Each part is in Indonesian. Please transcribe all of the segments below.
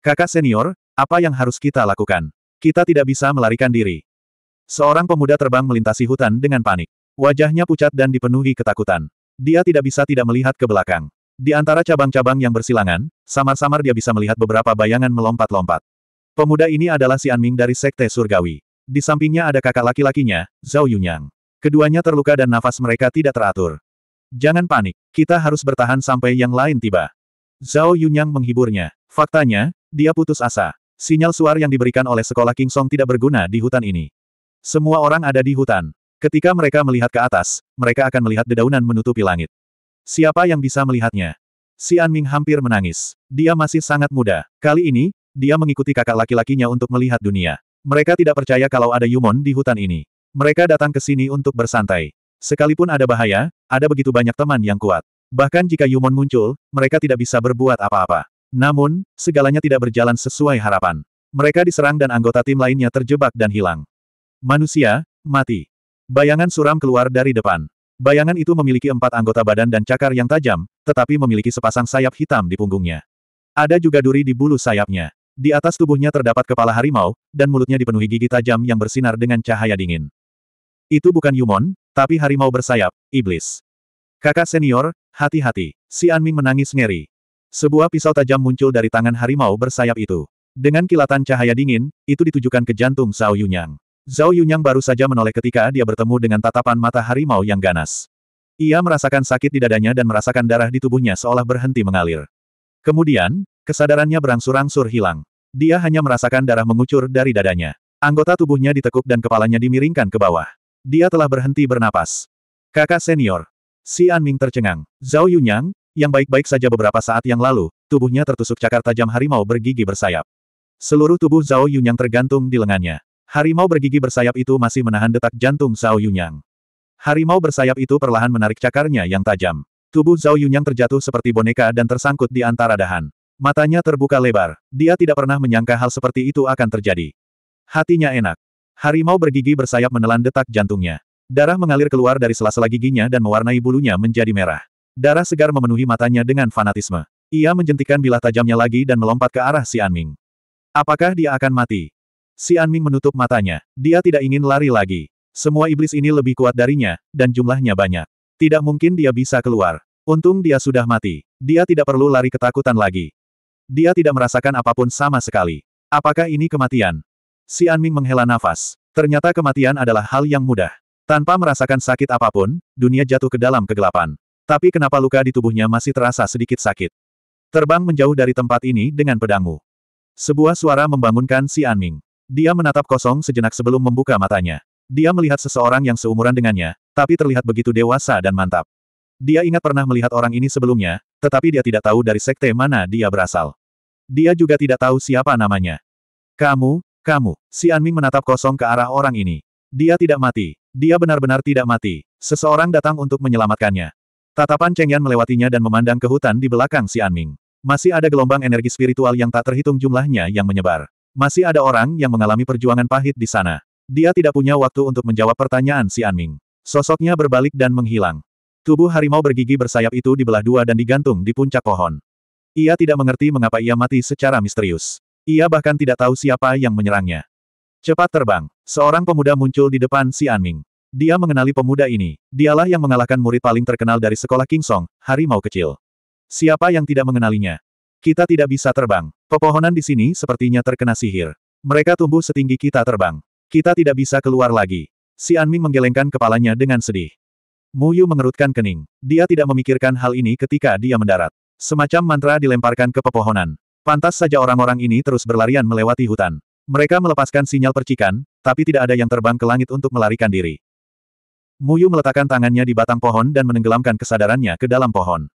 Kakak senior, apa yang harus kita lakukan? Kita tidak bisa melarikan diri. Seorang pemuda terbang melintasi hutan dengan panik. Wajahnya pucat dan dipenuhi ketakutan. Dia tidak bisa tidak melihat ke belakang. Di antara cabang-cabang yang bersilangan, samar-samar dia bisa melihat beberapa bayangan melompat-lompat. Pemuda ini adalah si Anming dari Sekte Surgawi. Di sampingnya ada kakak laki-lakinya, Zhao Yunyang. Keduanya terluka dan nafas mereka tidak teratur. Jangan panik, kita harus bertahan sampai yang lain tiba. Zhao Yunyang menghiburnya. Faktanya, dia putus asa. Sinyal suar yang diberikan oleh sekolah King Song tidak berguna di hutan ini. Semua orang ada di hutan. Ketika mereka melihat ke atas, mereka akan melihat dedaunan menutupi langit. Siapa yang bisa melihatnya? Si Ming hampir menangis. Dia masih sangat muda. Kali ini, dia mengikuti kakak laki-lakinya untuk melihat dunia. Mereka tidak percaya kalau ada Yumon di hutan ini. Mereka datang ke sini untuk bersantai. Sekalipun ada bahaya, ada begitu banyak teman yang kuat. Bahkan jika Yumon muncul, mereka tidak bisa berbuat apa-apa. Namun, segalanya tidak berjalan sesuai harapan. Mereka diserang dan anggota tim lainnya terjebak dan hilang. Manusia, mati. Bayangan suram keluar dari depan. Bayangan itu memiliki empat anggota badan dan cakar yang tajam, tetapi memiliki sepasang sayap hitam di punggungnya. Ada juga duri di bulu sayapnya. Di atas tubuhnya terdapat kepala harimau, dan mulutnya dipenuhi gigi tajam yang bersinar dengan cahaya dingin. Itu bukan Yumon, tapi harimau bersayap, iblis. Kakak senior, hati-hati. Si Anming menangis ngeri. Sebuah pisau tajam muncul dari tangan harimau bersayap itu. Dengan kilatan cahaya dingin, itu ditujukan ke jantung Zhao Yunyang. Zhao Yunyang baru saja menoleh ketika dia bertemu dengan tatapan mata harimau yang ganas. Ia merasakan sakit di dadanya dan merasakan darah di tubuhnya seolah berhenti mengalir. Kemudian, kesadarannya berangsur-angsur hilang. Dia hanya merasakan darah mengucur dari dadanya. Anggota tubuhnya ditekuk dan kepalanya dimiringkan ke bawah. Dia telah berhenti bernapas. Kakak senior. Si Anming tercengang. Zhao Yunyang, yang baik-baik saja beberapa saat yang lalu, tubuhnya tertusuk cakar tajam harimau bergigi bersayap. Seluruh tubuh Zhao Yunyang tergantung di lengannya. Harimau bergigi bersayap itu masih menahan detak jantung Zhao Yunyang. Harimau bersayap itu perlahan menarik cakarnya yang tajam. Tubuh Zhao Yunyang terjatuh seperti boneka dan tersangkut di antara dahan. Matanya terbuka lebar. Dia tidak pernah menyangka hal seperti itu akan terjadi. Hatinya enak. Harimau bergigi bersayap menelan detak jantungnya. Darah mengalir keluar dari sela-sela giginya dan mewarnai bulunya menjadi merah. Darah segar memenuhi matanya dengan fanatisme. Ia menjentikan bilah tajamnya lagi dan melompat ke arah Si Anming. Apakah dia akan mati? Si Anming menutup matanya. Dia tidak ingin lari lagi. Semua iblis ini lebih kuat darinya, dan jumlahnya banyak. Tidak mungkin dia bisa keluar. Untung dia sudah mati. Dia tidak perlu lari ketakutan lagi. Dia tidak merasakan apapun sama sekali. Apakah ini kematian? Si Anming menghela nafas. Ternyata kematian adalah hal yang mudah. Tanpa merasakan sakit apapun, dunia jatuh ke dalam kegelapan. Tapi kenapa luka di tubuhnya masih terasa sedikit sakit? Terbang menjauh dari tempat ini dengan pedangmu. Sebuah suara membangunkan si Anming. Dia menatap kosong sejenak sebelum membuka matanya. Dia melihat seseorang yang seumuran dengannya, tapi terlihat begitu dewasa dan mantap. Dia ingat pernah melihat orang ini sebelumnya, tetapi dia tidak tahu dari sekte mana dia berasal. Dia juga tidak tahu siapa namanya. Kamu, kamu, si Anming menatap kosong ke arah orang ini. Dia tidak mati. Dia benar-benar tidak mati. Seseorang datang untuk menyelamatkannya. Tatapan Cheng Yan melewatinya dan memandang ke hutan di belakang si Anming. Masih ada gelombang energi spiritual yang tak terhitung jumlahnya yang menyebar. Masih ada orang yang mengalami perjuangan pahit di sana. Dia tidak punya waktu untuk menjawab pertanyaan si Anming. Sosoknya berbalik dan menghilang. Tubuh harimau bergigi bersayap itu dibelah dua dan digantung di puncak pohon. Ia tidak mengerti mengapa ia mati secara misterius. Ia bahkan tidak tahu siapa yang menyerangnya. Cepat terbang, seorang pemuda muncul di depan si Anming. Dia mengenali pemuda ini. Dialah yang mengalahkan murid paling terkenal dari sekolah King Song, harimau kecil. Siapa yang tidak mengenalinya? Kita tidak bisa terbang. Pepohonan di sini sepertinya terkena sihir. Mereka tumbuh setinggi kita terbang. Kita tidak bisa keluar lagi. Si Anming menggelengkan kepalanya dengan sedih. Mu Yu mengerutkan kening. Dia tidak memikirkan hal ini ketika dia mendarat. Semacam mantra dilemparkan ke pepohonan. Pantas saja orang-orang ini terus berlarian melewati hutan. Mereka melepaskan sinyal percikan, tapi tidak ada yang terbang ke langit untuk melarikan diri. Muyu meletakkan tangannya di batang pohon dan menenggelamkan kesadarannya ke dalam pohon.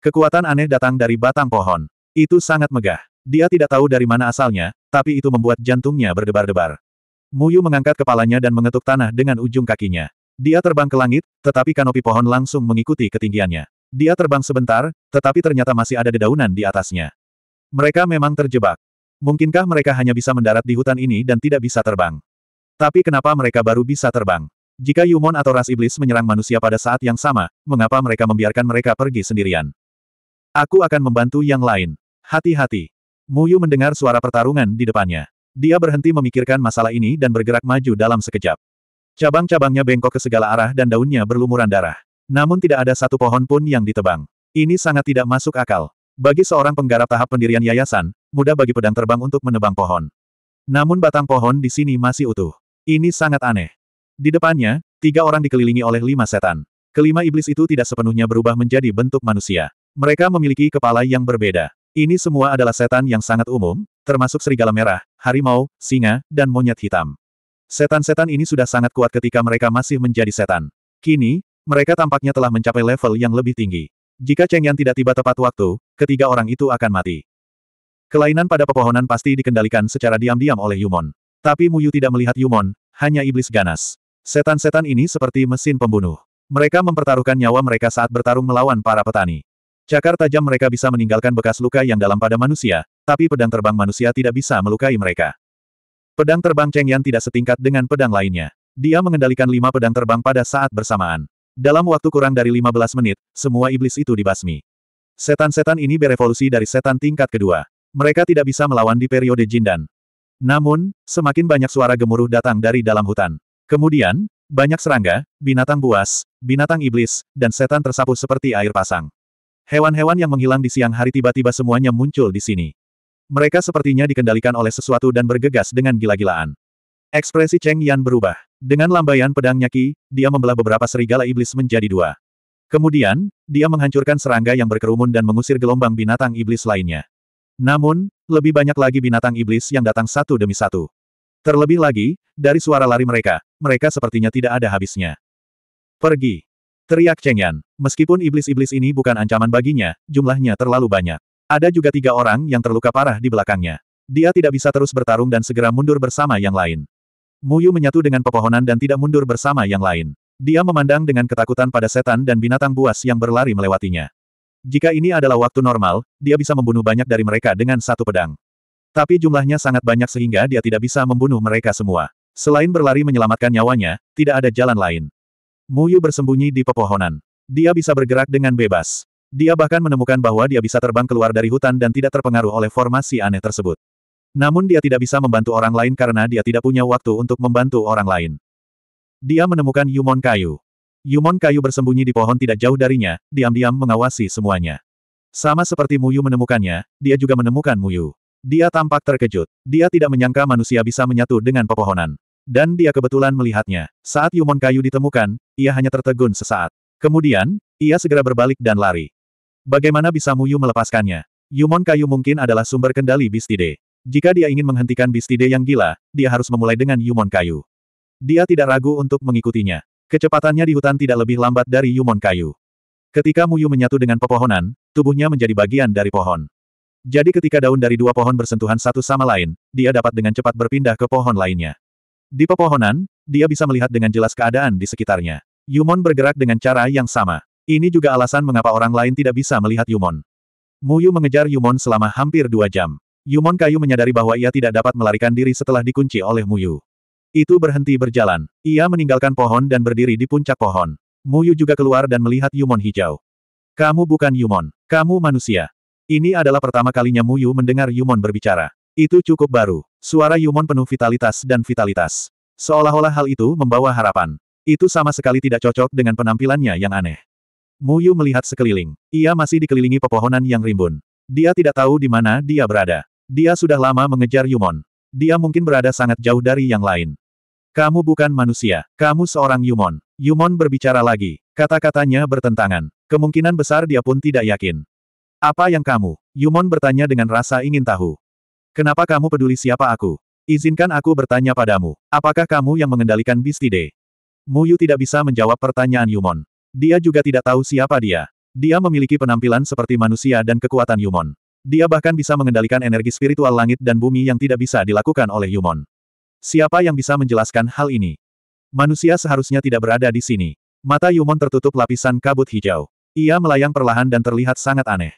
Kekuatan aneh datang dari batang pohon. Itu sangat megah. Dia tidak tahu dari mana asalnya, tapi itu membuat jantungnya berdebar-debar. Muyu mengangkat kepalanya dan mengetuk tanah dengan ujung kakinya. Dia terbang ke langit, tetapi kanopi pohon langsung mengikuti ketinggiannya. Dia terbang sebentar, tetapi ternyata masih ada dedaunan di atasnya. Mereka memang terjebak. Mungkinkah mereka hanya bisa mendarat di hutan ini dan tidak bisa terbang? Tapi kenapa mereka baru bisa terbang? Jika Yumon atau ras iblis menyerang manusia pada saat yang sama, mengapa mereka membiarkan mereka pergi sendirian? Aku akan membantu yang lain. Hati-hati. Muyu mendengar suara pertarungan di depannya. Dia berhenti memikirkan masalah ini dan bergerak maju dalam sekejap. Cabang-cabangnya bengkok ke segala arah dan daunnya berlumuran darah. Namun tidak ada satu pohon pun yang ditebang. Ini sangat tidak masuk akal. Bagi seorang penggarap tahap pendirian yayasan, mudah bagi pedang terbang untuk menebang pohon. Namun batang pohon di sini masih utuh. Ini sangat aneh. Di depannya, tiga orang dikelilingi oleh lima setan. Kelima iblis itu tidak sepenuhnya berubah menjadi bentuk manusia. Mereka memiliki kepala yang berbeda. Ini semua adalah setan yang sangat umum, termasuk serigala merah, harimau, singa, dan monyet hitam. Setan-setan ini sudah sangat kuat ketika mereka masih menjadi setan. Kini, mereka tampaknya telah mencapai level yang lebih tinggi. Jika Cheng Yan tidak tiba tepat waktu, ketiga orang itu akan mati. Kelainan pada pepohonan pasti dikendalikan secara diam-diam oleh Yumon. Tapi Muyu tidak melihat Yumon, hanya iblis ganas. Setan-setan ini seperti mesin pembunuh. Mereka mempertaruhkan nyawa mereka saat bertarung melawan para petani. Cakar tajam mereka bisa meninggalkan bekas luka yang dalam pada manusia, tapi pedang terbang manusia tidak bisa melukai mereka. Pedang terbang Cheng Yan tidak setingkat dengan pedang lainnya. Dia mengendalikan lima pedang terbang pada saat bersamaan. Dalam waktu kurang dari 15 menit, semua iblis itu dibasmi. Setan-setan ini berevolusi dari setan tingkat kedua. Mereka tidak bisa melawan di periode Jindan. Namun, semakin banyak suara gemuruh datang dari dalam hutan. Kemudian, banyak serangga, binatang buas, binatang iblis, dan setan tersapu seperti air pasang. Hewan-hewan yang menghilang di siang hari tiba-tiba semuanya muncul di sini. Mereka sepertinya dikendalikan oleh sesuatu dan bergegas dengan gila-gilaan. Ekspresi Cheng Yan berubah. Dengan lambaian pedangnya Ki, dia membelah beberapa serigala iblis menjadi dua. Kemudian, dia menghancurkan serangga yang berkerumun dan mengusir gelombang binatang iblis lainnya. Namun, lebih banyak lagi binatang iblis yang datang satu demi satu. Terlebih lagi, dari suara lari mereka, mereka sepertinya tidak ada habisnya. Pergi! Teriak Cheng Yan. Meskipun iblis-iblis ini bukan ancaman baginya, jumlahnya terlalu banyak. Ada juga tiga orang yang terluka parah di belakangnya. Dia tidak bisa terus bertarung dan segera mundur bersama yang lain. Muyu menyatu dengan pepohonan dan tidak mundur bersama yang lain. Dia memandang dengan ketakutan pada setan dan binatang buas yang berlari melewatinya. Jika ini adalah waktu normal, dia bisa membunuh banyak dari mereka dengan satu pedang. Tapi jumlahnya sangat banyak sehingga dia tidak bisa membunuh mereka semua. Selain berlari menyelamatkan nyawanya, tidak ada jalan lain. Muyu bersembunyi di pepohonan. Dia bisa bergerak dengan bebas. Dia bahkan menemukan bahwa dia bisa terbang keluar dari hutan dan tidak terpengaruh oleh formasi aneh tersebut. Namun dia tidak bisa membantu orang lain karena dia tidak punya waktu untuk membantu orang lain. Dia menemukan Yumon Kayu. Yumon Kayu bersembunyi di pohon tidak jauh darinya, diam-diam mengawasi semuanya. Sama seperti Muyu menemukannya, dia juga menemukan Muyu. Dia tampak terkejut. Dia tidak menyangka manusia bisa menyatu dengan pepohonan. Dan dia kebetulan melihatnya. Saat Yumon kayu ditemukan, ia hanya tertegun sesaat. Kemudian, ia segera berbalik dan lari. Bagaimana bisa Muyu melepaskannya? Yumon kayu mungkin adalah sumber kendali Bistide. Jika dia ingin menghentikan Bistide yang gila, dia harus memulai dengan Yumon kayu. Dia tidak ragu untuk mengikutinya. Kecepatannya di hutan tidak lebih lambat dari Yumon kayu. Ketika Muyu menyatu dengan pepohonan, tubuhnya menjadi bagian dari pohon. Jadi ketika daun dari dua pohon bersentuhan satu sama lain, dia dapat dengan cepat berpindah ke pohon lainnya. Di pepohonan, dia bisa melihat dengan jelas keadaan di sekitarnya. Yumon bergerak dengan cara yang sama. Ini juga alasan mengapa orang lain tidak bisa melihat Yumon. Muyu mengejar Yumon selama hampir dua jam. Yumon Kayu menyadari bahwa ia tidak dapat melarikan diri setelah dikunci oleh Muyu. Itu berhenti berjalan. Ia meninggalkan pohon dan berdiri di puncak pohon. Muyu juga keluar dan melihat Yumon hijau. Kamu bukan Yumon. Kamu manusia. Ini adalah pertama kalinya Mu Yu mendengar Yumon berbicara. Itu cukup baru. Suara Yumon penuh vitalitas dan vitalitas. Seolah-olah hal itu membawa harapan. Itu sama sekali tidak cocok dengan penampilannya yang aneh. Mu Yu melihat sekeliling. Ia masih dikelilingi pepohonan yang rimbun. Dia tidak tahu di mana dia berada. Dia sudah lama mengejar Yumon. Dia mungkin berada sangat jauh dari yang lain. Kamu bukan manusia. Kamu seorang Yumon. Yumon berbicara lagi. Kata-katanya bertentangan. Kemungkinan besar dia pun tidak yakin. Apa yang kamu? Yumon bertanya dengan rasa ingin tahu. Kenapa kamu peduli siapa aku? Izinkan aku bertanya padamu. Apakah kamu yang mengendalikan Bistide? Muyu tidak bisa menjawab pertanyaan Yumon. Dia juga tidak tahu siapa dia. Dia memiliki penampilan seperti manusia dan kekuatan Yumon. Dia bahkan bisa mengendalikan energi spiritual langit dan bumi yang tidak bisa dilakukan oleh Yumon. Siapa yang bisa menjelaskan hal ini? Manusia seharusnya tidak berada di sini. Mata Yumon tertutup lapisan kabut hijau. Ia melayang perlahan dan terlihat sangat aneh.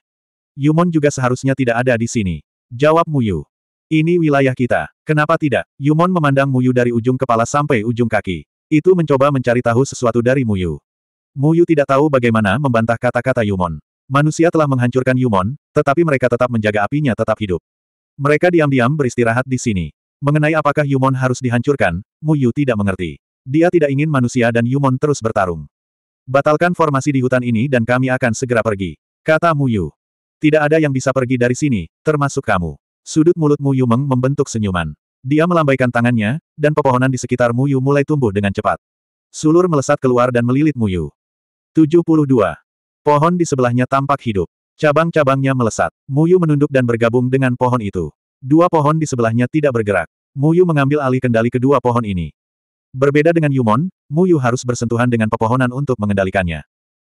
Yumon juga seharusnya tidak ada di sini. Jawab Muyu. Ini wilayah kita. Kenapa tidak? Yumon memandang Muyu dari ujung kepala sampai ujung kaki. Itu mencoba mencari tahu sesuatu dari Muyu. Muyu tidak tahu bagaimana membantah kata-kata Yumon. Manusia telah menghancurkan Yumon, tetapi mereka tetap menjaga apinya tetap hidup. Mereka diam-diam beristirahat di sini. Mengenai apakah Yumon harus dihancurkan, Muyu tidak mengerti. Dia tidak ingin manusia dan Yumon terus bertarung. Batalkan formasi di hutan ini dan kami akan segera pergi. Kata Muyu. Tidak ada yang bisa pergi dari sini, termasuk kamu. Sudut mulut Mu Yu Meng membentuk senyuman. Dia melambaikan tangannya, dan pepohonan di sekitar Mu Yu mulai tumbuh dengan cepat. Sulur melesat keluar dan melilit Mu Yu. 72. Pohon di sebelahnya tampak hidup. Cabang-cabangnya melesat. Mu Yu menunduk dan bergabung dengan pohon itu. Dua pohon di sebelahnya tidak bergerak. Mu Yu mengambil alih kendali kedua pohon ini. Berbeda dengan Yumon, Mu Yu harus bersentuhan dengan pepohonan untuk mengendalikannya.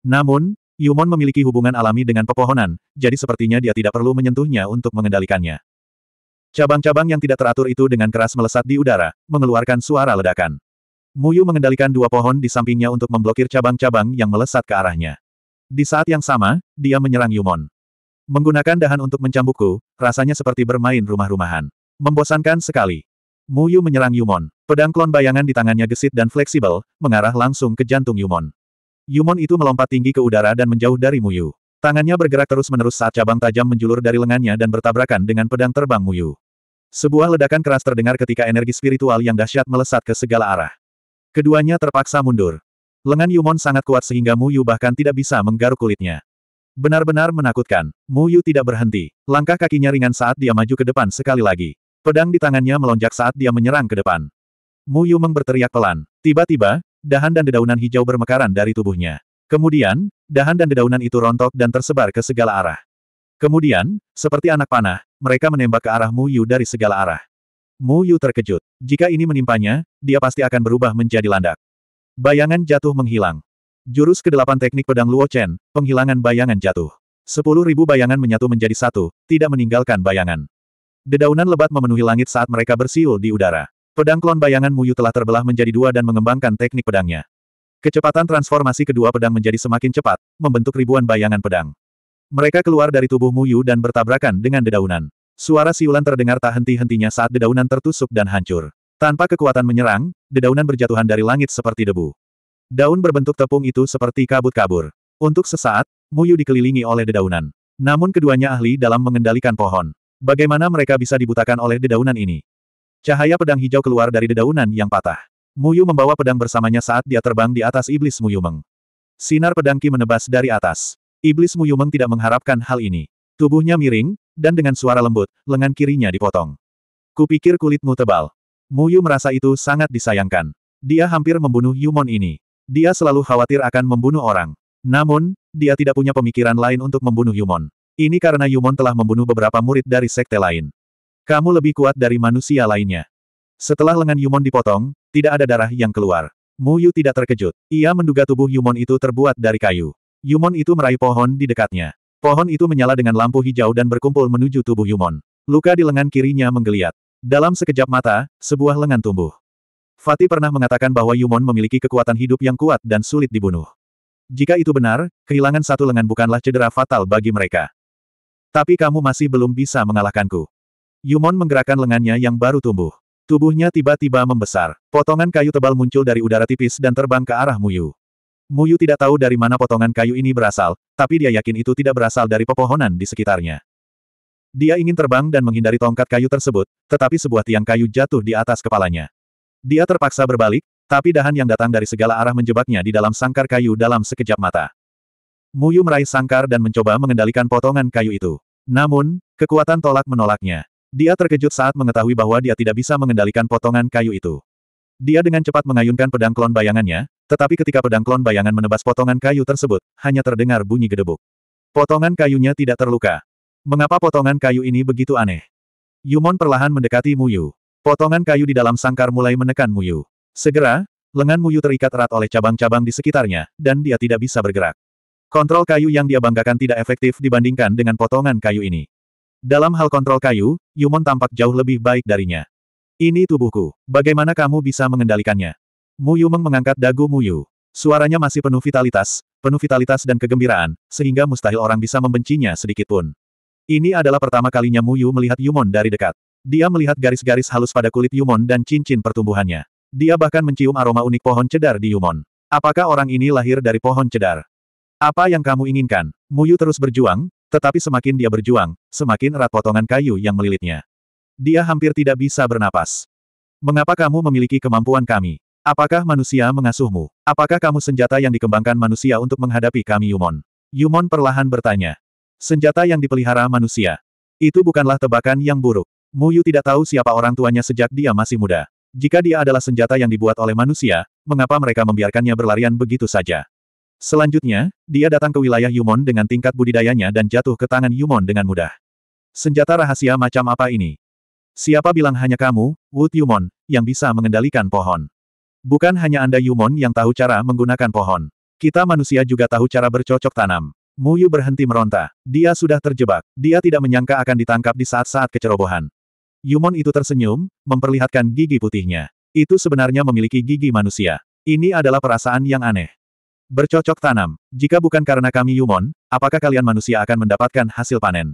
Namun, Yumon memiliki hubungan alami dengan pepohonan, jadi sepertinya dia tidak perlu menyentuhnya untuk mengendalikannya. Cabang-cabang yang tidak teratur itu dengan keras melesat di udara, mengeluarkan suara ledakan. Muyu mengendalikan dua pohon di sampingnya untuk memblokir cabang-cabang yang melesat ke arahnya. Di saat yang sama, dia menyerang Yumon. Menggunakan dahan untuk mencambukku, rasanya seperti bermain rumah-rumahan. Membosankan sekali. Muyu menyerang Yumon. Pedang klon bayangan di tangannya gesit dan fleksibel, mengarah langsung ke jantung Yumon. Yumon itu melompat tinggi ke udara dan menjauh dari Muyu. Tangannya bergerak terus-menerus saat cabang tajam menjulur dari lengannya dan bertabrakan dengan pedang terbang Muyu. Sebuah ledakan keras terdengar ketika energi spiritual yang dahsyat melesat ke segala arah. Keduanya terpaksa mundur. Lengan Yumon sangat kuat sehingga Muyu bahkan tidak bisa menggaruk kulitnya. Benar-benar menakutkan. Muyu tidak berhenti. Langkah kakinya ringan saat dia maju ke depan sekali lagi. Pedang di tangannya melonjak saat dia menyerang ke depan. Muyu mengberteriak pelan. Tiba-tiba, dahan dan dedaunan hijau bermekaran dari tubuhnya. Kemudian, dahan dan dedaunan itu rontok dan tersebar ke segala arah. Kemudian, seperti anak panah, mereka menembak ke arah Mu Yu dari segala arah. Mu Yu terkejut. Jika ini menimpanya, dia pasti akan berubah menjadi landak. Bayangan jatuh menghilang. Jurus kedelapan teknik pedang Luo Chen, penghilangan bayangan jatuh. Sepuluh ribu bayangan menyatu menjadi satu, tidak meninggalkan bayangan. Dedaunan lebat memenuhi langit saat mereka bersiul di udara. Pedang klon bayangan Muyu telah terbelah menjadi dua dan mengembangkan teknik pedangnya. Kecepatan transformasi kedua pedang menjadi semakin cepat, membentuk ribuan bayangan pedang. Mereka keluar dari tubuh Muyu dan bertabrakan dengan dedaunan. Suara siulan terdengar tak henti-hentinya saat dedaunan tertusuk dan hancur. Tanpa kekuatan menyerang, dedaunan berjatuhan dari langit seperti debu. Daun berbentuk tepung itu seperti kabut kabur. Untuk sesaat, Muyu dikelilingi oleh dedaunan. Namun keduanya ahli dalam mengendalikan pohon. Bagaimana mereka bisa dibutakan oleh dedaunan ini? Cahaya pedang hijau keluar dari dedaunan yang patah. Muyu membawa pedang bersamanya saat dia terbang di atas iblis Muyumeng. Sinar pedang Ki menebas dari atas. Iblis Muyumeng tidak mengharapkan hal ini. Tubuhnya miring, dan dengan suara lembut, lengan kirinya dipotong. Kupikir kulitmu tebal. Muyu merasa itu sangat disayangkan. Dia hampir membunuh Yumon ini. Dia selalu khawatir akan membunuh orang. Namun, dia tidak punya pemikiran lain untuk membunuh Yumon. Ini karena Yumon telah membunuh beberapa murid dari sekte lain. Kamu lebih kuat dari manusia lainnya. Setelah lengan Yumon dipotong, tidak ada darah yang keluar. Mu Yu tidak terkejut. Ia menduga tubuh Yumon itu terbuat dari kayu. Yumon itu meraih pohon di dekatnya. Pohon itu menyala dengan lampu hijau dan berkumpul menuju tubuh Yumon. Luka di lengan kirinya menggeliat. Dalam sekejap mata, sebuah lengan tumbuh. Fatih pernah mengatakan bahwa Yumon memiliki kekuatan hidup yang kuat dan sulit dibunuh. Jika itu benar, kehilangan satu lengan bukanlah cedera fatal bagi mereka. Tapi kamu masih belum bisa mengalahkanku. Yumon menggerakkan lengannya yang baru tumbuh. Tubuhnya tiba-tiba membesar. Potongan kayu tebal muncul dari udara tipis dan terbang ke arah Muyu. Muyu tidak tahu dari mana potongan kayu ini berasal, tapi dia yakin itu tidak berasal dari pepohonan di sekitarnya. Dia ingin terbang dan menghindari tongkat kayu tersebut, tetapi sebuah tiang kayu jatuh di atas kepalanya. Dia terpaksa berbalik, tapi dahan yang datang dari segala arah menjebaknya di dalam sangkar kayu dalam sekejap mata. Muyu meraih sangkar dan mencoba mengendalikan potongan kayu itu. Namun, kekuatan tolak menolaknya. Dia terkejut saat mengetahui bahwa dia tidak bisa mengendalikan potongan kayu itu. Dia dengan cepat mengayunkan pedang klon bayangannya, tetapi ketika pedang klon bayangan menebas potongan kayu tersebut, hanya terdengar bunyi gedebuk. Potongan kayunya tidak terluka. Mengapa potongan kayu ini begitu aneh? Yumon perlahan mendekati Muyu. Potongan kayu di dalam sangkar mulai menekan Muyu. Segera, lengan Muyu terikat erat oleh cabang-cabang di sekitarnya, dan dia tidak bisa bergerak. Kontrol kayu yang dia banggakan tidak efektif dibandingkan dengan potongan kayu ini. Dalam hal kontrol kayu, Yumon tampak jauh lebih baik darinya. Ini tubuhku. Bagaimana kamu bisa mengendalikannya? Mu Yumeng mengangkat dagu Mu Yu. Suaranya masih penuh vitalitas, penuh vitalitas dan kegembiraan, sehingga mustahil orang bisa membencinya sedikit pun. Ini adalah pertama kalinya Mu Yu melihat Yumon dari dekat. Dia melihat garis-garis halus pada kulit Yumon dan cincin pertumbuhannya. Dia bahkan mencium aroma unik pohon cedar di Yumon. Apakah orang ini lahir dari pohon cedar? Apa yang kamu inginkan? Mu Yu terus berjuang, tetapi semakin dia berjuang, semakin erat potongan kayu yang melilitnya. Dia hampir tidak bisa bernapas. Mengapa kamu memiliki kemampuan kami? Apakah manusia mengasuhmu? Apakah kamu senjata yang dikembangkan manusia untuk menghadapi kami Yumon? Yumon perlahan bertanya. Senjata yang dipelihara manusia. Itu bukanlah tebakan yang buruk. Muyu tidak tahu siapa orang tuanya sejak dia masih muda. Jika dia adalah senjata yang dibuat oleh manusia, mengapa mereka membiarkannya berlarian begitu saja? Selanjutnya, dia datang ke wilayah Yumon dengan tingkat budidayanya dan jatuh ke tangan Yumon dengan mudah. Senjata rahasia macam apa ini? Siapa bilang hanya kamu, Wood Yumon, yang bisa mengendalikan pohon? Bukan hanya Anda Yumon yang tahu cara menggunakan pohon. Kita manusia juga tahu cara bercocok tanam. Muyu berhenti meronta. Dia sudah terjebak. Dia tidak menyangka akan ditangkap di saat-saat kecerobohan. Yumon itu tersenyum, memperlihatkan gigi putihnya. Itu sebenarnya memiliki gigi manusia. Ini adalah perasaan yang aneh. Bercocok tanam. Jika bukan karena kami Yumon, apakah kalian manusia akan mendapatkan hasil panen?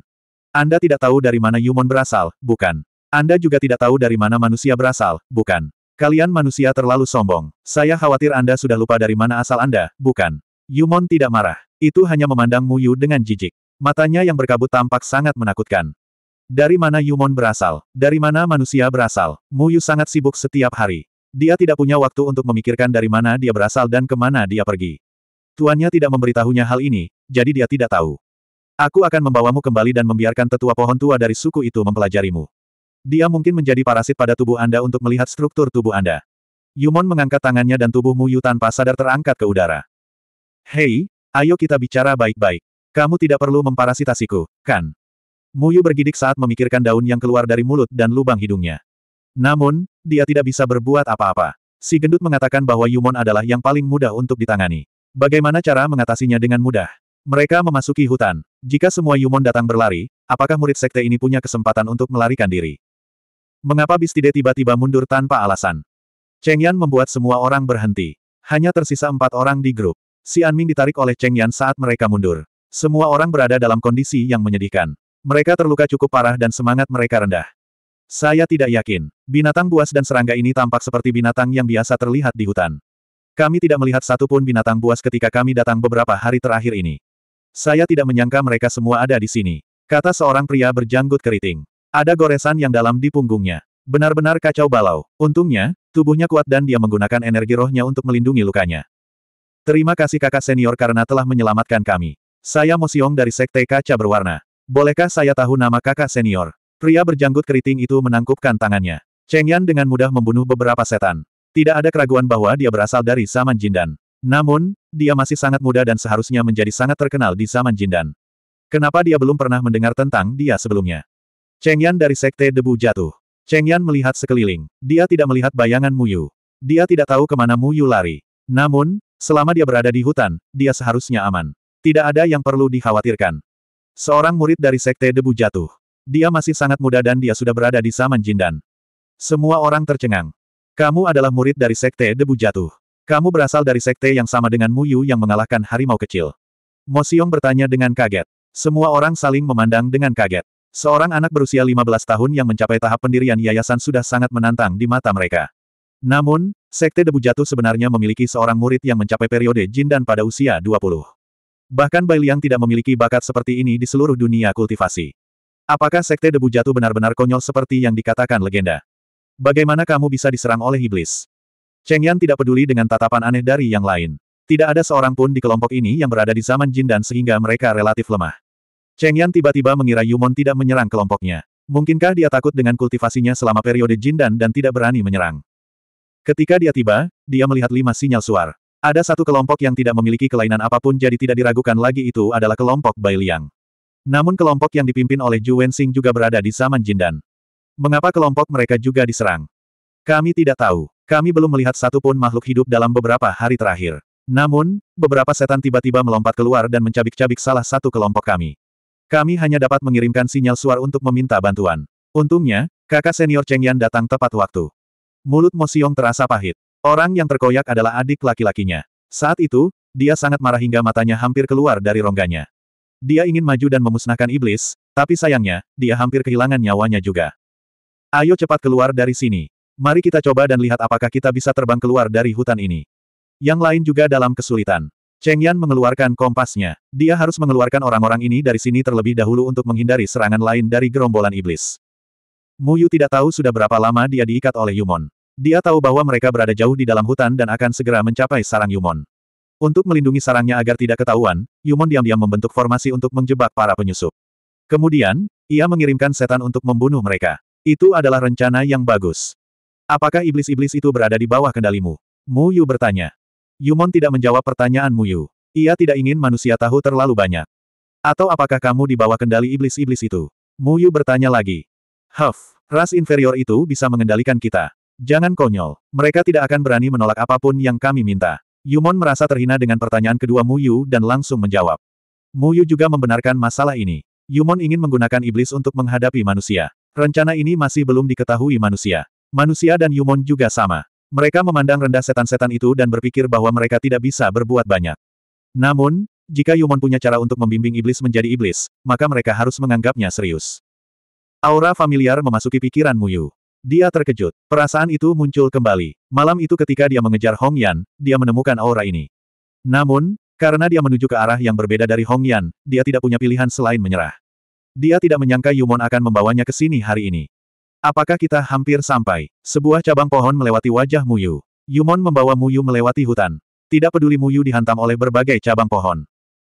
Anda tidak tahu dari mana Yumon berasal, bukan? Anda juga tidak tahu dari mana manusia berasal, bukan? Kalian manusia terlalu sombong. Saya khawatir Anda sudah lupa dari mana asal Anda, bukan? Yumon tidak marah. Itu hanya memandang Muyu dengan jijik. Matanya yang berkabut tampak sangat menakutkan. Dari mana Yumon berasal? Dari mana manusia berasal? Muyu sangat sibuk setiap hari. Dia tidak punya waktu untuk memikirkan dari mana dia berasal dan kemana dia pergi. Tuannya tidak memberitahunya hal ini, jadi dia tidak tahu. Aku akan membawamu kembali dan membiarkan tetua pohon tua dari suku itu mempelajarimu. Dia mungkin menjadi parasit pada tubuh Anda untuk melihat struktur tubuh Anda. Yumon mengangkat tangannya dan tubuhmu Yu tanpa sadar terangkat ke udara. Hei, ayo kita bicara baik-baik. Kamu tidak perlu memparasitasiku, kan? Muyu bergidik saat memikirkan daun yang keluar dari mulut dan lubang hidungnya. Namun, dia tidak bisa berbuat apa-apa. Si gendut mengatakan bahwa Yumon adalah yang paling mudah untuk ditangani. Bagaimana cara mengatasinya dengan mudah? Mereka memasuki hutan. Jika semua Yumon datang berlari, apakah murid sekte ini punya kesempatan untuk melarikan diri? Mengapa Bistide tiba-tiba mundur tanpa alasan? Cheng Yan membuat semua orang berhenti. Hanya tersisa empat orang di grup. Si Anming ditarik oleh Cheng Yan saat mereka mundur. Semua orang berada dalam kondisi yang menyedihkan. Mereka terluka cukup parah dan semangat mereka rendah. Saya tidak yakin. Binatang buas dan serangga ini tampak seperti binatang yang biasa terlihat di hutan. Kami tidak melihat satupun binatang buas ketika kami datang beberapa hari terakhir ini. Saya tidak menyangka mereka semua ada di sini. Kata seorang pria berjanggut keriting. Ada goresan yang dalam di punggungnya. Benar-benar kacau balau. Untungnya, tubuhnya kuat dan dia menggunakan energi rohnya untuk melindungi lukanya. Terima kasih kakak senior karena telah menyelamatkan kami. Saya Mosiong dari Sekte Kaca Berwarna. Bolehkah saya tahu nama kakak senior? Pria berjanggut keriting itu menangkupkan tangannya. Cheng Yan dengan mudah membunuh beberapa setan. Tidak ada keraguan bahwa dia berasal dari zaman Jindan. Namun, dia masih sangat muda dan seharusnya menjadi sangat terkenal di zaman Jindan. Kenapa dia belum pernah mendengar tentang dia sebelumnya? Cheng Yan dari Sekte Debu jatuh. Cheng Yan melihat sekeliling. Dia tidak melihat bayangan Mu Yu. Dia tidak tahu kemana Mu Yu lari. Namun, selama dia berada di hutan, dia seharusnya aman. Tidak ada yang perlu dikhawatirkan. Seorang murid dari Sekte Debu jatuh. Dia masih sangat muda dan dia sudah berada di zaman Jindan. Semua orang tercengang. Kamu adalah murid dari Sekte Debu Jatuh. Kamu berasal dari sekte yang sama dengan Muyu yang mengalahkan harimau kecil. Mo Xiong bertanya dengan kaget. Semua orang saling memandang dengan kaget. Seorang anak berusia 15 tahun yang mencapai tahap pendirian yayasan sudah sangat menantang di mata mereka. Namun, Sekte Debu Jatuh sebenarnya memiliki seorang murid yang mencapai periode jin dan pada usia 20. Bahkan Bai Liang tidak memiliki bakat seperti ini di seluruh dunia kultivasi. Apakah Sekte Debu Jatuh benar-benar konyol seperti yang dikatakan legenda? Bagaimana kamu bisa diserang oleh iblis? Cheng Yan tidak peduli dengan tatapan aneh dari yang lain. Tidak ada seorang pun di kelompok ini yang berada di zaman Jin dan sehingga mereka relatif lemah. Cheng Yan tiba-tiba mengira Yumon tidak menyerang kelompoknya. Mungkinkah dia takut dengan kultivasinya selama periode Jin dan dan tidak berani menyerang? Ketika dia tiba, dia melihat lima sinyal suar. Ada satu kelompok yang tidak memiliki kelainan apapun jadi tidak diragukan lagi itu adalah kelompok Bai Liang. Namun kelompok yang dipimpin oleh Ju Wensing juga berada di zaman Jindan. Mengapa kelompok mereka juga diserang? Kami tidak tahu. Kami belum melihat satupun makhluk hidup dalam beberapa hari terakhir. Namun, beberapa setan tiba-tiba melompat keluar dan mencabik-cabik salah satu kelompok kami. Kami hanya dapat mengirimkan sinyal suar untuk meminta bantuan. Untungnya, kakak senior Cheng Yan datang tepat waktu. Mulut Mo Siong terasa pahit. Orang yang terkoyak adalah adik laki-lakinya. Saat itu, dia sangat marah hingga matanya hampir keluar dari rongganya. Dia ingin maju dan memusnahkan iblis, tapi sayangnya, dia hampir kehilangan nyawanya juga. Ayo cepat keluar dari sini. Mari kita coba dan lihat apakah kita bisa terbang keluar dari hutan ini. Yang lain juga dalam kesulitan. Cheng Yan mengeluarkan kompasnya. Dia harus mengeluarkan orang-orang ini dari sini terlebih dahulu untuk menghindari serangan lain dari gerombolan iblis. Mu Yu tidak tahu sudah berapa lama dia diikat oleh Yumon. Dia tahu bahwa mereka berada jauh di dalam hutan dan akan segera mencapai sarang Yumon. Untuk melindungi sarangnya agar tidak ketahuan, Yumon diam-diam membentuk formasi untuk menjebak para penyusup. Kemudian, ia mengirimkan setan untuk membunuh mereka. Itu adalah rencana yang bagus. Apakah iblis-iblis itu berada di bawah kendalimu? Mu Yu bertanya. Yumon tidak menjawab pertanyaan Mu Yu. Ia tidak ingin manusia tahu terlalu banyak. Atau apakah kamu di bawah kendali iblis-iblis itu? Mu Yu bertanya lagi. Huff, ras inferior itu bisa mengendalikan kita. Jangan konyol, mereka tidak akan berani menolak apapun yang kami minta. Yumon merasa terhina dengan pertanyaan kedua Mu Yu dan langsung menjawab. Mu Yu juga membenarkan masalah ini. Yumon ingin menggunakan iblis untuk menghadapi manusia. Rencana ini masih belum diketahui manusia. Manusia dan Yumon juga sama. Mereka memandang rendah setan-setan itu dan berpikir bahwa mereka tidak bisa berbuat banyak. Namun, jika Yumon punya cara untuk membimbing iblis menjadi iblis, maka mereka harus menganggapnya serius. Aura familiar memasuki pikiran Muyu. Dia terkejut. Perasaan itu muncul kembali. Malam itu ketika dia mengejar Hong Yan, dia menemukan aura ini. Namun, karena dia menuju ke arah yang berbeda dari Hong Yan, dia tidak punya pilihan selain menyerah. Dia tidak menyangka Yumon akan membawanya ke sini hari ini. Apakah kita hampir sampai? Sebuah cabang pohon melewati wajah Muyu. Yumon membawa Muyu melewati hutan. Tidak peduli Muyu dihantam oleh berbagai cabang pohon.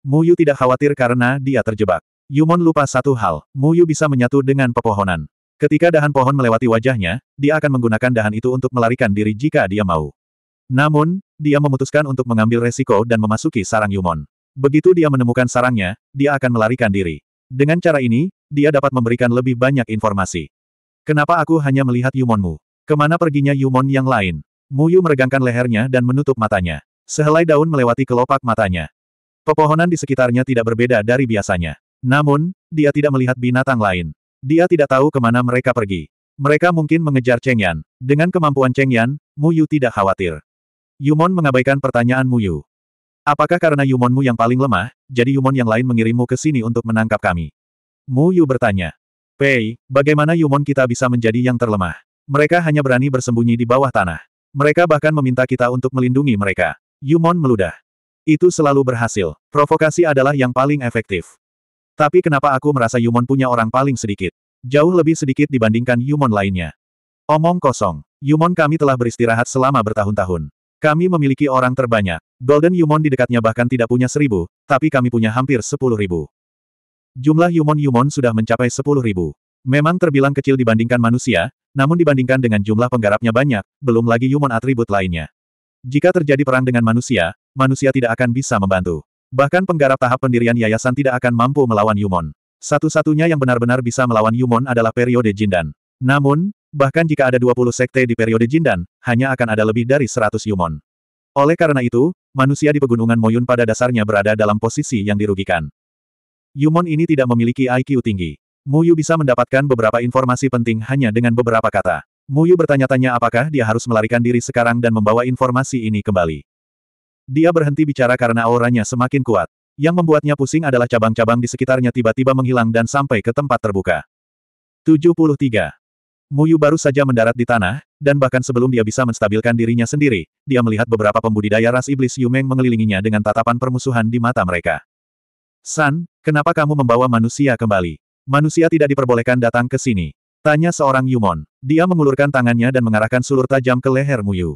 Muyu tidak khawatir karena dia terjebak. Yumon lupa satu hal, Muyu bisa menyatu dengan pepohonan. Ketika dahan pohon melewati wajahnya, dia akan menggunakan dahan itu untuk melarikan diri jika dia mau. Namun, dia memutuskan untuk mengambil resiko dan memasuki sarang Yumon. Begitu dia menemukan sarangnya, dia akan melarikan diri. Dengan cara ini, dia dapat memberikan lebih banyak informasi. Kenapa aku hanya melihat Yumonmu? Kemana perginya Yumon yang lain? Muyu meregangkan lehernya dan menutup matanya. Sehelai daun melewati kelopak matanya. Pepohonan di sekitarnya tidak berbeda dari biasanya. Namun, dia tidak melihat binatang lain. Dia tidak tahu kemana mereka pergi. Mereka mungkin mengejar Cheng Yan. Dengan kemampuan Cheng Yan, Muyu tidak khawatir. Yumon mengabaikan pertanyaan Muyu. Apakah karena Yumonmu yang paling lemah, jadi Yumon yang lain mengirimmu ke sini untuk menangkap kami. Mu Yu bertanya. Pei, bagaimana Yumon kita bisa menjadi yang terlemah? Mereka hanya berani bersembunyi di bawah tanah. Mereka bahkan meminta kita untuk melindungi mereka. Yumon meludah. Itu selalu berhasil. Provokasi adalah yang paling efektif. Tapi kenapa aku merasa Yumon punya orang paling sedikit? Jauh lebih sedikit dibandingkan Yumon lainnya. Omong kosong. Yumon kami telah beristirahat selama bertahun-tahun. Kami memiliki orang terbanyak. Golden Yumon di dekatnya bahkan tidak punya seribu, tapi kami punya hampir sepuluh ribu. Jumlah Yumon-Yumon sudah mencapai sepuluh ribu. Memang terbilang kecil dibandingkan manusia, namun dibandingkan dengan jumlah penggarapnya banyak, belum lagi Yumon atribut lainnya. Jika terjadi perang dengan manusia, manusia tidak akan bisa membantu. Bahkan penggarap tahap pendirian yayasan tidak akan mampu melawan Yumon. Satu-satunya yang benar-benar bisa melawan Yumon adalah periode Jindan. Namun, Bahkan jika ada 20 sekte di periode Jindan, hanya akan ada lebih dari 100 Yumon. Oleh karena itu, manusia di pegunungan Moyun pada dasarnya berada dalam posisi yang dirugikan. Yumon ini tidak memiliki IQ tinggi. Muyu bisa mendapatkan beberapa informasi penting hanya dengan beberapa kata. Muyu bertanya-tanya apakah dia harus melarikan diri sekarang dan membawa informasi ini kembali. Dia berhenti bicara karena auranya semakin kuat. Yang membuatnya pusing adalah cabang-cabang di sekitarnya tiba-tiba menghilang dan sampai ke tempat terbuka. 73. Muyu baru saja mendarat di tanah, dan bahkan sebelum dia bisa menstabilkan dirinya sendiri, dia melihat beberapa pembudidaya ras iblis Yumeng mengelilinginya dengan tatapan permusuhan di mata mereka. San, kenapa kamu membawa manusia kembali? Manusia tidak diperbolehkan datang ke sini. Tanya seorang Yumon. Dia mengulurkan tangannya dan mengarahkan sulur tajam ke leher Muyu.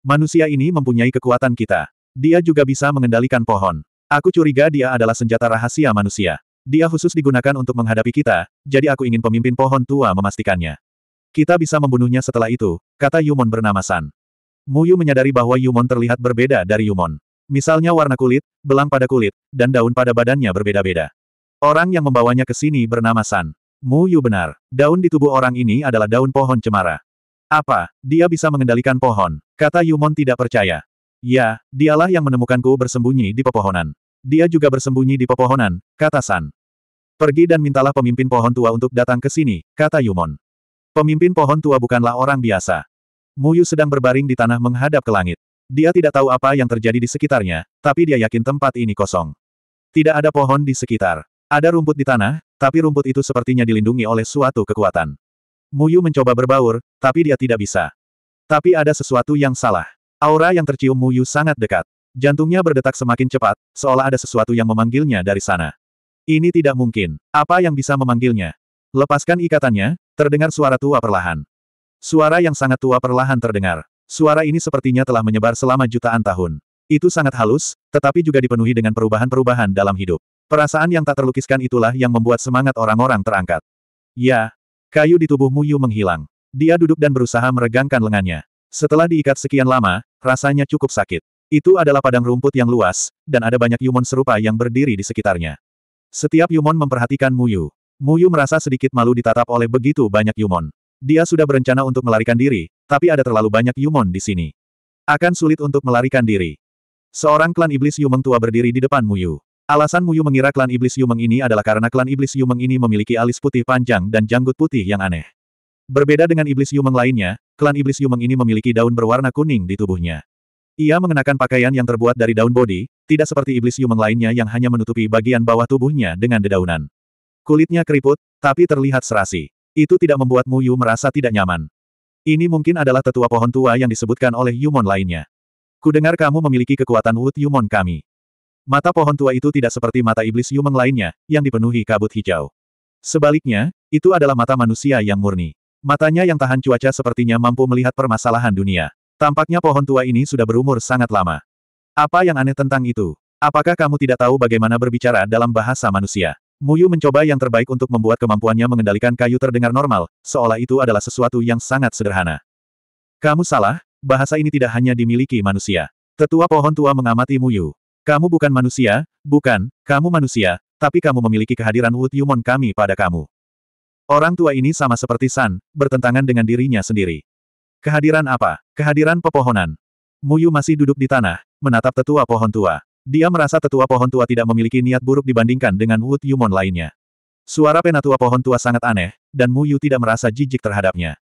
Manusia ini mempunyai kekuatan kita. Dia juga bisa mengendalikan pohon. Aku curiga dia adalah senjata rahasia manusia. Dia khusus digunakan untuk menghadapi kita, jadi aku ingin pemimpin pohon tua memastikannya. Kita bisa membunuhnya setelah itu, kata Yumon bernama San. Muyu menyadari bahwa Yumon terlihat berbeda dari Yumon. Misalnya warna kulit, belang pada kulit, dan daun pada badannya berbeda-beda. Orang yang membawanya ke sini bernama San. Mu Yu benar, daun di tubuh orang ini adalah daun pohon cemara. Apa, dia bisa mengendalikan pohon? Kata Yumon tidak percaya. Ya, dialah yang menemukanku bersembunyi di pepohonan. Dia juga bersembunyi di pepohonan, kata San. Pergi dan mintalah pemimpin pohon tua untuk datang ke sini, kata Yumon. Pemimpin pohon tua bukanlah orang biasa. Muyu sedang berbaring di tanah menghadap ke langit. Dia tidak tahu apa yang terjadi di sekitarnya, tapi dia yakin tempat ini kosong. Tidak ada pohon di sekitar. Ada rumput di tanah, tapi rumput itu sepertinya dilindungi oleh suatu kekuatan. Muyu mencoba berbaur, tapi dia tidak bisa. Tapi ada sesuatu yang salah. Aura yang tercium Muyu sangat dekat. Jantungnya berdetak semakin cepat, seolah ada sesuatu yang memanggilnya dari sana. Ini tidak mungkin. Apa yang bisa memanggilnya? Lepaskan ikatannya, Terdengar suara tua perlahan. Suara yang sangat tua perlahan terdengar. Suara ini sepertinya telah menyebar selama jutaan tahun. Itu sangat halus, tetapi juga dipenuhi dengan perubahan-perubahan dalam hidup. Perasaan yang tak terlukiskan itulah yang membuat semangat orang-orang terangkat. Ya, kayu di tubuh Yu menghilang. Dia duduk dan berusaha meregangkan lengannya. Setelah diikat sekian lama, rasanya cukup sakit. Itu adalah padang rumput yang luas, dan ada banyak Yumon serupa yang berdiri di sekitarnya. Setiap Yumon memperhatikan Muyu. Muyu merasa sedikit malu ditatap oleh begitu banyak Yumon. Dia sudah berencana untuk melarikan diri, tapi ada terlalu banyak Yumon di sini. Akan sulit untuk melarikan diri. Seorang klan iblis Yumeng tua berdiri di depan Muyu. Alasan Muyu mengira klan iblis Yumeng ini adalah karena klan iblis Yumeng ini memiliki alis putih panjang dan janggut putih yang aneh. Berbeda dengan iblis Yumeng lainnya, klan iblis Yumeng ini memiliki daun berwarna kuning di tubuhnya. Ia mengenakan pakaian yang terbuat dari daun bodi, tidak seperti iblis Yumeng lainnya yang hanya menutupi bagian bawah tubuhnya dengan dedaunan. Kulitnya keriput, tapi terlihat serasi. Itu tidak membuat Mu Yu merasa tidak nyaman. Ini mungkin adalah tetua pohon tua yang disebutkan oleh Yumon lainnya. Kudengar kamu memiliki kekuatan Wood Yumon kami. Mata pohon tua itu tidak seperti mata iblis Yumon lainnya, yang dipenuhi kabut hijau. Sebaliknya, itu adalah mata manusia yang murni. Matanya yang tahan cuaca sepertinya mampu melihat permasalahan dunia. Tampaknya pohon tua ini sudah berumur sangat lama. Apa yang aneh tentang itu? Apakah kamu tidak tahu bagaimana berbicara dalam bahasa manusia? Muyu mencoba yang terbaik untuk membuat kemampuannya mengendalikan kayu terdengar normal, seolah itu adalah sesuatu yang sangat sederhana. Kamu salah, bahasa ini tidak hanya dimiliki manusia. Tetua pohon tua mengamati Muyu. Kamu bukan manusia, bukan, kamu manusia, tapi kamu memiliki kehadiran Wood Yumon kami pada kamu. Orang tua ini sama seperti San, bertentangan dengan dirinya sendiri. Kehadiran apa? Kehadiran pepohonan. Muyu masih duduk di tanah, menatap tetua pohon tua. Dia merasa tetua pohon tua tidak memiliki niat buruk dibandingkan dengan Wood Yumon lainnya. Suara penatua pohon tua sangat aneh, dan Mu Yu tidak merasa jijik terhadapnya.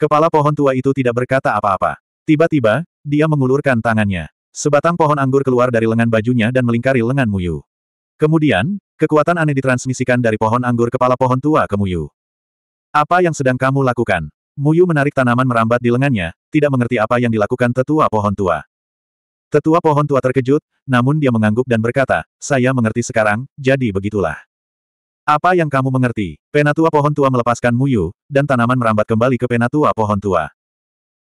Kepala pohon tua itu tidak berkata apa-apa. Tiba-tiba, dia mengulurkan tangannya. Sebatang pohon anggur keluar dari lengan bajunya dan melingkari lengan Mu Yu. Kemudian, kekuatan aneh ditransmisikan dari pohon anggur kepala pohon tua ke Mu Yu. Apa yang sedang kamu lakukan? Mu Yu menarik tanaman merambat di lengannya, tidak mengerti apa yang dilakukan tetua pohon tua. Tetua pohon tua terkejut, namun dia mengangguk dan berkata, saya mengerti sekarang, jadi begitulah. Apa yang kamu mengerti? Penatua pohon tua melepaskan Muyu, dan tanaman merambat kembali ke penatua pohon tua.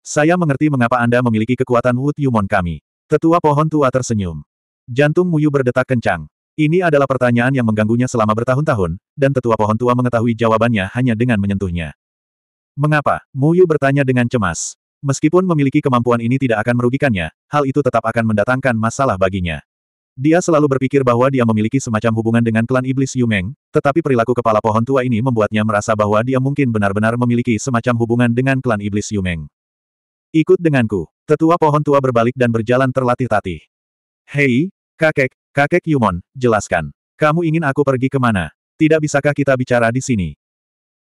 Saya mengerti mengapa Anda memiliki kekuatan Wood Yumon kami. Tetua pohon tua tersenyum. Jantung Muyu berdetak kencang. Ini adalah pertanyaan yang mengganggunya selama bertahun-tahun, dan tetua pohon tua mengetahui jawabannya hanya dengan menyentuhnya. Mengapa? Muyu bertanya dengan cemas. Meskipun memiliki kemampuan ini tidak akan merugikannya, hal itu tetap akan mendatangkan masalah baginya. Dia selalu berpikir bahwa dia memiliki semacam hubungan dengan klan iblis Yumeng, tetapi perilaku kepala pohon tua ini membuatnya merasa bahwa dia mungkin benar-benar memiliki semacam hubungan dengan klan iblis Yumeng. Ikut denganku. Tetua pohon tua berbalik dan berjalan terlatih-tatih. Hei, kakek, kakek Yumon, jelaskan. Kamu ingin aku pergi kemana? Tidak bisakah kita bicara di sini?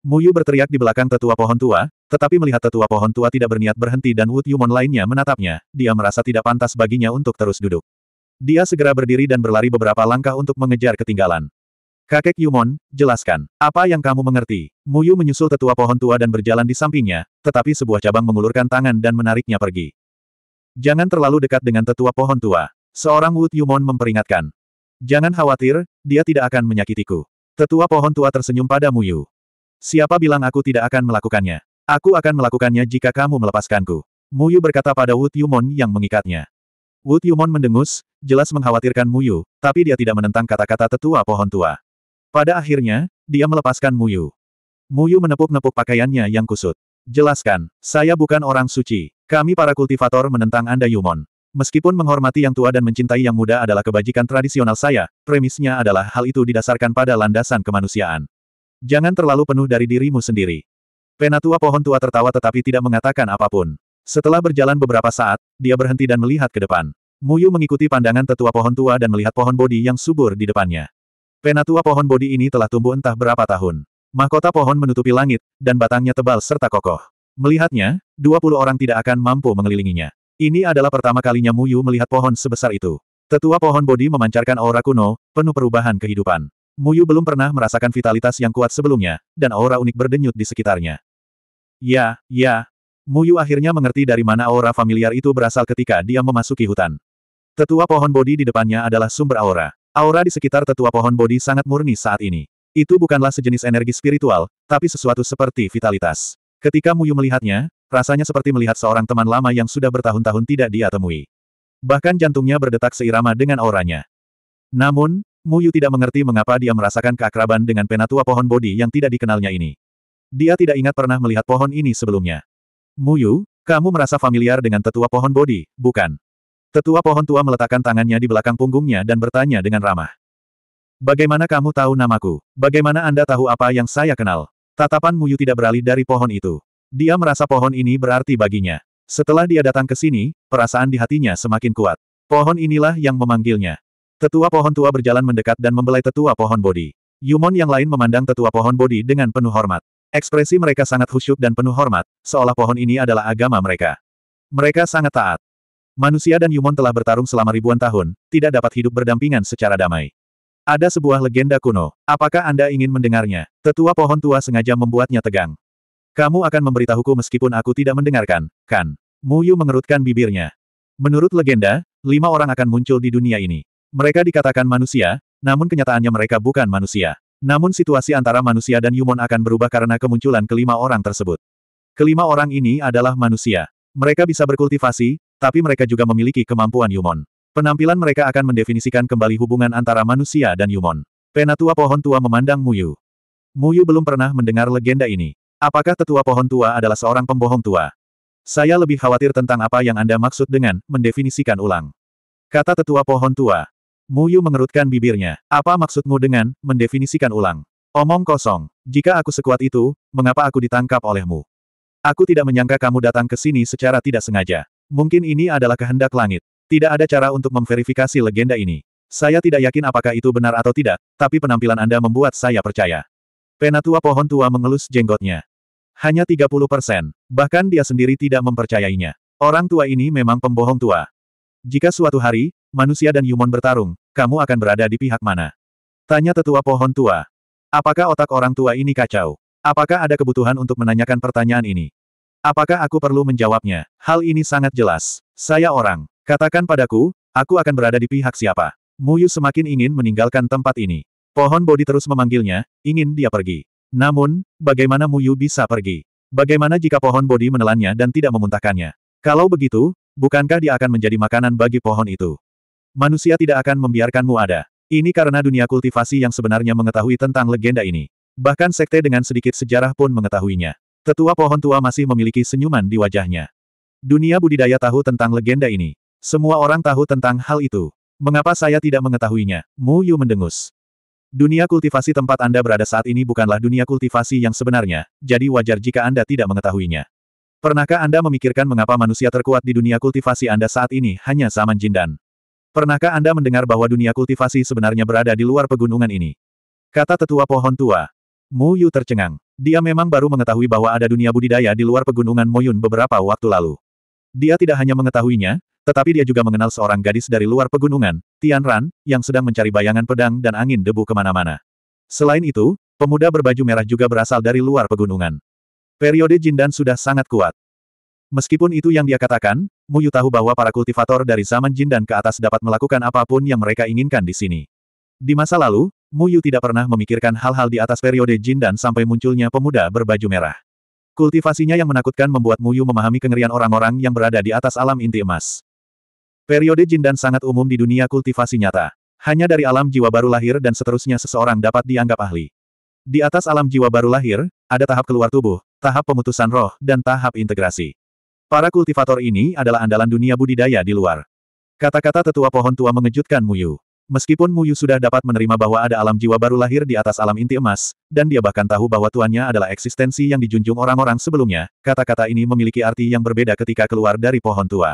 Muyu berteriak di belakang tetua pohon tua, tetapi melihat tetua pohon tua tidak berniat berhenti dan Wood Yumon lainnya menatapnya, dia merasa tidak pantas baginya untuk terus duduk. Dia segera berdiri dan berlari beberapa langkah untuk mengejar ketinggalan. Kakek Yumon, jelaskan. Apa yang kamu mengerti? Muyu menyusul tetua pohon tua dan berjalan di sampingnya, tetapi sebuah cabang mengulurkan tangan dan menariknya pergi. Jangan terlalu dekat dengan tetua pohon tua. Seorang Wood Yumon memperingatkan. Jangan khawatir, dia tidak akan menyakitiku. Tetua pohon tua tersenyum pada Muyu. Siapa bilang aku tidak akan melakukannya? Aku akan melakukannya jika kamu melepaskanku. Muyu berkata pada Wu Tiumon yang mengikatnya. Wu Tiumon mendengus, jelas mengkhawatirkan Muyu, tapi dia tidak menentang kata-kata tetua pohon tua. Pada akhirnya, dia melepaskan Muyu. Muyu menepuk-nepuk pakaiannya yang kusut. Jelaskan, saya bukan orang suci. Kami para kultivator menentang Anda Yumon. Meskipun menghormati yang tua dan mencintai yang muda adalah kebajikan tradisional saya, premisnya adalah hal itu didasarkan pada landasan kemanusiaan. Jangan terlalu penuh dari dirimu sendiri. Penatua pohon tua tertawa tetapi tidak mengatakan apapun. Setelah berjalan beberapa saat, dia berhenti dan melihat ke depan. Muyu mengikuti pandangan tetua pohon tua dan melihat pohon bodi yang subur di depannya. Penatua pohon bodi ini telah tumbuh entah berapa tahun. Mahkota pohon menutupi langit, dan batangnya tebal serta kokoh. Melihatnya, 20 orang tidak akan mampu mengelilinginya. Ini adalah pertama kalinya Muyu melihat pohon sebesar itu. Tetua pohon bodi memancarkan aura kuno, penuh perubahan kehidupan. Muyu belum pernah merasakan vitalitas yang kuat sebelumnya, dan aura unik berdenyut di sekitarnya. Ya, ya. Muyu akhirnya mengerti dari mana aura familiar itu berasal ketika dia memasuki hutan. Tetua pohon bodi di depannya adalah sumber aura. Aura di sekitar tetua pohon bodi sangat murni saat ini. Itu bukanlah sejenis energi spiritual, tapi sesuatu seperti vitalitas. Ketika Muyu melihatnya, rasanya seperti melihat seorang teman lama yang sudah bertahun-tahun tidak dia temui. Bahkan jantungnya berdetak seirama dengan auranya. Namun, Muyu tidak mengerti mengapa dia merasakan keakraban dengan penatua pohon bodi yang tidak dikenalnya ini. Dia tidak ingat pernah melihat pohon ini sebelumnya. Muyu, kamu merasa familiar dengan tetua pohon bodi, bukan? Tetua pohon tua meletakkan tangannya di belakang punggungnya dan bertanya dengan ramah. Bagaimana kamu tahu namaku? Bagaimana Anda tahu apa yang saya kenal? Tatapan Muyu tidak beralih dari pohon itu. Dia merasa pohon ini berarti baginya. Setelah dia datang ke sini, perasaan di hatinya semakin kuat. Pohon inilah yang memanggilnya. Tetua pohon tua berjalan mendekat dan membelai tetua pohon bodi. Yumon yang lain memandang tetua pohon bodi dengan penuh hormat. Ekspresi mereka sangat khusyuk dan penuh hormat, seolah pohon ini adalah agama mereka. Mereka sangat taat. Manusia dan Yumon telah bertarung selama ribuan tahun, tidak dapat hidup berdampingan secara damai. Ada sebuah legenda kuno. Apakah Anda ingin mendengarnya? Tetua pohon tua sengaja membuatnya tegang. Kamu akan memberitahuku meskipun aku tidak mendengarkan, kan? Muyu mengerutkan bibirnya. Menurut legenda, lima orang akan muncul di dunia ini. Mereka dikatakan manusia, namun kenyataannya mereka bukan manusia. Namun situasi antara manusia dan Yumon akan berubah karena kemunculan kelima orang tersebut. Kelima orang ini adalah manusia. Mereka bisa berkultivasi, tapi mereka juga memiliki kemampuan Yumon. Penampilan mereka akan mendefinisikan kembali hubungan antara manusia dan Yumon. Penatua pohon tua memandang Muyu. Muyu belum pernah mendengar legenda ini. Apakah tetua pohon tua adalah seorang pembohong tua? Saya lebih khawatir tentang apa yang Anda maksud dengan mendefinisikan ulang. Kata tetua pohon tua. Mu Yu mengerutkan bibirnya. Apa maksudmu dengan, mendefinisikan ulang? Omong kosong. Jika aku sekuat itu, mengapa aku ditangkap olehmu? Aku tidak menyangka kamu datang ke sini secara tidak sengaja. Mungkin ini adalah kehendak langit. Tidak ada cara untuk memverifikasi legenda ini. Saya tidak yakin apakah itu benar atau tidak, tapi penampilan Anda membuat saya percaya. Penatua pohon tua mengelus jenggotnya. Hanya 30 persen. Bahkan dia sendiri tidak mempercayainya. Orang tua ini memang pembohong tua. Jika suatu hari, manusia dan Yumon bertarung, kamu akan berada di pihak mana? Tanya tetua pohon tua. Apakah otak orang tua ini kacau? Apakah ada kebutuhan untuk menanyakan pertanyaan ini? Apakah aku perlu menjawabnya? Hal ini sangat jelas. Saya orang. Katakan padaku, aku akan berada di pihak siapa. Muyu semakin ingin meninggalkan tempat ini. Pohon bodi terus memanggilnya, ingin dia pergi. Namun, bagaimana Muyu bisa pergi? Bagaimana jika pohon bodi menelannya dan tidak memuntahkannya? Kalau begitu, bukankah dia akan menjadi makanan bagi pohon itu? Manusia tidak akan membiarkanmu ada. Ini karena dunia kultivasi yang sebenarnya mengetahui tentang legenda ini. Bahkan sekte dengan sedikit sejarah pun mengetahuinya. Tetua pohon tua masih memiliki senyuman di wajahnya. Dunia budidaya tahu tentang legenda ini. Semua orang tahu tentang hal itu. Mengapa saya tidak mengetahuinya? Mu Yu mendengus. Dunia kultivasi tempat Anda berada saat ini bukanlah dunia kultivasi yang sebenarnya, jadi wajar jika Anda tidak mengetahuinya. Pernahkah Anda memikirkan mengapa manusia terkuat di dunia kultivasi Anda saat ini hanya zaman jindan? Pernahkah Anda mendengar bahwa dunia kultivasi sebenarnya berada di luar pegunungan ini? Kata tetua pohon tua. Mu Yu tercengang. Dia memang baru mengetahui bahwa ada dunia budidaya di luar pegunungan Moyun beberapa waktu lalu. Dia tidak hanya mengetahuinya, tetapi dia juga mengenal seorang gadis dari luar pegunungan, Tian Ran, yang sedang mencari bayangan pedang dan angin debu kemana-mana. Selain itu, pemuda berbaju merah juga berasal dari luar pegunungan. Periode Jindan sudah sangat kuat. Meskipun itu yang dia katakan, Mu Yu tahu bahwa para kultivator dari zaman jin dan ke atas dapat melakukan apapun yang mereka inginkan di sini. Di masa lalu, Mu Yu tidak pernah memikirkan hal-hal di atas periode jin dan sampai munculnya pemuda berbaju merah. Kultivasinya yang menakutkan membuat Mu Yu memahami kengerian orang-orang yang berada di atas alam inti emas. Periode jin dan sangat umum di dunia kultivasi nyata. Hanya dari alam jiwa baru lahir dan seterusnya seseorang dapat dianggap ahli. Di atas alam jiwa baru lahir, ada tahap keluar tubuh, tahap pemutusan roh, dan tahap integrasi. Para kultivator ini adalah andalan dunia budidaya di luar. Kata-kata tetua pohon tua mengejutkan Muyu. Meskipun Muyu sudah dapat menerima bahwa ada alam jiwa baru lahir di atas alam inti emas, dan dia bahkan tahu bahwa tuannya adalah eksistensi yang dijunjung orang-orang sebelumnya, kata-kata ini memiliki arti yang berbeda ketika keluar dari pohon tua.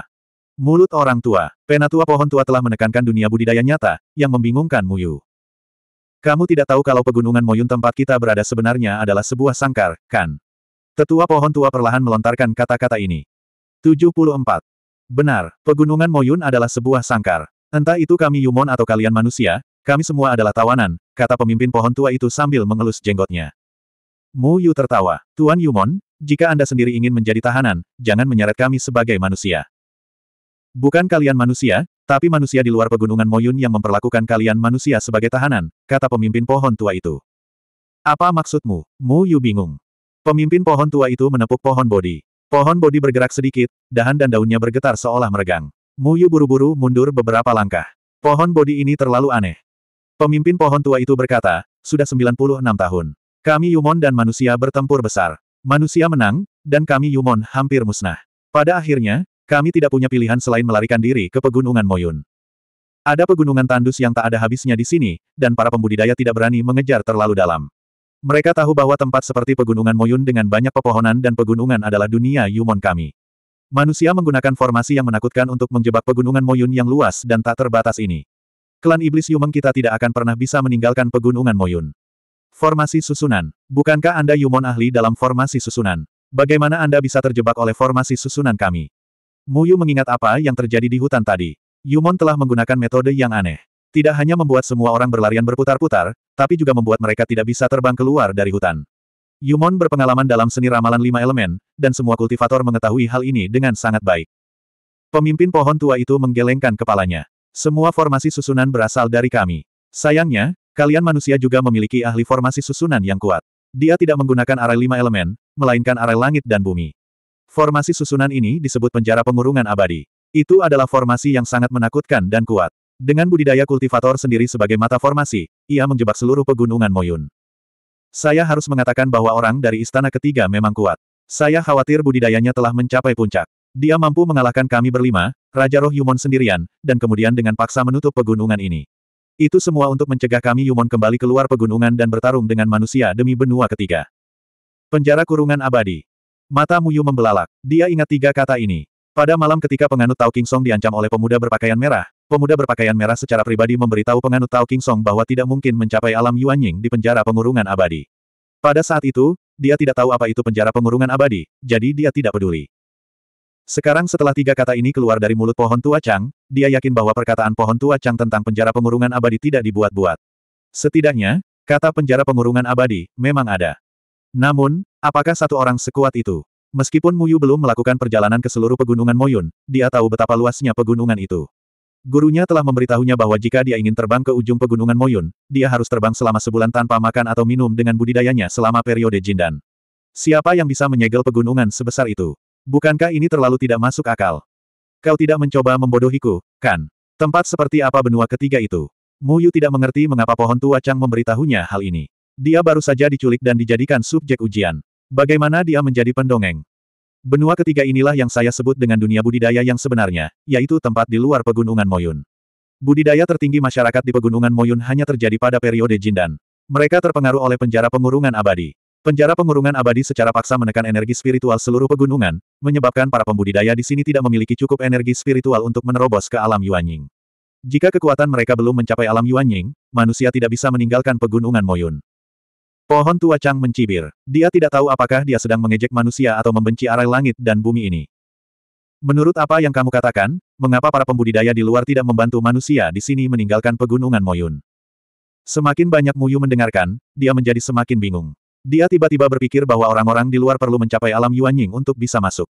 Mulut orang tua, penatua pohon tua telah menekankan dunia budidaya nyata, yang membingungkan Muyu. Kamu tidak tahu kalau pegunungan Moyun tempat kita berada sebenarnya adalah sebuah sangkar, kan? Tetua pohon tua perlahan melontarkan kata-kata ini. 74. Benar, Pegunungan Moyun adalah sebuah sangkar. Entah itu kami Yumon atau kalian manusia, kami semua adalah tawanan, kata pemimpin pohon tua itu sambil mengelus jenggotnya. Mu Yu tertawa. Tuan Yumon, jika Anda sendiri ingin menjadi tahanan, jangan menyeret kami sebagai manusia. Bukan kalian manusia, tapi manusia di luar pegunungan Moyun yang memperlakukan kalian manusia sebagai tahanan, kata pemimpin pohon tua itu. Apa maksudmu? Mu Yu bingung. Pemimpin pohon tua itu menepuk pohon bodi. Pohon bodi bergerak sedikit, dahan dan daunnya bergetar seolah meregang. Muyu buru-buru mundur beberapa langkah. Pohon bodi ini terlalu aneh. Pemimpin pohon tua itu berkata, sudah 96 tahun. Kami Yumon dan manusia bertempur besar. Manusia menang, dan kami Yumon hampir musnah. Pada akhirnya, kami tidak punya pilihan selain melarikan diri ke pegunungan Moyun. Ada pegunungan tandus yang tak ada habisnya di sini, dan para pembudidaya tidak berani mengejar terlalu dalam. Mereka tahu bahwa tempat seperti pegunungan Moyun dengan banyak pepohonan dan pegunungan adalah dunia Yumon kami. Manusia menggunakan formasi yang menakutkan untuk menjebak pegunungan Moyun yang luas dan tak terbatas ini. Klan Iblis Yumon kita tidak akan pernah bisa meninggalkan pegunungan Moyun. Formasi susunan. Bukankah Anda Yumon ahli dalam formasi susunan? Bagaimana Anda bisa terjebak oleh formasi susunan kami? Muyu mengingat apa yang terjadi di hutan tadi. Yumon telah menggunakan metode yang aneh. Tidak hanya membuat semua orang berlarian berputar-putar, tapi juga membuat mereka tidak bisa terbang keluar dari hutan. Yumon berpengalaman dalam seni ramalan lima elemen, dan semua kultivator mengetahui hal ini dengan sangat baik. Pemimpin pohon tua itu menggelengkan kepalanya. Semua formasi susunan berasal dari kami. Sayangnya, kalian manusia juga memiliki ahli formasi susunan yang kuat. Dia tidak menggunakan arai lima elemen, melainkan arai langit dan bumi. Formasi susunan ini disebut penjara pengurungan abadi. Itu adalah formasi yang sangat menakutkan dan kuat. Dengan budidaya kultivator sendiri sebagai mata formasi, ia menjebak seluruh pegunungan Moyun. Saya harus mengatakan bahwa orang dari istana ketiga memang kuat. Saya khawatir budidayanya telah mencapai puncak. Dia mampu mengalahkan kami berlima, Raja Roh Yumon sendirian, dan kemudian dengan paksa menutup pegunungan ini. Itu semua untuk mencegah kami Yumon kembali keluar pegunungan dan bertarung dengan manusia demi benua ketiga. Penjara kurungan abadi. Mata Muyu membelalak. Dia ingat tiga kata ini. Pada malam ketika penganut Tao King Song diancam oleh pemuda berpakaian merah, Pemuda berpakaian merah secara pribadi memberitahu penganut Tao King Song bahwa tidak mungkin mencapai alam Yuan Ying di penjara pengurungan abadi. Pada saat itu, dia tidak tahu apa itu penjara pengurungan abadi, jadi dia tidak peduli. Sekarang setelah tiga kata ini keluar dari mulut pohon tua Chang, dia yakin bahwa perkataan pohon tua Chang tentang penjara pengurungan abadi tidak dibuat-buat. Setidaknya, kata penjara pengurungan abadi, memang ada. Namun, apakah satu orang sekuat itu? Meskipun Muyu belum melakukan perjalanan ke seluruh pegunungan Moyun, dia tahu betapa luasnya pegunungan itu. Gurunya telah memberitahunya bahwa jika dia ingin terbang ke ujung pegunungan Moyun, dia harus terbang selama sebulan tanpa makan atau minum dengan budidayanya selama periode Jindan. Siapa yang bisa menyegel pegunungan sebesar itu? Bukankah ini terlalu tidak masuk akal? Kau tidak mencoba membodohiku, kan? Tempat seperti apa benua ketiga itu? Muyu tidak mengerti mengapa pohon tua Chang memberitahunya hal ini. Dia baru saja diculik dan dijadikan subjek ujian. Bagaimana dia menjadi pendongeng? Benua ketiga inilah yang saya sebut dengan dunia budidaya yang sebenarnya, yaitu tempat di luar pegunungan Moyun. Budidaya tertinggi masyarakat di pegunungan Moyun hanya terjadi pada periode Jindan. Mereka terpengaruh oleh penjara pengurungan abadi. Penjara pengurungan abadi secara paksa menekan energi spiritual seluruh pegunungan, menyebabkan para pembudidaya di sini tidak memiliki cukup energi spiritual untuk menerobos ke alam Yuanying. Jika kekuatan mereka belum mencapai alam Yuanying, manusia tidak bisa meninggalkan pegunungan Moyun. Pohon tua Chang mencibir. Dia tidak tahu apakah dia sedang mengejek manusia atau membenci arai langit dan bumi ini. Menurut apa yang kamu katakan, mengapa para pembudidaya di luar tidak membantu manusia di sini meninggalkan pegunungan Moyun? Semakin banyak Muyu mendengarkan, dia menjadi semakin bingung. Dia tiba-tiba berpikir bahwa orang-orang di luar perlu mencapai alam Yuanying untuk bisa masuk.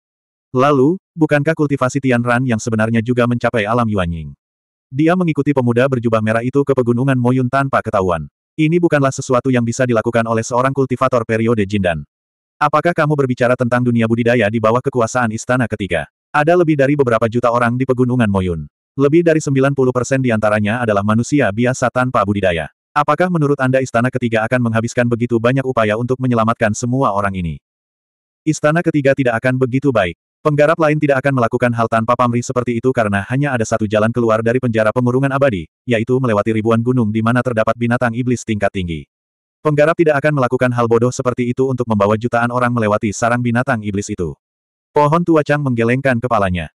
Lalu, bukankah kultivasi Tian Ran yang sebenarnya juga mencapai alam Yuanying? Dia mengikuti pemuda berjubah merah itu ke pegunungan Moyun tanpa ketahuan. Ini bukanlah sesuatu yang bisa dilakukan oleh seorang kultivator periode Jindan. Apakah kamu berbicara tentang dunia budidaya di bawah kekuasaan istana ketiga? Ada lebih dari beberapa juta orang di pegunungan Moyun. Lebih dari 90 persen di antaranya adalah manusia biasa tanpa budidaya. Apakah menurut Anda istana ketiga akan menghabiskan begitu banyak upaya untuk menyelamatkan semua orang ini? Istana ketiga tidak akan begitu baik. Penggarap lain tidak akan melakukan hal tanpa pamrih seperti itu karena hanya ada satu jalan keluar dari penjara pengurungan abadi, yaitu melewati ribuan gunung di mana terdapat binatang iblis tingkat tinggi. Penggarap tidak akan melakukan hal bodoh seperti itu untuk membawa jutaan orang melewati sarang binatang iblis itu. Pohon tua Chang menggelengkan kepalanya.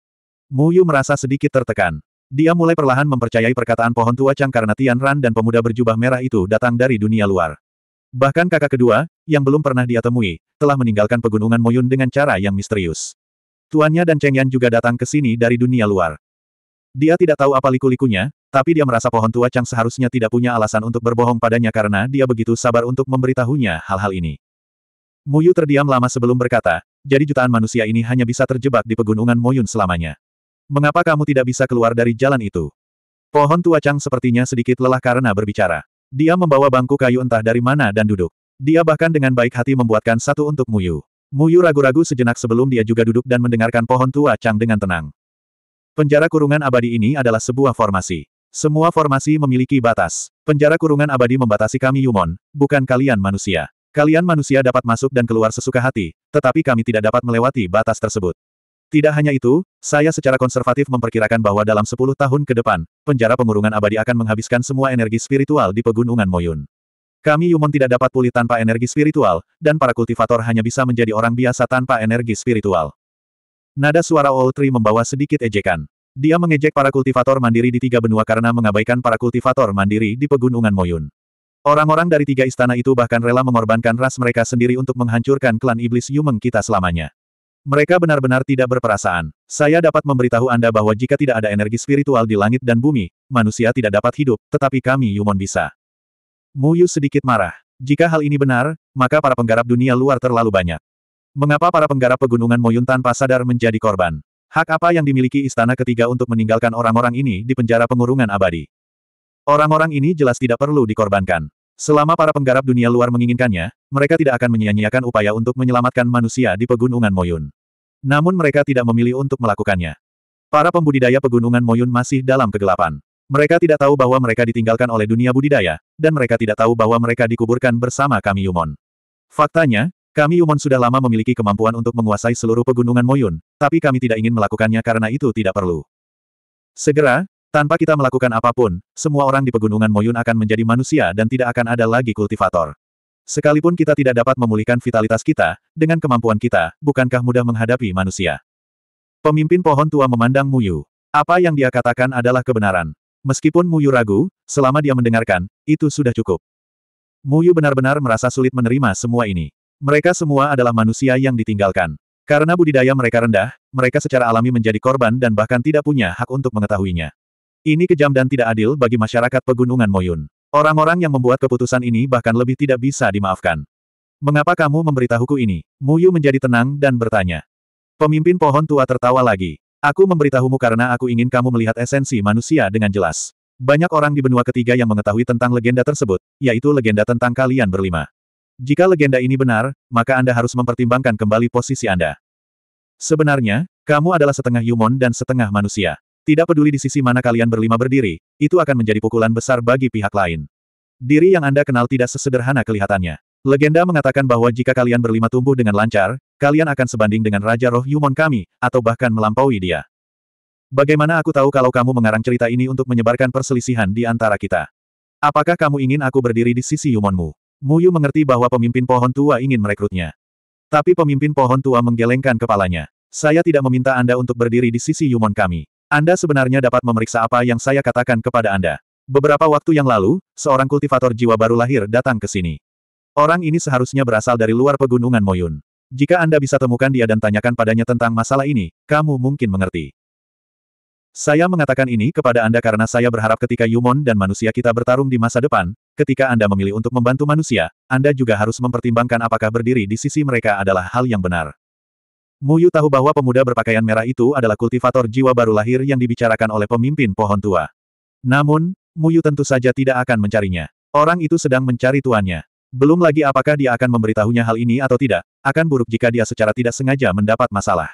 Muyu merasa sedikit tertekan. Dia mulai perlahan mempercayai perkataan pohon tua Chang karena Tian Ran dan pemuda berjubah merah itu datang dari dunia luar. Bahkan kakak kedua, yang belum pernah dia temui, telah meninggalkan pegunungan Moyun dengan cara yang misterius. Tuannya dan Cheng Yan juga datang ke sini dari dunia luar. Dia tidak tahu apa liku-likunya, tapi dia merasa pohon tua Chang seharusnya tidak punya alasan untuk berbohong padanya karena dia begitu sabar untuk memberitahunya hal-hal ini. Muyu terdiam lama sebelum berkata, jadi jutaan manusia ini hanya bisa terjebak di pegunungan Moyun selamanya. Mengapa kamu tidak bisa keluar dari jalan itu? Pohon tua Chang sepertinya sedikit lelah karena berbicara. Dia membawa bangku kayu entah dari mana dan duduk. Dia bahkan dengan baik hati membuatkan satu untuk Muyu. Muyu ragu-ragu sejenak sebelum dia juga duduk dan mendengarkan pohon tua Chang dengan tenang. Penjara kurungan abadi ini adalah sebuah formasi. Semua formasi memiliki batas. Penjara kurungan abadi membatasi kami Yumon, bukan kalian manusia. Kalian manusia dapat masuk dan keluar sesuka hati, tetapi kami tidak dapat melewati batas tersebut. Tidak hanya itu, saya secara konservatif memperkirakan bahwa dalam 10 tahun ke depan, penjara pengurungan abadi akan menghabiskan semua energi spiritual di pegunungan Moyun. Kami Yumon tidak dapat pulih tanpa energi spiritual, dan para kultivator hanya bisa menjadi orang biasa tanpa energi spiritual. Nada suara Oltri membawa sedikit ejekan. Dia mengejek para kultivator mandiri di tiga benua karena mengabaikan para kultivator mandiri di pegunungan Moyun. Orang-orang dari tiga istana itu bahkan rela mengorbankan ras mereka sendiri untuk menghancurkan klan iblis Yumeng kita selamanya. Mereka benar-benar tidak berperasaan. Saya dapat memberitahu Anda bahwa jika tidak ada energi spiritual di langit dan bumi, manusia tidak dapat hidup, tetapi kami Yumon bisa. Mu Yu sedikit marah. Jika hal ini benar, maka para penggarap dunia luar terlalu banyak. Mengapa para penggarap pegunungan Moyun tanpa sadar menjadi korban? Hak apa yang dimiliki istana ketiga untuk meninggalkan orang-orang ini di penjara pengurungan abadi? Orang-orang ini jelas tidak perlu dikorbankan. Selama para penggarap dunia luar menginginkannya, mereka tidak akan menyia-nyiakan upaya untuk menyelamatkan manusia di pegunungan Moyun. Namun mereka tidak memilih untuk melakukannya. Para pembudidaya pegunungan Moyun masih dalam kegelapan. Mereka tidak tahu bahwa mereka ditinggalkan oleh dunia budidaya, dan mereka tidak tahu bahwa mereka dikuburkan bersama kami Yumon. Faktanya, kami Yumon sudah lama memiliki kemampuan untuk menguasai seluruh pegunungan Moyun, tapi kami tidak ingin melakukannya karena itu tidak perlu. Segera, tanpa kita melakukan apapun, semua orang di pegunungan Moyun akan menjadi manusia dan tidak akan ada lagi kultivator. Sekalipun kita tidak dapat memulihkan vitalitas kita, dengan kemampuan kita, bukankah mudah menghadapi manusia? Pemimpin pohon tua memandang Muyu. Apa yang dia katakan adalah kebenaran. Meskipun Muyu ragu, selama dia mendengarkan, itu sudah cukup. Muyu benar-benar merasa sulit menerima semua ini. Mereka semua adalah manusia yang ditinggalkan. Karena budidaya mereka rendah, mereka secara alami menjadi korban dan bahkan tidak punya hak untuk mengetahuinya. Ini kejam dan tidak adil bagi masyarakat pegunungan Moyun. Orang-orang yang membuat keputusan ini bahkan lebih tidak bisa dimaafkan. Mengapa kamu memberitahuku ini? Muyu menjadi tenang dan bertanya. Pemimpin pohon tua tertawa lagi. Aku memberitahumu karena aku ingin kamu melihat esensi manusia dengan jelas. Banyak orang di benua ketiga yang mengetahui tentang legenda tersebut, yaitu legenda tentang kalian berlima. Jika legenda ini benar, maka Anda harus mempertimbangkan kembali posisi Anda. Sebenarnya, kamu adalah setengah human dan setengah manusia. Tidak peduli di sisi mana kalian berlima berdiri, itu akan menjadi pukulan besar bagi pihak lain. Diri yang Anda kenal tidak sesederhana kelihatannya. Legenda mengatakan bahwa jika kalian berlima tumbuh dengan lancar, kalian akan sebanding dengan Raja Roh Yumon kami, atau bahkan melampaui dia. Bagaimana aku tahu kalau kamu mengarang cerita ini untuk menyebarkan perselisihan di antara kita? Apakah kamu ingin aku berdiri di sisi Yumonmu? Muyu mengerti bahwa pemimpin pohon tua ingin merekrutnya. Tapi pemimpin pohon tua menggelengkan kepalanya. Saya tidak meminta Anda untuk berdiri di sisi Yumon kami. Anda sebenarnya dapat memeriksa apa yang saya katakan kepada Anda. Beberapa waktu yang lalu, seorang kultivator jiwa baru lahir datang ke sini. Orang ini seharusnya berasal dari luar pegunungan Moyun. Jika Anda bisa temukan dia dan tanyakan padanya tentang masalah ini, kamu mungkin mengerti. Saya mengatakan ini kepada Anda karena saya berharap ketika Yumon dan manusia kita bertarung di masa depan, ketika Anda memilih untuk membantu manusia, Anda juga harus mempertimbangkan apakah berdiri di sisi mereka adalah hal yang benar. Muyu tahu bahwa pemuda berpakaian merah itu adalah kultivator jiwa baru lahir yang dibicarakan oleh pemimpin pohon tua. Namun, Muyu tentu saja tidak akan mencarinya. Orang itu sedang mencari tuannya. Belum lagi apakah dia akan memberitahunya hal ini atau tidak, akan buruk jika dia secara tidak sengaja mendapat masalah.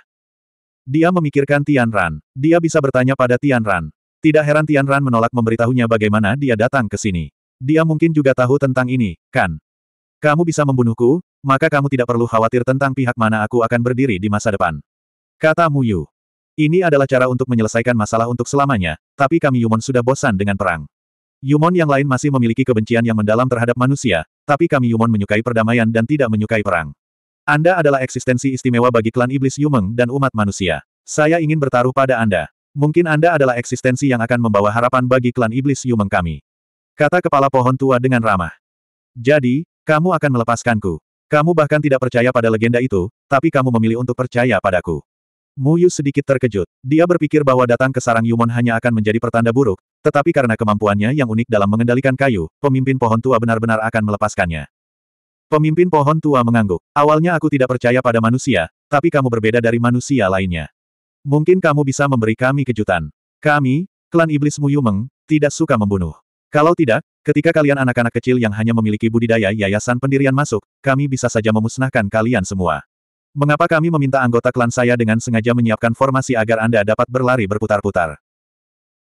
Dia memikirkan Tian Ran. Dia bisa bertanya pada Tian Ran. Tidak heran Tian Ran menolak memberitahunya bagaimana dia datang ke sini. Dia mungkin juga tahu tentang ini, kan? Kamu bisa membunuhku, maka kamu tidak perlu khawatir tentang pihak mana aku akan berdiri di masa depan. Kata Mu Yu. Ini adalah cara untuk menyelesaikan masalah untuk selamanya, tapi kami Yumon sudah bosan dengan perang. Yumon yang lain masih memiliki kebencian yang mendalam terhadap manusia, tapi kami Yumon menyukai perdamaian dan tidak menyukai perang. Anda adalah eksistensi istimewa bagi klan iblis Yumeng dan umat manusia. Saya ingin bertaruh pada Anda. Mungkin Anda adalah eksistensi yang akan membawa harapan bagi klan iblis Yumeng kami. Kata kepala pohon tua dengan ramah. Jadi, kamu akan melepaskanku. Kamu bahkan tidak percaya pada legenda itu, tapi kamu memilih untuk percaya padaku. Mu Yu sedikit terkejut. Dia berpikir bahwa datang ke sarang Yumon hanya akan menjadi pertanda buruk, tetapi karena kemampuannya yang unik dalam mengendalikan kayu, pemimpin pohon tua benar-benar akan melepaskannya. Pemimpin pohon tua mengangguk. Awalnya aku tidak percaya pada manusia, tapi kamu berbeda dari manusia lainnya. Mungkin kamu bisa memberi kami kejutan. Kami, klan iblis Muyumeng, tidak suka membunuh. Kalau tidak, ketika kalian anak-anak kecil yang hanya memiliki budidaya yayasan pendirian masuk, kami bisa saja memusnahkan kalian semua. Mengapa kami meminta anggota klan saya dengan sengaja menyiapkan formasi agar Anda dapat berlari berputar-putar?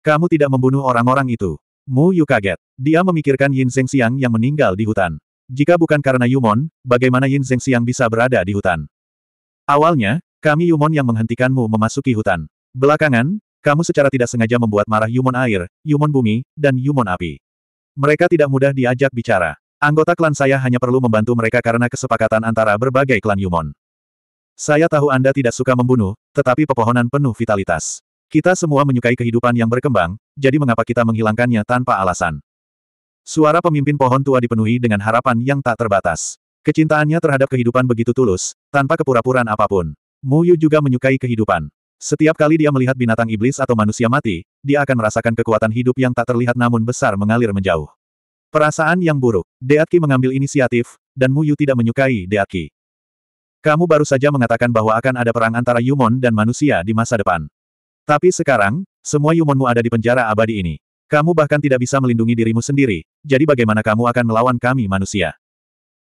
Kamu tidak membunuh orang-orang itu. Mu Yu kaget. Dia memikirkan Yin Xiang yang meninggal di hutan. Jika bukan karena Yumon, bagaimana Yin Xiang bisa berada di hutan? Awalnya, kami Yumon yang menghentikanmu memasuki hutan. Belakangan, kamu secara tidak sengaja membuat marah Yumon air, Yumon bumi, dan Yumon api. Mereka tidak mudah diajak bicara. Anggota klan saya hanya perlu membantu mereka karena kesepakatan antara berbagai klan Yumon. Saya tahu Anda tidak suka membunuh, tetapi pepohonan penuh vitalitas. Kita semua menyukai kehidupan yang berkembang, jadi mengapa kita menghilangkannya tanpa alasan? Suara pemimpin pohon tua dipenuhi dengan harapan yang tak terbatas. Kecintaannya terhadap kehidupan begitu tulus, tanpa kepura-puraan apapun. Mu Yu juga menyukai kehidupan. Setiap kali dia melihat binatang iblis atau manusia mati, dia akan merasakan kekuatan hidup yang tak terlihat namun besar mengalir menjauh. Perasaan yang buruk, Deatki mengambil inisiatif, dan Mu Yu tidak menyukai Deatki. Kamu baru saja mengatakan bahwa akan ada perang antara Yumon dan manusia di masa depan. Tapi sekarang, semua Yumonmu ada di penjara abadi ini. Kamu bahkan tidak bisa melindungi dirimu sendiri, jadi bagaimana kamu akan melawan kami manusia?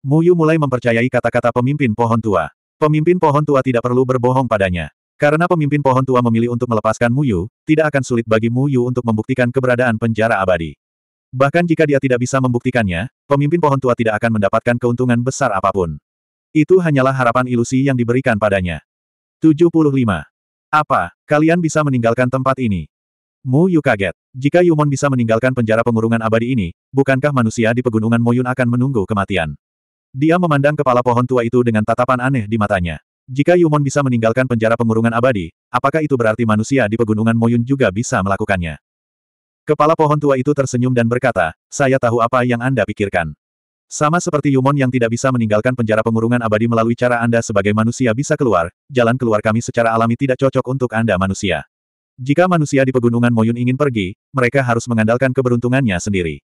Muyu mulai mempercayai kata-kata pemimpin pohon tua. Pemimpin pohon tua tidak perlu berbohong padanya. Karena pemimpin pohon tua memilih untuk melepaskan Muyu, tidak akan sulit bagi Mu-yu untuk membuktikan keberadaan penjara abadi. Bahkan jika dia tidak bisa membuktikannya, pemimpin pohon tua tidak akan mendapatkan keuntungan besar apapun. Itu hanyalah harapan ilusi yang diberikan padanya. 75. Apa, kalian bisa meninggalkan tempat ini? Mu Yu kaget. Jika Yumon bisa meninggalkan penjara pengurungan abadi ini, bukankah manusia di pegunungan Moyun akan menunggu kematian? Dia memandang kepala pohon tua itu dengan tatapan aneh di matanya. Jika Yumon bisa meninggalkan penjara pengurungan abadi, apakah itu berarti manusia di pegunungan Moyun juga bisa melakukannya? Kepala pohon tua itu tersenyum dan berkata, saya tahu apa yang Anda pikirkan. Sama seperti Yumon yang tidak bisa meninggalkan penjara pengurungan abadi melalui cara Anda sebagai manusia bisa keluar, jalan keluar kami secara alami tidak cocok untuk Anda manusia. Jika manusia di pegunungan Moyun ingin pergi, mereka harus mengandalkan keberuntungannya sendiri.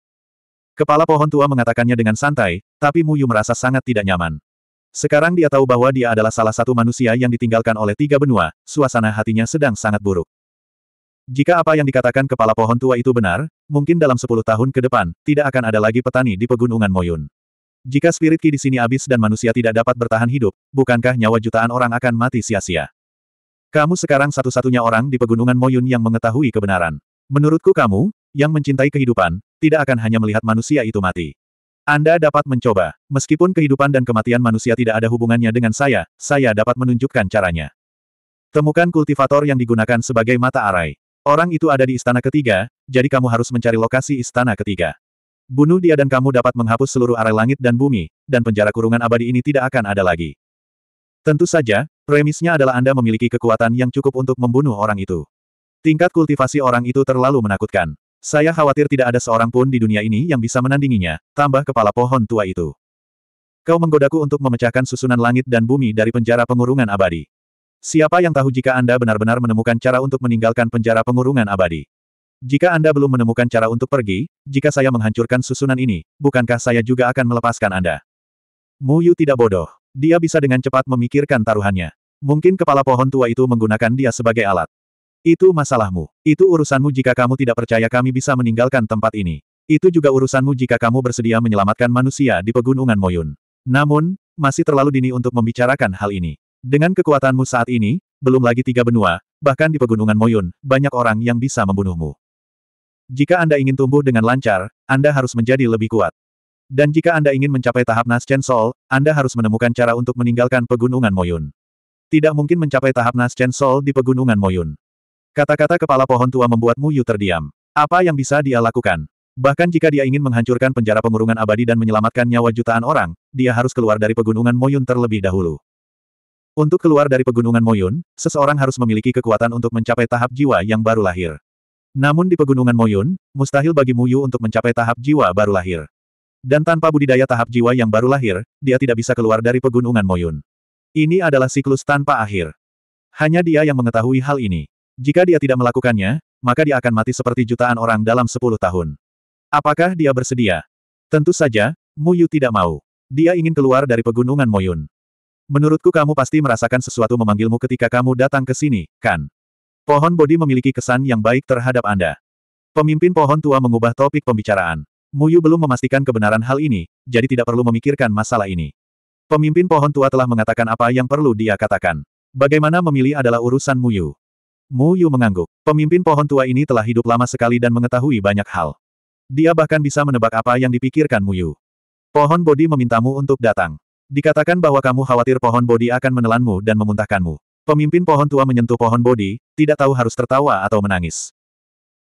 Kepala pohon tua mengatakannya dengan santai, tapi Muyu merasa sangat tidak nyaman. Sekarang dia tahu bahwa dia adalah salah satu manusia yang ditinggalkan oleh tiga benua, suasana hatinya sedang sangat buruk. Jika apa yang dikatakan kepala pohon tua itu benar, Mungkin dalam sepuluh tahun ke depan, tidak akan ada lagi petani di pegunungan Moyun. Jika spirit ki di sini habis dan manusia tidak dapat bertahan hidup, bukankah nyawa jutaan orang akan mati sia-sia? Kamu sekarang satu-satunya orang di pegunungan Moyun yang mengetahui kebenaran. Menurutku kamu, yang mencintai kehidupan, tidak akan hanya melihat manusia itu mati. Anda dapat mencoba. Meskipun kehidupan dan kematian manusia tidak ada hubungannya dengan saya, saya dapat menunjukkan caranya. Temukan kultivator yang digunakan sebagai mata arai. Orang itu ada di istana ketiga, jadi kamu harus mencari lokasi istana ketiga. Bunuh dia dan kamu dapat menghapus seluruh arai langit dan bumi, dan penjara kurungan abadi ini tidak akan ada lagi. Tentu saja, premisnya adalah Anda memiliki kekuatan yang cukup untuk membunuh orang itu. Tingkat kultivasi orang itu terlalu menakutkan. Saya khawatir tidak ada seorang pun di dunia ini yang bisa menandinginya, tambah kepala pohon tua itu. Kau menggodaku untuk memecahkan susunan langit dan bumi dari penjara pengurungan abadi. Siapa yang tahu jika Anda benar-benar menemukan cara untuk meninggalkan penjara pengurungan abadi? Jika Anda belum menemukan cara untuk pergi, jika saya menghancurkan susunan ini, bukankah saya juga akan melepaskan Anda? Muyu tidak bodoh. Dia bisa dengan cepat memikirkan taruhannya. Mungkin kepala pohon tua itu menggunakan dia sebagai alat. Itu masalahmu. Itu urusanmu jika kamu tidak percaya kami bisa meninggalkan tempat ini. Itu juga urusanmu jika kamu bersedia menyelamatkan manusia di pegunungan Moyun. Namun, masih terlalu dini untuk membicarakan hal ini. Dengan kekuatanmu saat ini, belum lagi tiga benua, bahkan di pegunungan Moyun, banyak orang yang bisa membunuhmu. Jika Anda ingin tumbuh dengan lancar, Anda harus menjadi lebih kuat. Dan jika Anda ingin mencapai tahap Chen Sol, Anda harus menemukan cara untuk meninggalkan Pegunungan Moyun. Tidak mungkin mencapai tahap Chen Sol di Pegunungan Moyun. Kata-kata kepala pohon tua membuatmu Yu terdiam. Apa yang bisa dia lakukan? Bahkan jika dia ingin menghancurkan penjara pengurungan abadi dan menyelamatkan nyawa jutaan orang, dia harus keluar dari Pegunungan Moyun terlebih dahulu. Untuk keluar dari Pegunungan Moyun, seseorang harus memiliki kekuatan untuk mencapai tahap jiwa yang baru lahir. Namun di Pegunungan Moyun, mustahil bagi Muyu untuk mencapai tahap jiwa baru lahir. Dan tanpa budidaya tahap jiwa yang baru lahir, dia tidak bisa keluar dari Pegunungan Moyun. Ini adalah siklus tanpa akhir. Hanya dia yang mengetahui hal ini. Jika dia tidak melakukannya, maka dia akan mati seperti jutaan orang dalam sepuluh tahun. Apakah dia bersedia? Tentu saja, Muyu tidak mau. Dia ingin keluar dari Pegunungan Moyun. Menurutku kamu pasti merasakan sesuatu memanggilmu ketika kamu datang ke sini, kan? Pohon Bodi memiliki kesan yang baik terhadap Anda. Pemimpin pohon tua mengubah topik pembicaraan. Muyu belum memastikan kebenaran hal ini, jadi tidak perlu memikirkan masalah ini. Pemimpin pohon tua telah mengatakan apa yang perlu dia katakan. Bagaimana memilih adalah urusan Muyu. Muyu mengangguk. Pemimpin pohon tua ini telah hidup lama sekali dan mengetahui banyak hal. Dia bahkan bisa menebak apa yang dipikirkan Muyu. Pohon Bodi memintamu untuk datang. Dikatakan bahwa kamu khawatir pohon Bodi akan menelanmu dan memuntahkanmu. Pemimpin pohon tua menyentuh pohon bodi, tidak tahu harus tertawa atau menangis.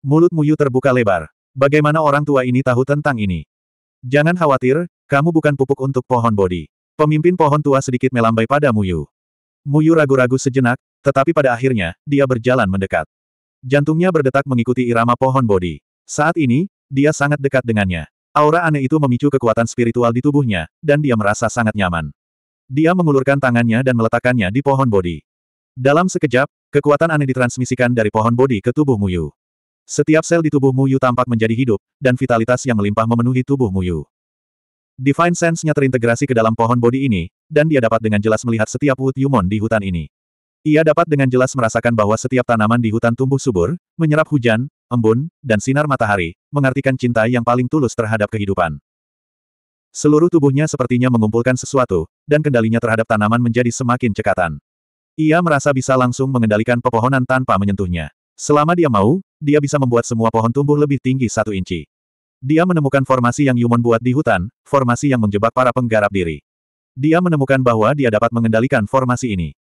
Mulut Muyu terbuka lebar. Bagaimana orang tua ini tahu tentang ini? Jangan khawatir, kamu bukan pupuk untuk pohon bodi. Pemimpin pohon tua sedikit melambai pada Muyu. Muyu ragu-ragu sejenak, tetapi pada akhirnya, dia berjalan mendekat. Jantungnya berdetak mengikuti irama pohon bodi. Saat ini, dia sangat dekat dengannya. Aura aneh itu memicu kekuatan spiritual di tubuhnya, dan dia merasa sangat nyaman. Dia mengulurkan tangannya dan meletakkannya di pohon bodi. Dalam sekejap, kekuatan aneh ditransmisikan dari pohon bodi ke tubuh Muyu. Setiap sel di tubuh Muyu tampak menjadi hidup, dan vitalitas yang melimpah memenuhi tubuh Muyu. Divine Sense-nya terintegrasi ke dalam pohon bodi ini, dan dia dapat dengan jelas melihat setiap Wood Yumon di hutan ini. Ia dapat dengan jelas merasakan bahwa setiap tanaman di hutan tumbuh subur, menyerap hujan, embun, dan sinar matahari, mengartikan cinta yang paling tulus terhadap kehidupan. Seluruh tubuhnya sepertinya mengumpulkan sesuatu, dan kendalinya terhadap tanaman menjadi semakin cekatan. Ia merasa bisa langsung mengendalikan pepohonan tanpa menyentuhnya. Selama dia mau, dia bisa membuat semua pohon tumbuh lebih tinggi satu inci. Dia menemukan formasi yang Yumon buat di hutan, formasi yang menjebak para penggarap diri. Dia menemukan bahwa dia dapat mengendalikan formasi ini.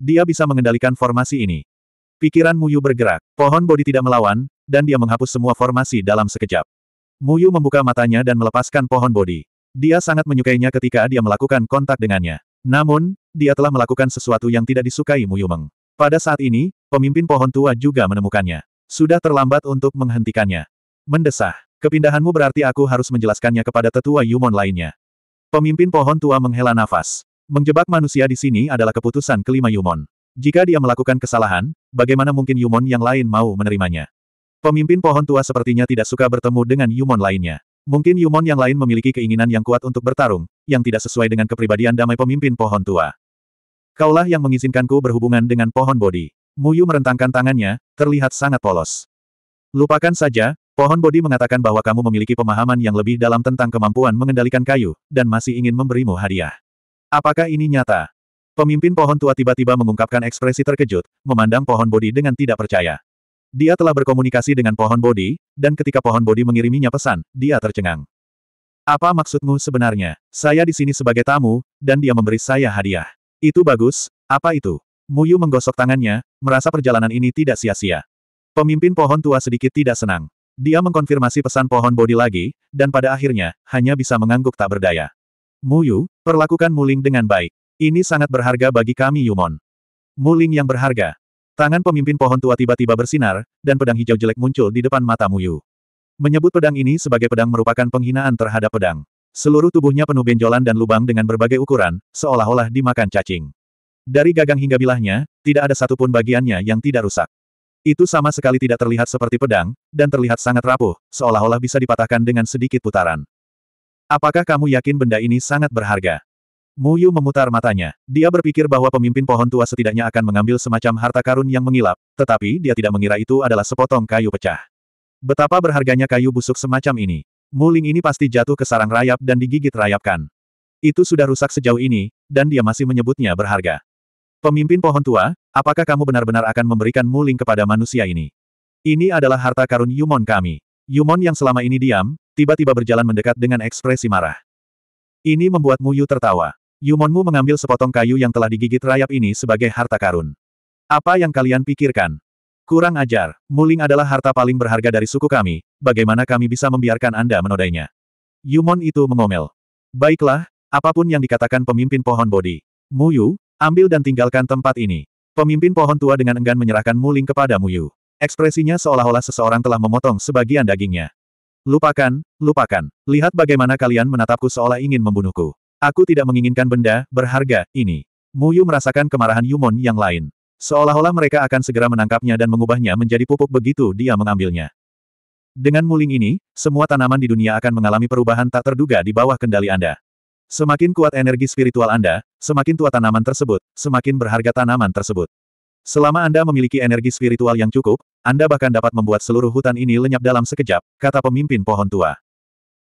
Dia bisa mengendalikan formasi ini. Pikiran Muyu bergerak, pohon bodi tidak melawan, dan dia menghapus semua formasi dalam sekejap. Muyu membuka matanya dan melepaskan pohon bodi. Dia sangat menyukainya ketika dia melakukan kontak dengannya. Namun, dia telah melakukan sesuatu yang tidak disukai Mu Yumeng. Pada saat ini, pemimpin pohon tua juga menemukannya. Sudah terlambat untuk menghentikannya. Mendesah. Kepindahanmu berarti aku harus menjelaskannya kepada tetua Yumon lainnya. Pemimpin pohon tua menghela nafas. Menjebak manusia di sini adalah keputusan kelima Yumon. Jika dia melakukan kesalahan, bagaimana mungkin Yumon yang lain mau menerimanya? Pemimpin pohon tua sepertinya tidak suka bertemu dengan Yumon lainnya. Mungkin Yumon yang lain memiliki keinginan yang kuat untuk bertarung, yang tidak sesuai dengan kepribadian damai pemimpin pohon tua. Kaulah yang mengizinkanku berhubungan dengan pohon bodi. Muyu merentangkan tangannya, terlihat sangat polos. Lupakan saja, pohon bodi mengatakan bahwa kamu memiliki pemahaman yang lebih dalam tentang kemampuan mengendalikan kayu, dan masih ingin memberimu hadiah. Apakah ini nyata? Pemimpin pohon tua tiba-tiba mengungkapkan ekspresi terkejut, memandang pohon bodi dengan tidak percaya. Dia telah berkomunikasi dengan pohon bodi, dan ketika pohon bodi mengiriminya pesan, dia tercengang. Apa maksudmu sebenarnya? Saya di sini sebagai tamu, dan dia memberi saya hadiah. Itu bagus, apa itu? Muyu menggosok tangannya, merasa perjalanan ini tidak sia-sia. Pemimpin pohon tua sedikit tidak senang. Dia mengkonfirmasi pesan pohon bodi lagi, dan pada akhirnya, hanya bisa mengangguk tak berdaya. Muyu, perlakukan Muling dengan baik. Ini sangat berharga bagi kami Yumon. Muling yang berharga, Tangan pemimpin pohon tua tiba-tiba bersinar, dan pedang hijau jelek muncul di depan mata Muyu. Menyebut pedang ini sebagai pedang merupakan penghinaan terhadap pedang. Seluruh tubuhnya penuh benjolan dan lubang dengan berbagai ukuran, seolah-olah dimakan cacing. Dari gagang hingga bilahnya, tidak ada satupun bagiannya yang tidak rusak. Itu sama sekali tidak terlihat seperti pedang, dan terlihat sangat rapuh, seolah-olah bisa dipatahkan dengan sedikit putaran. Apakah kamu yakin benda ini sangat berharga? Muyu memutar matanya. Dia berpikir bahwa pemimpin pohon tua setidaknya akan mengambil semacam harta karun yang mengilap, tetapi dia tidak mengira itu adalah sepotong kayu pecah. Betapa berharganya kayu busuk semacam ini. Muling ini pasti jatuh ke sarang rayap dan digigit rayapkan. Itu sudah rusak sejauh ini, dan dia masih menyebutnya berharga. Pemimpin pohon tua, apakah kamu benar-benar akan memberikan muling kepada manusia ini? Ini adalah harta karun Yumon kami. Yumon yang selama ini diam, tiba-tiba berjalan mendekat dengan ekspresi marah. Ini membuat Muyu tertawa. Yumonmu mengambil sepotong kayu yang telah digigit rayap ini sebagai harta karun. Apa yang kalian pikirkan? Kurang ajar, Muling adalah harta paling berharga dari suku kami, bagaimana kami bisa membiarkan Anda menodainya? Yumon itu mengomel. Baiklah, apapun yang dikatakan pemimpin pohon bodi. Muyu, ambil dan tinggalkan tempat ini. Pemimpin pohon tua dengan enggan menyerahkan Muling kepada Muyu. Ekspresinya seolah-olah seseorang telah memotong sebagian dagingnya. Lupakan, lupakan. Lihat bagaimana kalian menatapku seolah ingin membunuhku. Aku tidak menginginkan benda berharga ini. Mu Yu merasakan kemarahan Yumon yang lain. Seolah-olah mereka akan segera menangkapnya dan mengubahnya menjadi pupuk begitu dia mengambilnya. Dengan muling ini, semua tanaman di dunia akan mengalami perubahan tak terduga di bawah kendali Anda. Semakin kuat energi spiritual Anda, semakin tua tanaman tersebut, semakin berharga tanaman tersebut. Selama Anda memiliki energi spiritual yang cukup, Anda bahkan dapat membuat seluruh hutan ini lenyap dalam sekejap, kata pemimpin pohon tua.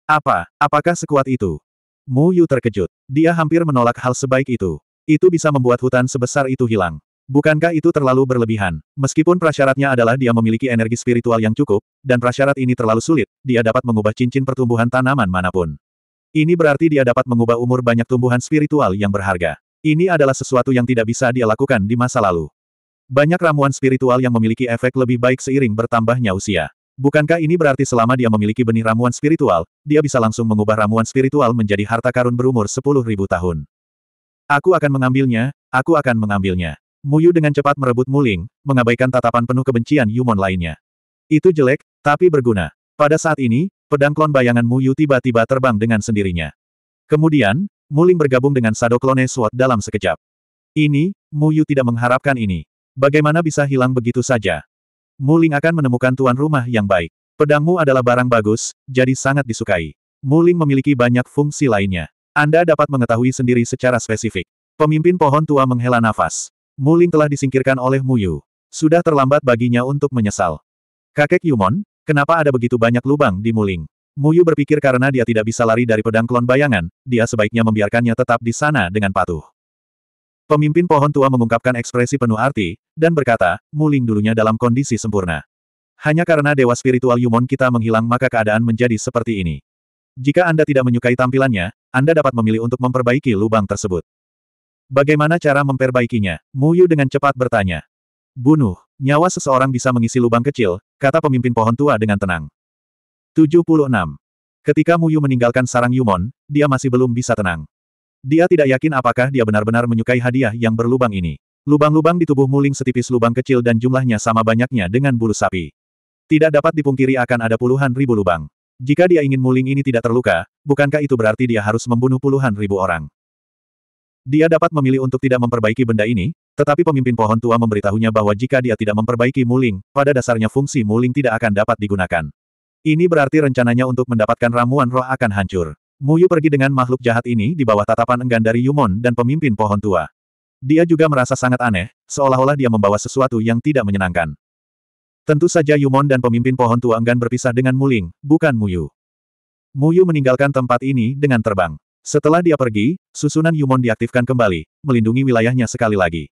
Apa, apakah sekuat itu? Mu Yu terkejut. Dia hampir menolak hal sebaik itu. Itu bisa membuat hutan sebesar itu hilang. Bukankah itu terlalu berlebihan? Meskipun prasyaratnya adalah dia memiliki energi spiritual yang cukup, dan prasyarat ini terlalu sulit, dia dapat mengubah cincin pertumbuhan tanaman manapun. Ini berarti dia dapat mengubah umur banyak tumbuhan spiritual yang berharga. Ini adalah sesuatu yang tidak bisa dia lakukan di masa lalu. Banyak ramuan spiritual yang memiliki efek lebih baik seiring bertambahnya usia. Bukankah ini berarti selama dia memiliki benih ramuan spiritual, dia bisa langsung mengubah ramuan spiritual menjadi harta karun berumur sepuluh ribu tahun? Aku akan mengambilnya, aku akan mengambilnya. Muyu dengan cepat merebut Muling, mengabaikan tatapan penuh kebencian Yumon lainnya. Itu jelek, tapi berguna. Pada saat ini, pedang klon bayangan Muyu tiba-tiba terbang dengan sendirinya. Kemudian, Muling bergabung dengan Sado Klone SWAT dalam sekejap. Ini, Muyu tidak mengharapkan ini. Bagaimana bisa hilang begitu saja? Muling akan menemukan tuan rumah yang baik. Pedangmu adalah barang bagus, jadi sangat disukai. Muling memiliki banyak fungsi lainnya. Anda dapat mengetahui sendiri secara spesifik. Pemimpin pohon tua menghela nafas. Muling telah disingkirkan oleh Muyu. Sudah terlambat baginya untuk menyesal. Kakek Yumon, kenapa ada begitu banyak lubang di Muling? Muyu berpikir karena dia tidak bisa lari dari pedang klon bayangan, dia sebaiknya membiarkannya tetap di sana dengan patuh. Pemimpin pohon tua mengungkapkan ekspresi penuh arti, dan berkata, muling dulunya dalam kondisi sempurna. Hanya karena dewa spiritual Yumon kita menghilang maka keadaan menjadi seperti ini. Jika Anda tidak menyukai tampilannya, Anda dapat memilih untuk memperbaiki lubang tersebut. Bagaimana cara memperbaikinya? Mu Yu dengan cepat bertanya. Bunuh, nyawa seseorang bisa mengisi lubang kecil, kata pemimpin pohon tua dengan tenang. 76. Ketika Mu Yu meninggalkan sarang Yumon, dia masih belum bisa tenang. Dia tidak yakin apakah dia benar-benar menyukai hadiah yang berlubang ini. Lubang-lubang di tubuh Muling setipis lubang kecil dan jumlahnya sama banyaknya dengan bulu sapi. Tidak dapat dipungkiri akan ada puluhan ribu lubang. Jika dia ingin Muling ini tidak terluka, bukankah itu berarti dia harus membunuh puluhan ribu orang? Dia dapat memilih untuk tidak memperbaiki benda ini, tetapi pemimpin pohon tua memberitahunya bahwa jika dia tidak memperbaiki Muling, pada dasarnya fungsi Muling tidak akan dapat digunakan. Ini berarti rencananya untuk mendapatkan ramuan roh akan hancur. Muyu pergi dengan makhluk jahat ini di bawah tatapan enggan dari Yumon dan pemimpin pohon tua. Dia juga merasa sangat aneh, seolah-olah dia membawa sesuatu yang tidak menyenangkan. Tentu saja Yumon dan pemimpin pohon tua enggan berpisah dengan Muling, bukan Muyu. Muyu meninggalkan tempat ini dengan terbang. Setelah dia pergi, susunan Yumon diaktifkan kembali, melindungi wilayahnya sekali lagi.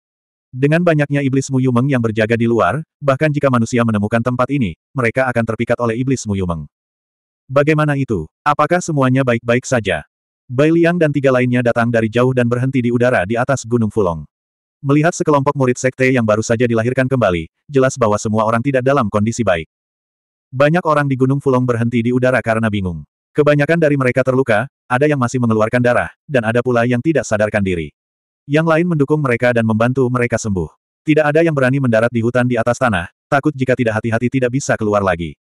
Dengan banyaknya iblis Muyumeng yang berjaga di luar, bahkan jika manusia menemukan tempat ini, mereka akan terpikat oleh iblis Muyumeng. Bagaimana itu? Apakah semuanya baik-baik saja? Bai Liang dan tiga lainnya datang dari jauh dan berhenti di udara di atas Gunung Fulong. Melihat sekelompok murid sekte yang baru saja dilahirkan kembali, jelas bahwa semua orang tidak dalam kondisi baik. Banyak orang di Gunung Fulong berhenti di udara karena bingung. Kebanyakan dari mereka terluka, ada yang masih mengeluarkan darah, dan ada pula yang tidak sadarkan diri. Yang lain mendukung mereka dan membantu mereka sembuh. Tidak ada yang berani mendarat di hutan di atas tanah, takut jika tidak hati-hati tidak bisa keluar lagi.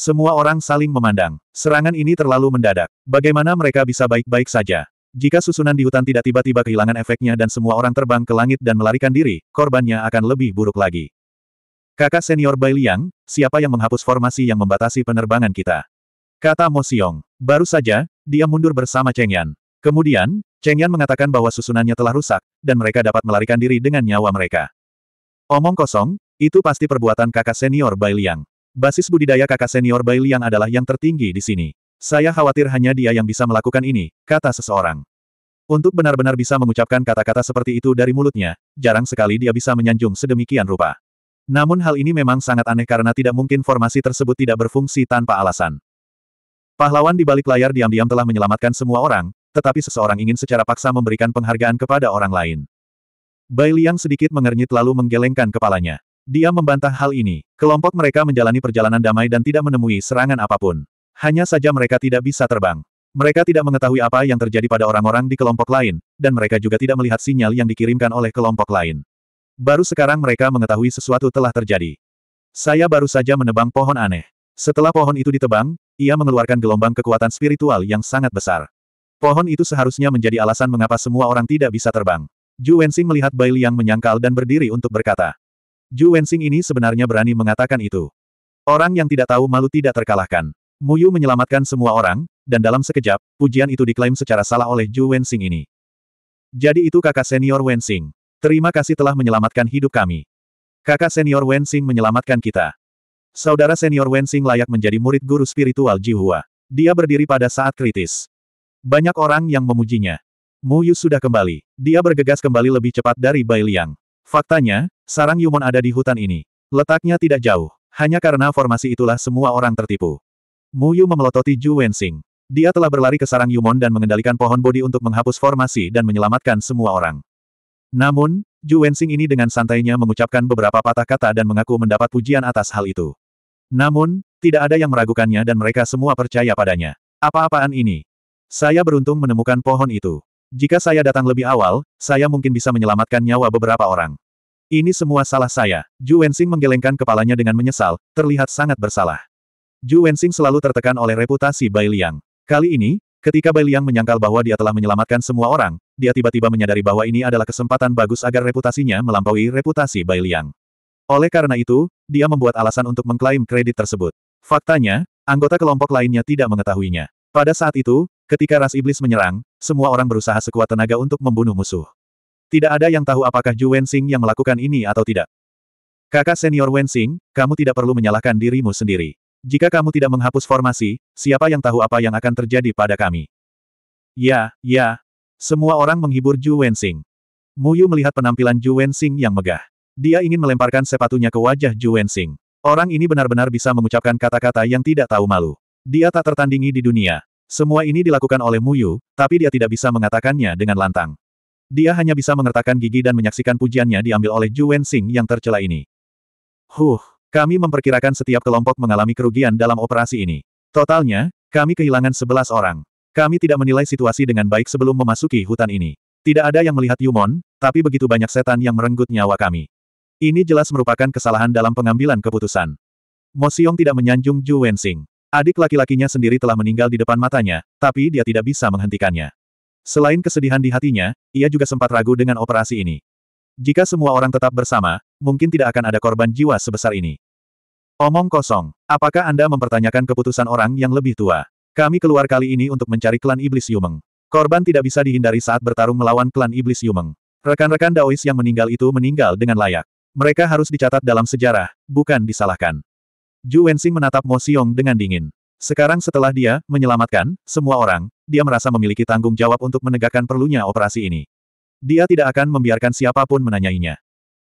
Semua orang saling memandang. Serangan ini terlalu mendadak. Bagaimana mereka bisa baik-baik saja? Jika susunan di hutan tidak tiba-tiba kehilangan efeknya dan semua orang terbang ke langit dan melarikan diri, korbannya akan lebih buruk lagi. Kakak senior Bai Liang, siapa yang menghapus formasi yang membatasi penerbangan kita? Kata Mo Xiong. Baru saja, dia mundur bersama Cheng Yan. Kemudian, Cheng Yan mengatakan bahwa susunannya telah rusak, dan mereka dapat melarikan diri dengan nyawa mereka. Omong kosong, itu pasti perbuatan kakak senior Bai Liang. Basis budidaya kakak senior Bai Liang adalah yang tertinggi di sini. Saya khawatir hanya dia yang bisa melakukan ini, kata seseorang. Untuk benar-benar bisa mengucapkan kata-kata seperti itu dari mulutnya, jarang sekali dia bisa menyanjung sedemikian rupa. Namun hal ini memang sangat aneh karena tidak mungkin formasi tersebut tidak berfungsi tanpa alasan. Pahlawan di balik layar diam-diam telah menyelamatkan semua orang, tetapi seseorang ingin secara paksa memberikan penghargaan kepada orang lain. Bai Liang sedikit mengernyit lalu menggelengkan kepalanya. Dia membantah hal ini. Kelompok mereka menjalani perjalanan damai dan tidak menemui serangan apapun. Hanya saja mereka tidak bisa terbang. Mereka tidak mengetahui apa yang terjadi pada orang-orang di kelompok lain, dan mereka juga tidak melihat sinyal yang dikirimkan oleh kelompok lain. Baru sekarang mereka mengetahui sesuatu telah terjadi. Saya baru saja menebang pohon aneh. Setelah pohon itu ditebang, ia mengeluarkan gelombang kekuatan spiritual yang sangat besar. Pohon itu seharusnya menjadi alasan mengapa semua orang tidak bisa terbang. Ju Wensing melihat Bai Liang menyangkal dan berdiri untuk berkata, Ju Wensing ini sebenarnya berani mengatakan itu. Orang yang tidak tahu malu tidak terkalahkan. Mu Yu menyelamatkan semua orang, dan dalam sekejap, pujian itu diklaim secara salah oleh Ju Wensing ini. Jadi itu kakak senior Wensing. Terima kasih telah menyelamatkan hidup kami. Kakak senior Wensing menyelamatkan kita. Saudara senior Wensing layak menjadi murid guru spiritual Jihua. Dia berdiri pada saat kritis. Banyak orang yang memujinya. Mu Yu sudah kembali. Dia bergegas kembali lebih cepat dari Bai Liang. Faktanya, sarang Yumon ada di hutan ini. Letaknya tidak jauh. Hanya karena formasi itulah semua orang tertipu. Mu Yu memelototi Ju Wensing. Dia telah berlari ke sarang Yumon dan mengendalikan pohon bodi untuk menghapus formasi dan menyelamatkan semua orang. Namun, Ju Wensing ini dengan santainya mengucapkan beberapa patah kata dan mengaku mendapat pujian atas hal itu. Namun, tidak ada yang meragukannya dan mereka semua percaya padanya. Apa-apaan ini? Saya beruntung menemukan pohon itu. Jika saya datang lebih awal, saya mungkin bisa menyelamatkan nyawa beberapa orang. Ini semua salah saya. Ju Wensing menggelengkan kepalanya dengan menyesal, terlihat sangat bersalah. Ju Wensing selalu tertekan oleh reputasi Bai Liang. Kali ini, ketika Bai Liang menyangkal bahwa dia telah menyelamatkan semua orang, dia tiba-tiba menyadari bahwa ini adalah kesempatan bagus agar reputasinya melampaui reputasi Bai Liang. Oleh karena itu, dia membuat alasan untuk mengklaim kredit tersebut. Faktanya, anggota kelompok lainnya tidak mengetahuinya. Pada saat itu, Ketika ras iblis menyerang, semua orang berusaha sekuat tenaga untuk membunuh musuh. Tidak ada yang tahu apakah Ju Wensing yang melakukan ini atau tidak. Kakak senior Wensing, kamu tidak perlu menyalahkan dirimu sendiri. Jika kamu tidak menghapus formasi, siapa yang tahu apa yang akan terjadi pada kami? Ya, ya. Semua orang menghibur Ju Wensing. Mu Yu melihat penampilan Ju Wensing yang megah. Dia ingin melemparkan sepatunya ke wajah Ju Wensing. Orang ini benar-benar bisa mengucapkan kata-kata yang tidak tahu malu. Dia tak tertandingi di dunia, semua ini dilakukan oleh Muyu, tapi dia tidak bisa mengatakannya dengan lantang. Dia hanya bisa mengertakkan gigi dan menyaksikan pujiannya diambil oleh Ju Wensing yang tercela ini. Huh, kami memperkirakan setiap kelompok mengalami kerugian dalam operasi ini. Totalnya, kami kehilangan 11 orang. Kami tidak menilai situasi dengan baik sebelum memasuki hutan ini. Tidak ada yang melihat Yumon, tapi begitu banyak setan yang merenggut nyawa kami. Ini jelas merupakan kesalahan dalam pengambilan keputusan. Mo Xiong tidak menyanjung Ju Wensing. Adik laki-lakinya sendiri telah meninggal di depan matanya, tapi dia tidak bisa menghentikannya. Selain kesedihan di hatinya, ia juga sempat ragu dengan operasi ini. Jika semua orang tetap bersama, mungkin tidak akan ada korban jiwa sebesar ini. Omong kosong, apakah Anda mempertanyakan keputusan orang yang lebih tua? Kami keluar kali ini untuk mencari klan iblis Yumeng. Korban tidak bisa dihindari saat bertarung melawan klan iblis Yumeng. Rekan-rekan Daois yang meninggal itu meninggal dengan layak. Mereka harus dicatat dalam sejarah, bukan disalahkan. Ju Wensing menatap Mo Xiong dengan dingin. Sekarang setelah dia menyelamatkan semua orang, dia merasa memiliki tanggung jawab untuk menegakkan perlunya operasi ini. Dia tidak akan membiarkan siapapun menanyainya.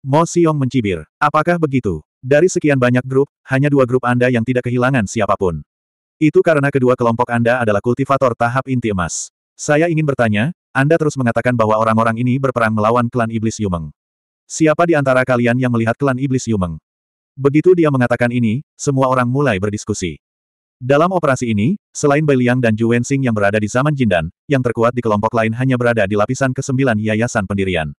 Mo Xiong mencibir. Apakah begitu? Dari sekian banyak grup, hanya dua grup Anda yang tidak kehilangan siapapun. Itu karena kedua kelompok Anda adalah kultivator tahap inti emas. Saya ingin bertanya, Anda terus mengatakan bahwa orang-orang ini berperang melawan klan Iblis Yumeng. Siapa di antara kalian yang melihat klan Iblis Yumeng? Begitu dia mengatakan ini, semua orang mulai berdiskusi. Dalam operasi ini, selain Bai Liang dan Ju Wensing yang berada di zaman Jindan, yang terkuat di kelompok lain hanya berada di lapisan ke-9 yayasan pendirian.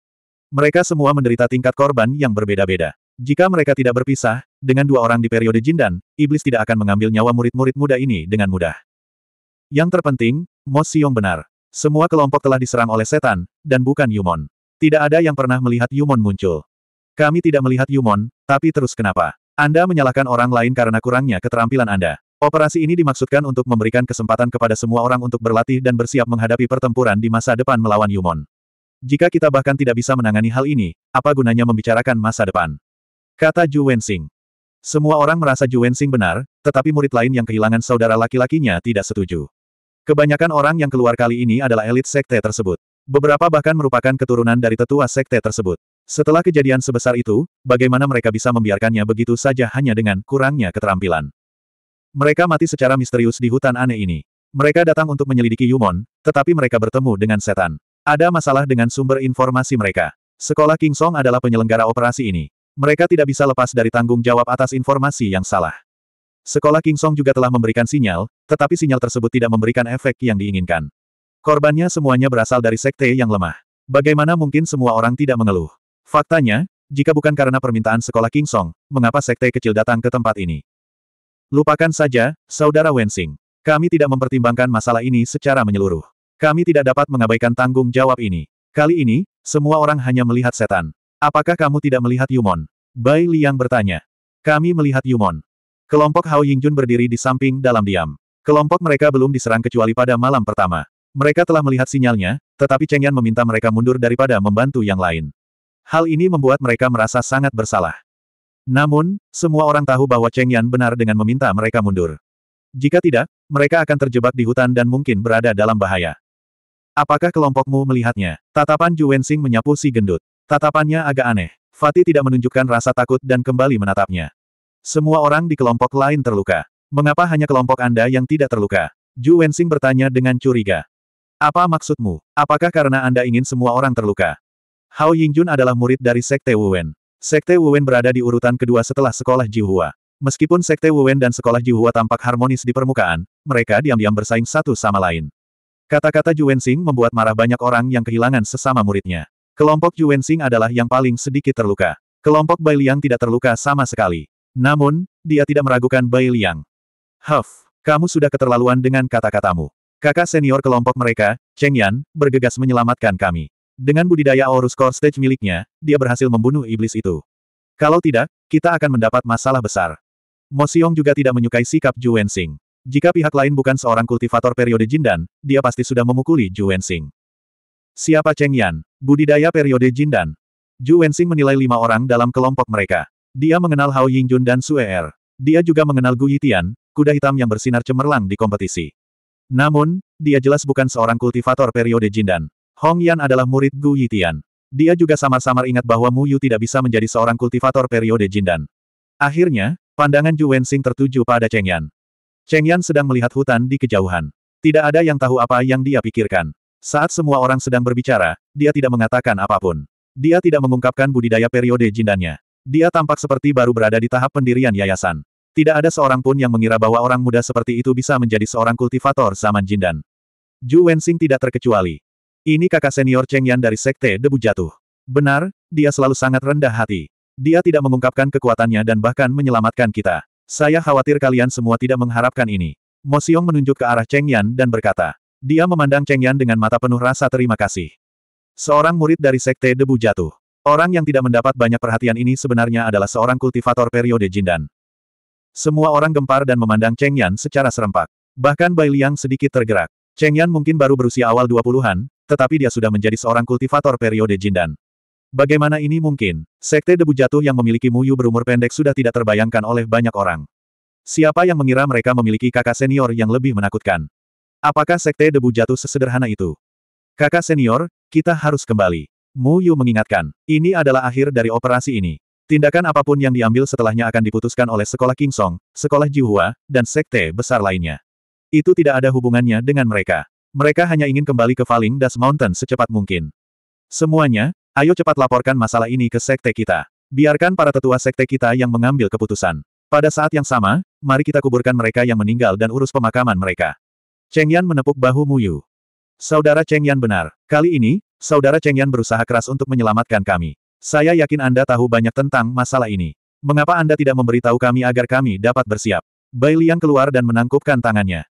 Mereka semua menderita tingkat korban yang berbeda-beda. Jika mereka tidak berpisah, dengan dua orang di periode Jindan, iblis tidak akan mengambil nyawa murid-murid muda ini dengan mudah. Yang terpenting, Mo Xiong benar. Semua kelompok telah diserang oleh setan, dan bukan Yumon. Tidak ada yang pernah melihat Yumon muncul. Kami tidak melihat Yumon, tapi terus kenapa? Anda menyalahkan orang lain karena kurangnya keterampilan Anda. Operasi ini dimaksudkan untuk memberikan kesempatan kepada semua orang untuk berlatih dan bersiap menghadapi pertempuran di masa depan melawan Yumon. Jika kita bahkan tidak bisa menangani hal ini, apa gunanya membicarakan masa depan? Kata Ju Wensing. Semua orang merasa Ju Wensing benar, tetapi murid lain yang kehilangan saudara laki-lakinya tidak setuju. Kebanyakan orang yang keluar kali ini adalah elit sekte tersebut. Beberapa bahkan merupakan keturunan dari tetua sekte tersebut. Setelah kejadian sebesar itu, bagaimana mereka bisa membiarkannya begitu saja hanya dengan kurangnya keterampilan? Mereka mati secara misterius di hutan aneh ini. Mereka datang untuk menyelidiki Yumon, tetapi mereka bertemu dengan setan. Ada masalah dengan sumber informasi mereka. Sekolah King Song adalah penyelenggara operasi ini. Mereka tidak bisa lepas dari tanggung jawab atas informasi yang salah. Sekolah King Song juga telah memberikan sinyal, tetapi sinyal tersebut tidak memberikan efek yang diinginkan. Korbannya semuanya berasal dari sekte yang lemah. Bagaimana mungkin semua orang tidak mengeluh? Faktanya, jika bukan karena permintaan sekolah King Song, mengapa sekte kecil datang ke tempat ini? Lupakan saja, Saudara Wensing. Kami tidak mempertimbangkan masalah ini secara menyeluruh. Kami tidak dapat mengabaikan tanggung jawab ini. Kali ini, semua orang hanya melihat setan. Apakah kamu tidak melihat Yumon? Bai Liang bertanya. Kami melihat Yumon. Kelompok Hao Yingjun berdiri di samping dalam diam. Kelompok mereka belum diserang kecuali pada malam pertama. Mereka telah melihat sinyalnya, tetapi Cheng Yan meminta mereka mundur daripada membantu yang lain. Hal ini membuat mereka merasa sangat bersalah. Namun, semua orang tahu bahwa Cheng Yan benar dengan meminta mereka mundur. Jika tidak, mereka akan terjebak di hutan dan mungkin berada dalam bahaya. Apakah kelompokmu melihatnya? Tatapan Ju Wensing menyapu si gendut. Tatapannya agak aneh. Fatih tidak menunjukkan rasa takut dan kembali menatapnya. Semua orang di kelompok lain terluka. Mengapa hanya kelompok Anda yang tidak terluka? Ju Wensing bertanya dengan curiga. Apa maksudmu? Apakah karena Anda ingin semua orang terluka? Hao Yingjun adalah murid dari Sekte Wuwen. Sekte Wuwen berada di urutan kedua setelah sekolah Jihua. Meskipun Sekte Wuwen dan sekolah Jihua tampak harmonis di permukaan, mereka diam-diam bersaing satu sama lain. Kata-kata Juwensing membuat marah banyak orang yang kehilangan sesama muridnya. Kelompok Juwensing adalah yang paling sedikit terluka. Kelompok Bai Liang tidak terluka sama sekali. Namun, dia tidak meragukan Bai Liang. Huff, kamu sudah keterlaluan dengan kata-katamu. Kakak senior kelompok mereka, Cheng Yan, bergegas menyelamatkan kami. Dengan budidaya Orus Core Stage miliknya, dia berhasil membunuh iblis itu. Kalau tidak, kita akan mendapat masalah besar. Mo Xiong juga tidak menyukai sikap Ju Wensing. Jika pihak lain bukan seorang kultivator periode Jindan, dia pasti sudah memukuli Ju Wensing. Siapa Cheng Yan? Budidaya periode Jindan. Ju Wensing menilai lima orang dalam kelompok mereka. Dia mengenal Hao Yingjun dan Sue Er. Dia juga mengenal Gu Yitian, kuda hitam yang bersinar cemerlang di kompetisi. Namun, dia jelas bukan seorang kultivator periode Jindan. Hong Yan adalah murid Gu Yitian. Dia juga samar-samar ingat bahwa Mu Yu tidak bisa menjadi seorang kultivator periode Jindan. Akhirnya, pandangan Ju Wenxing tertuju pada Cheng Yan. Cheng Yan sedang melihat hutan di kejauhan. Tidak ada yang tahu apa yang dia pikirkan. Saat semua orang sedang berbicara, dia tidak mengatakan apapun. Dia tidak mengungkapkan budidaya periode jindannya. Dia tampak seperti baru berada di tahap pendirian yayasan. Tidak ada seorang pun yang mengira bahwa orang muda seperti itu bisa menjadi seorang kultivator zaman jindan. Ju Wenxing tidak terkecuali. Ini kakak senior Cheng Yan dari Sekte Debu Jatuh. Benar, dia selalu sangat rendah hati. Dia tidak mengungkapkan kekuatannya dan bahkan menyelamatkan kita. Saya khawatir kalian semua tidak mengharapkan ini. Mo Xiong menunjuk ke arah Cheng Yan dan berkata. Dia memandang Cheng Yan dengan mata penuh rasa terima kasih. Seorang murid dari Sekte Debu Jatuh. Orang yang tidak mendapat banyak perhatian ini sebenarnya adalah seorang kultivator periode Jindan. Semua orang gempar dan memandang Cheng Yan secara serempak. Bahkan Bai Liang sedikit tergerak. Cheng Yan mungkin baru berusia awal 20-an, tetapi dia sudah menjadi seorang kultivator periode Jindan. Bagaimana ini mungkin? Sekte debu jatuh yang memiliki Muyu berumur pendek sudah tidak terbayangkan oleh banyak orang. Siapa yang mengira mereka memiliki kakak senior yang lebih menakutkan? Apakah sekte debu jatuh sesederhana itu? Kakak senior, kita harus kembali. Mu Yu mengingatkan, ini adalah akhir dari operasi ini. Tindakan apapun yang diambil setelahnya akan diputuskan oleh Sekolah King Song Sekolah Jihua, dan Sekte besar lainnya. Itu tidak ada hubungannya dengan mereka. Mereka hanya ingin kembali ke Falling Das Mountain secepat mungkin. Semuanya, ayo cepat laporkan masalah ini ke sekte kita. Biarkan para tetua sekte kita yang mengambil keputusan. Pada saat yang sama, mari kita kuburkan mereka yang meninggal dan urus pemakaman mereka. Cheng Yan menepuk bahu Muyu. Saudara Cheng Yan benar. Kali ini, saudara Cheng Yan berusaha keras untuk menyelamatkan kami. Saya yakin Anda tahu banyak tentang masalah ini. Mengapa Anda tidak memberitahu kami agar kami dapat bersiap? Bai Liang keluar dan menangkupkan tangannya.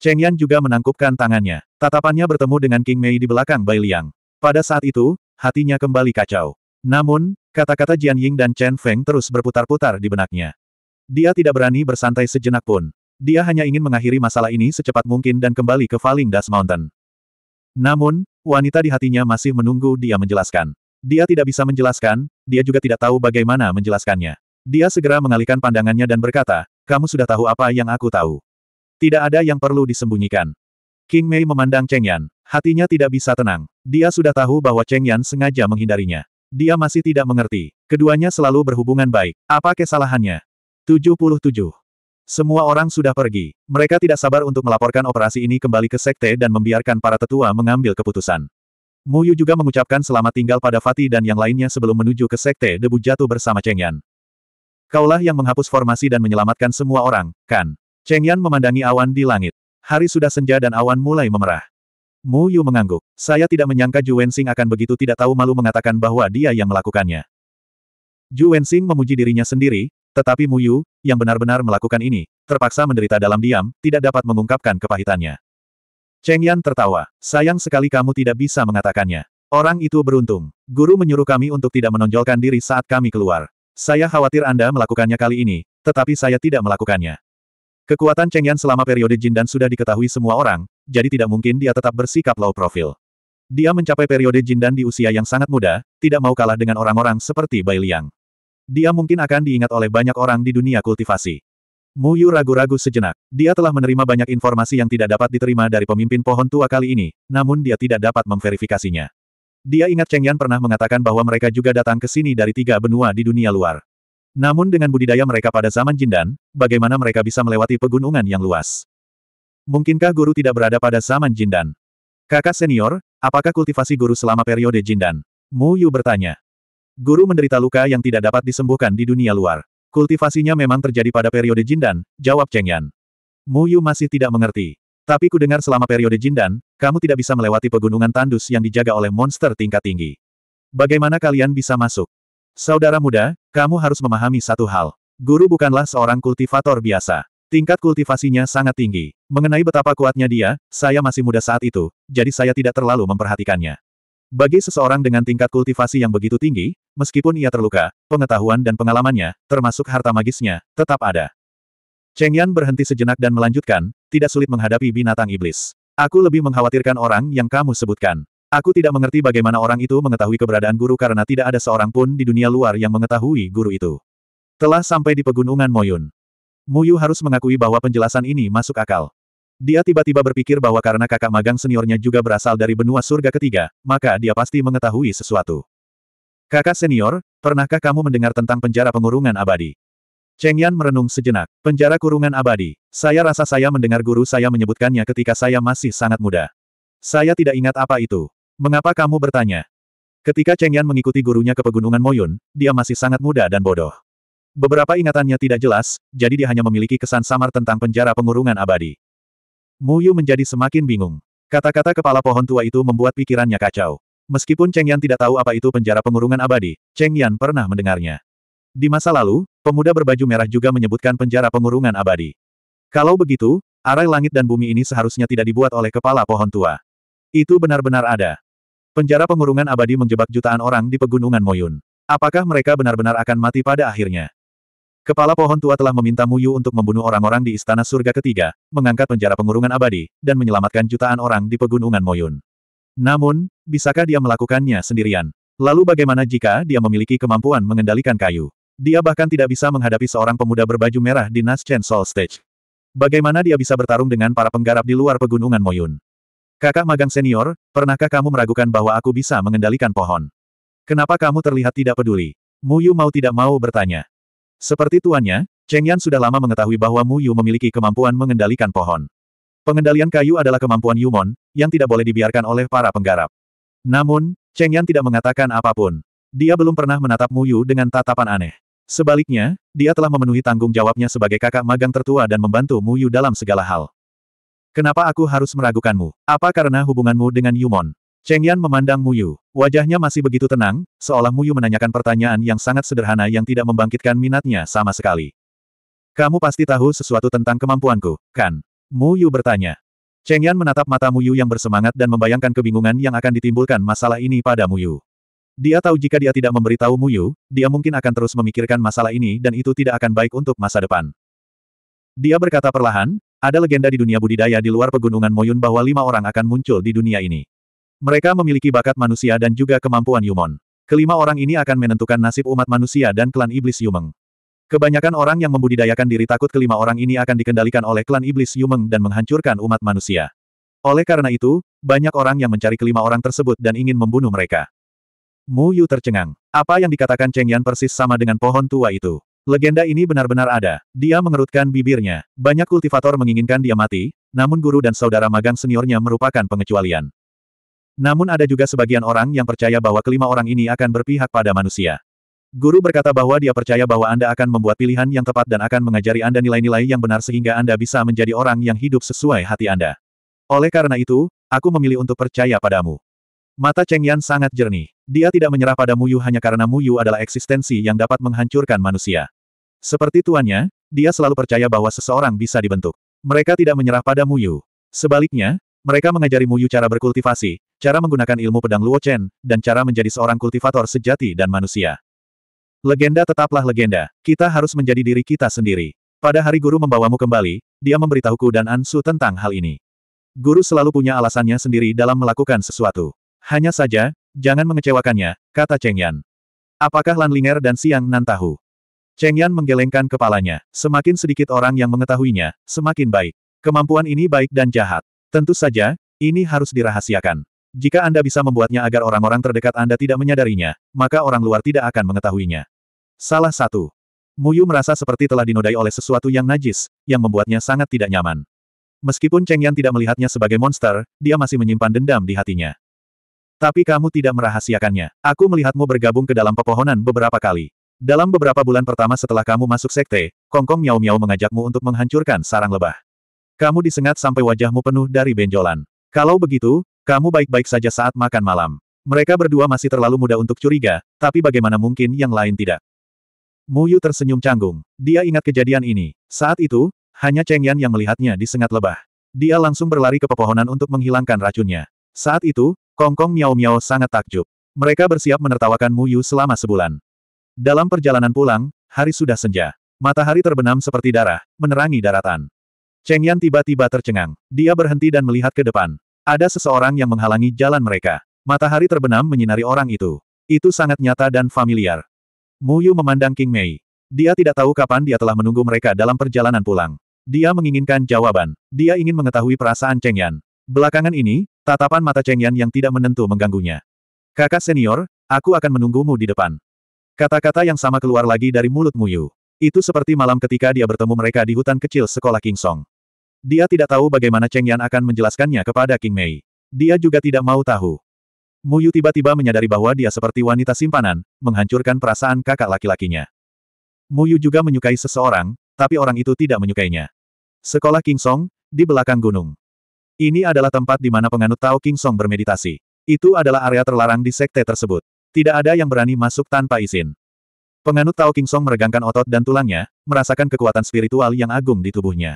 Cheng Yan juga menangkupkan tangannya. Tatapannya bertemu dengan King Mei di belakang Bai Liang. Pada saat itu, hatinya kembali kacau. Namun, kata-kata Jian Ying dan Chen Feng terus berputar-putar di benaknya. Dia tidak berani bersantai sejenak pun. Dia hanya ingin mengakhiri masalah ini secepat mungkin dan kembali ke Falling Dust Mountain. Namun, wanita di hatinya masih menunggu dia menjelaskan. Dia tidak bisa menjelaskan, dia juga tidak tahu bagaimana menjelaskannya. Dia segera mengalihkan pandangannya dan berkata, kamu sudah tahu apa yang aku tahu. Tidak ada yang perlu disembunyikan. King Mei memandang Cheng Yan. Hatinya tidak bisa tenang. Dia sudah tahu bahwa Cheng Yan sengaja menghindarinya. Dia masih tidak mengerti. Keduanya selalu berhubungan baik. Apa kesalahannya? 77. Semua orang sudah pergi. Mereka tidak sabar untuk melaporkan operasi ini kembali ke sekte dan membiarkan para tetua mengambil keputusan. Mu Yu juga mengucapkan selamat tinggal pada Fatih dan yang lainnya sebelum menuju ke sekte debu jatuh bersama Cheng Yan. Kaulah yang menghapus formasi dan menyelamatkan semua orang, kan? Cheng Yan memandangi awan di langit. Hari sudah senja dan awan mulai memerah. Mu Yu mengangguk. Saya tidak menyangka Ju Wensing akan begitu tidak tahu malu mengatakan bahwa dia yang melakukannya. Ju Wensing memuji dirinya sendiri, tetapi Mu Yu, yang benar-benar melakukan ini, terpaksa menderita dalam diam, tidak dapat mengungkapkan kepahitannya. Cheng Yan tertawa. Sayang sekali kamu tidak bisa mengatakannya. Orang itu beruntung. Guru menyuruh kami untuk tidak menonjolkan diri saat kami keluar. Saya khawatir Anda melakukannya kali ini, tetapi saya tidak melakukannya. Kekuatan Cheng Yan selama periode Jin dan sudah diketahui semua orang, jadi tidak mungkin dia tetap bersikap low profil. Dia mencapai periode Jin dan di usia yang sangat muda, tidak mau kalah dengan orang-orang seperti Bai Liang. Dia mungkin akan diingat oleh banyak orang di dunia kultivasi. Mu Yu ragu-ragu sejenak. Dia telah menerima banyak informasi yang tidak dapat diterima dari pemimpin pohon tua kali ini, namun dia tidak dapat memverifikasinya. Dia ingat Cheng Yan pernah mengatakan bahwa mereka juga datang ke sini dari tiga benua di dunia luar. Namun dengan budidaya mereka pada zaman Jindan, bagaimana mereka bisa melewati pegunungan yang luas? Mungkinkah guru tidak berada pada zaman Jindan? Kakak senior, apakah kultivasi guru selama periode Jindan? Mu Yu bertanya. Guru menderita luka yang tidak dapat disembuhkan di dunia luar. Kultivasinya memang terjadi pada periode Jindan, jawab Cheng Yan. Mu Yu masih tidak mengerti. Tapi kudengar selama periode Jindan, kamu tidak bisa melewati pegunungan tandus yang dijaga oleh monster tingkat tinggi. Bagaimana kalian bisa masuk? Saudara muda, kamu harus memahami satu hal. Guru bukanlah seorang kultivator biasa. Tingkat kultivasinya sangat tinggi. Mengenai betapa kuatnya dia, saya masih muda saat itu, jadi saya tidak terlalu memperhatikannya. Bagi seseorang dengan tingkat kultivasi yang begitu tinggi, meskipun ia terluka, pengetahuan dan pengalamannya, termasuk harta magisnya, tetap ada. Cheng Yan berhenti sejenak dan melanjutkan, tidak sulit menghadapi binatang iblis. Aku lebih mengkhawatirkan orang yang kamu sebutkan. Aku tidak mengerti bagaimana orang itu mengetahui keberadaan guru karena tidak ada seorang pun di dunia luar yang mengetahui guru itu. Telah sampai di pegunungan Moyun. Muyu harus mengakui bahwa penjelasan ini masuk akal. Dia tiba-tiba berpikir bahwa karena kakak magang seniornya juga berasal dari benua surga ketiga, maka dia pasti mengetahui sesuatu. Kakak senior, pernahkah kamu mendengar tentang penjara pengurungan abadi? Cheng Yan merenung sejenak. Penjara kurungan abadi. Saya rasa saya mendengar guru saya menyebutkannya ketika saya masih sangat muda. Saya tidak ingat apa itu. Mengapa kamu bertanya? Ketika Cheng Yan mengikuti gurunya ke pegunungan Moyun, dia masih sangat muda dan bodoh. Beberapa ingatannya tidak jelas, jadi dia hanya memiliki kesan samar tentang penjara pengurungan abadi. Muyu menjadi semakin bingung. Kata-kata kepala pohon tua itu membuat pikirannya kacau. Meskipun Cheng Yan tidak tahu apa itu penjara pengurungan abadi, Cheng Yan pernah mendengarnya. Di masa lalu, pemuda berbaju merah juga menyebutkan penjara pengurungan abadi. Kalau begitu, arai langit dan bumi ini seharusnya tidak dibuat oleh kepala pohon tua. Itu benar-benar ada. Penjara pengurungan abadi menjebak jutaan orang di pegunungan Moyun. Apakah mereka benar-benar akan mati pada akhirnya? Kepala pohon tua telah meminta Muyu untuk membunuh orang-orang di istana surga ketiga, mengangkat penjara pengurungan abadi, dan menyelamatkan jutaan orang di pegunungan Moyun. Namun, bisakah dia melakukannya sendirian? Lalu bagaimana jika dia memiliki kemampuan mengendalikan kayu? Dia bahkan tidak bisa menghadapi seorang pemuda berbaju merah di Naschen Soul Stage. Bagaimana dia bisa bertarung dengan para penggarap di luar pegunungan Moyun? Kakak magang senior, pernahkah kamu meragukan bahwa aku bisa mengendalikan pohon? Kenapa kamu terlihat tidak peduli? Mu Yu mau tidak mau bertanya. Seperti tuannya, Cheng Yan sudah lama mengetahui bahwa Mu Yu memiliki kemampuan mengendalikan pohon. Pengendalian kayu adalah kemampuan Yumon, yang tidak boleh dibiarkan oleh para penggarap. Namun, Cheng Yan tidak mengatakan apapun. Dia belum pernah menatap Mu Yu dengan tatapan aneh. Sebaliknya, dia telah memenuhi tanggung jawabnya sebagai kakak magang tertua dan membantu Mu Yu dalam segala hal. Kenapa aku harus meragukanmu? Apa karena hubunganmu dengan Yumon? Cheng Yan memandang Muyu. Wajahnya masih begitu tenang, seolah Muyu menanyakan pertanyaan yang sangat sederhana yang tidak membangkitkan minatnya sama sekali. Kamu pasti tahu sesuatu tentang kemampuanku, kan? Muyu bertanya. Cheng Yan menatap mata Muyu yang bersemangat dan membayangkan kebingungan yang akan ditimbulkan masalah ini pada Muyu. Dia tahu jika dia tidak memberitahu Muyu, dia mungkin akan terus memikirkan masalah ini dan itu tidak akan baik untuk masa depan. Dia berkata perlahan, ada legenda di dunia budidaya di luar pegunungan Moyun bahwa lima orang akan muncul di dunia ini. Mereka memiliki bakat manusia dan juga kemampuan Yumon. Kelima orang ini akan menentukan nasib umat manusia dan klan iblis Yumeng. Kebanyakan orang yang membudidayakan diri takut kelima orang ini akan dikendalikan oleh klan iblis Yumeng dan menghancurkan umat manusia. Oleh karena itu, banyak orang yang mencari kelima orang tersebut dan ingin membunuh mereka. Mu Yu tercengang. Apa yang dikatakan Cheng Yan persis sama dengan pohon tua itu. Legenda ini benar-benar ada. Dia mengerutkan bibirnya. Banyak kultivator menginginkan dia mati, namun guru dan saudara magang seniornya merupakan pengecualian. Namun ada juga sebagian orang yang percaya bahwa kelima orang ini akan berpihak pada manusia. Guru berkata bahwa dia percaya bahwa Anda akan membuat pilihan yang tepat dan akan mengajari Anda nilai-nilai yang benar sehingga Anda bisa menjadi orang yang hidup sesuai hati Anda. Oleh karena itu, aku memilih untuk percaya padamu. Mata Cheng Yan sangat jernih. Dia tidak menyerah pada Yu hanya karena Muyu adalah eksistensi yang dapat menghancurkan manusia. Seperti tuannya, dia selalu percaya bahwa seseorang bisa dibentuk. Mereka tidak menyerah pada Muyu. Sebaliknya, mereka mengajari Muyu cara berkultivasi, cara menggunakan ilmu pedang Luo Chen, dan cara menjadi seorang kultivator sejati dan manusia. Legenda tetaplah legenda, kita harus menjadi diri kita sendiri. Pada hari guru membawamu kembali, dia memberitahuku dan Ansu tentang hal ini. Guru selalu punya alasannya sendiri dalam melakukan sesuatu. Hanya saja, jangan mengecewakannya, kata Cheng Yan. Apakah Lan Linger dan Siang Nan tahu? Cheng Yan menggelengkan kepalanya. Semakin sedikit orang yang mengetahuinya, semakin baik. Kemampuan ini baik dan jahat. Tentu saja, ini harus dirahasiakan. Jika Anda bisa membuatnya agar orang-orang terdekat Anda tidak menyadarinya, maka orang luar tidak akan mengetahuinya. Salah satu. Muyu merasa seperti telah dinodai oleh sesuatu yang najis, yang membuatnya sangat tidak nyaman. Meskipun Cheng Yan tidak melihatnya sebagai monster, dia masih menyimpan dendam di hatinya. Tapi kamu tidak merahasiakannya. Aku melihatmu bergabung ke dalam pepohonan beberapa kali. Dalam beberapa bulan pertama setelah kamu masuk sekte, Kongkong Miao Miao mengajakmu untuk menghancurkan sarang lebah. Kamu disengat sampai wajahmu penuh dari benjolan. Kalau begitu, kamu baik-baik saja saat makan malam. Mereka berdua masih terlalu muda untuk curiga, tapi bagaimana mungkin yang lain tidak? Muyu tersenyum canggung. Dia ingat kejadian ini. Saat itu, hanya Cheng Yan yang melihatnya disengat lebah. Dia langsung berlari ke pepohonan untuk menghilangkan racunnya. Saat itu, Kongkong Miao Miao sangat takjub. Mereka bersiap menertawakan Muyu selama sebulan. Dalam perjalanan pulang, hari sudah senja. Matahari terbenam seperti darah, menerangi daratan. Cheng Yan tiba-tiba tercengang. Dia berhenti dan melihat ke depan. Ada seseorang yang menghalangi jalan mereka. Matahari terbenam menyinari orang itu. Itu sangat nyata dan familiar. Mu Yu memandang King Mei. Dia tidak tahu kapan dia telah menunggu mereka dalam perjalanan pulang. Dia menginginkan jawaban. Dia ingin mengetahui perasaan Cheng Yan. Belakangan ini, tatapan mata Cheng Yan yang tidak menentu mengganggunya. Kakak senior, aku akan menunggumu di depan. Kata-kata yang sama keluar lagi dari mulut Muyu. Itu seperti malam ketika dia bertemu mereka di hutan kecil sekolah King Song. Dia tidak tahu bagaimana Cheng Yan akan menjelaskannya kepada King Mei. Dia juga tidak mau tahu. Muyu tiba-tiba menyadari bahwa dia seperti wanita simpanan, menghancurkan perasaan kakak laki-lakinya. Muyu juga menyukai seseorang, tapi orang itu tidak menyukainya. Sekolah King Song, di belakang gunung. Ini adalah tempat di mana penganut Tao King Song bermeditasi. Itu adalah area terlarang di sekte tersebut. Tidak ada yang berani masuk tanpa izin. Penganut Tao King Song meregangkan otot dan tulangnya, merasakan kekuatan spiritual yang agung di tubuhnya.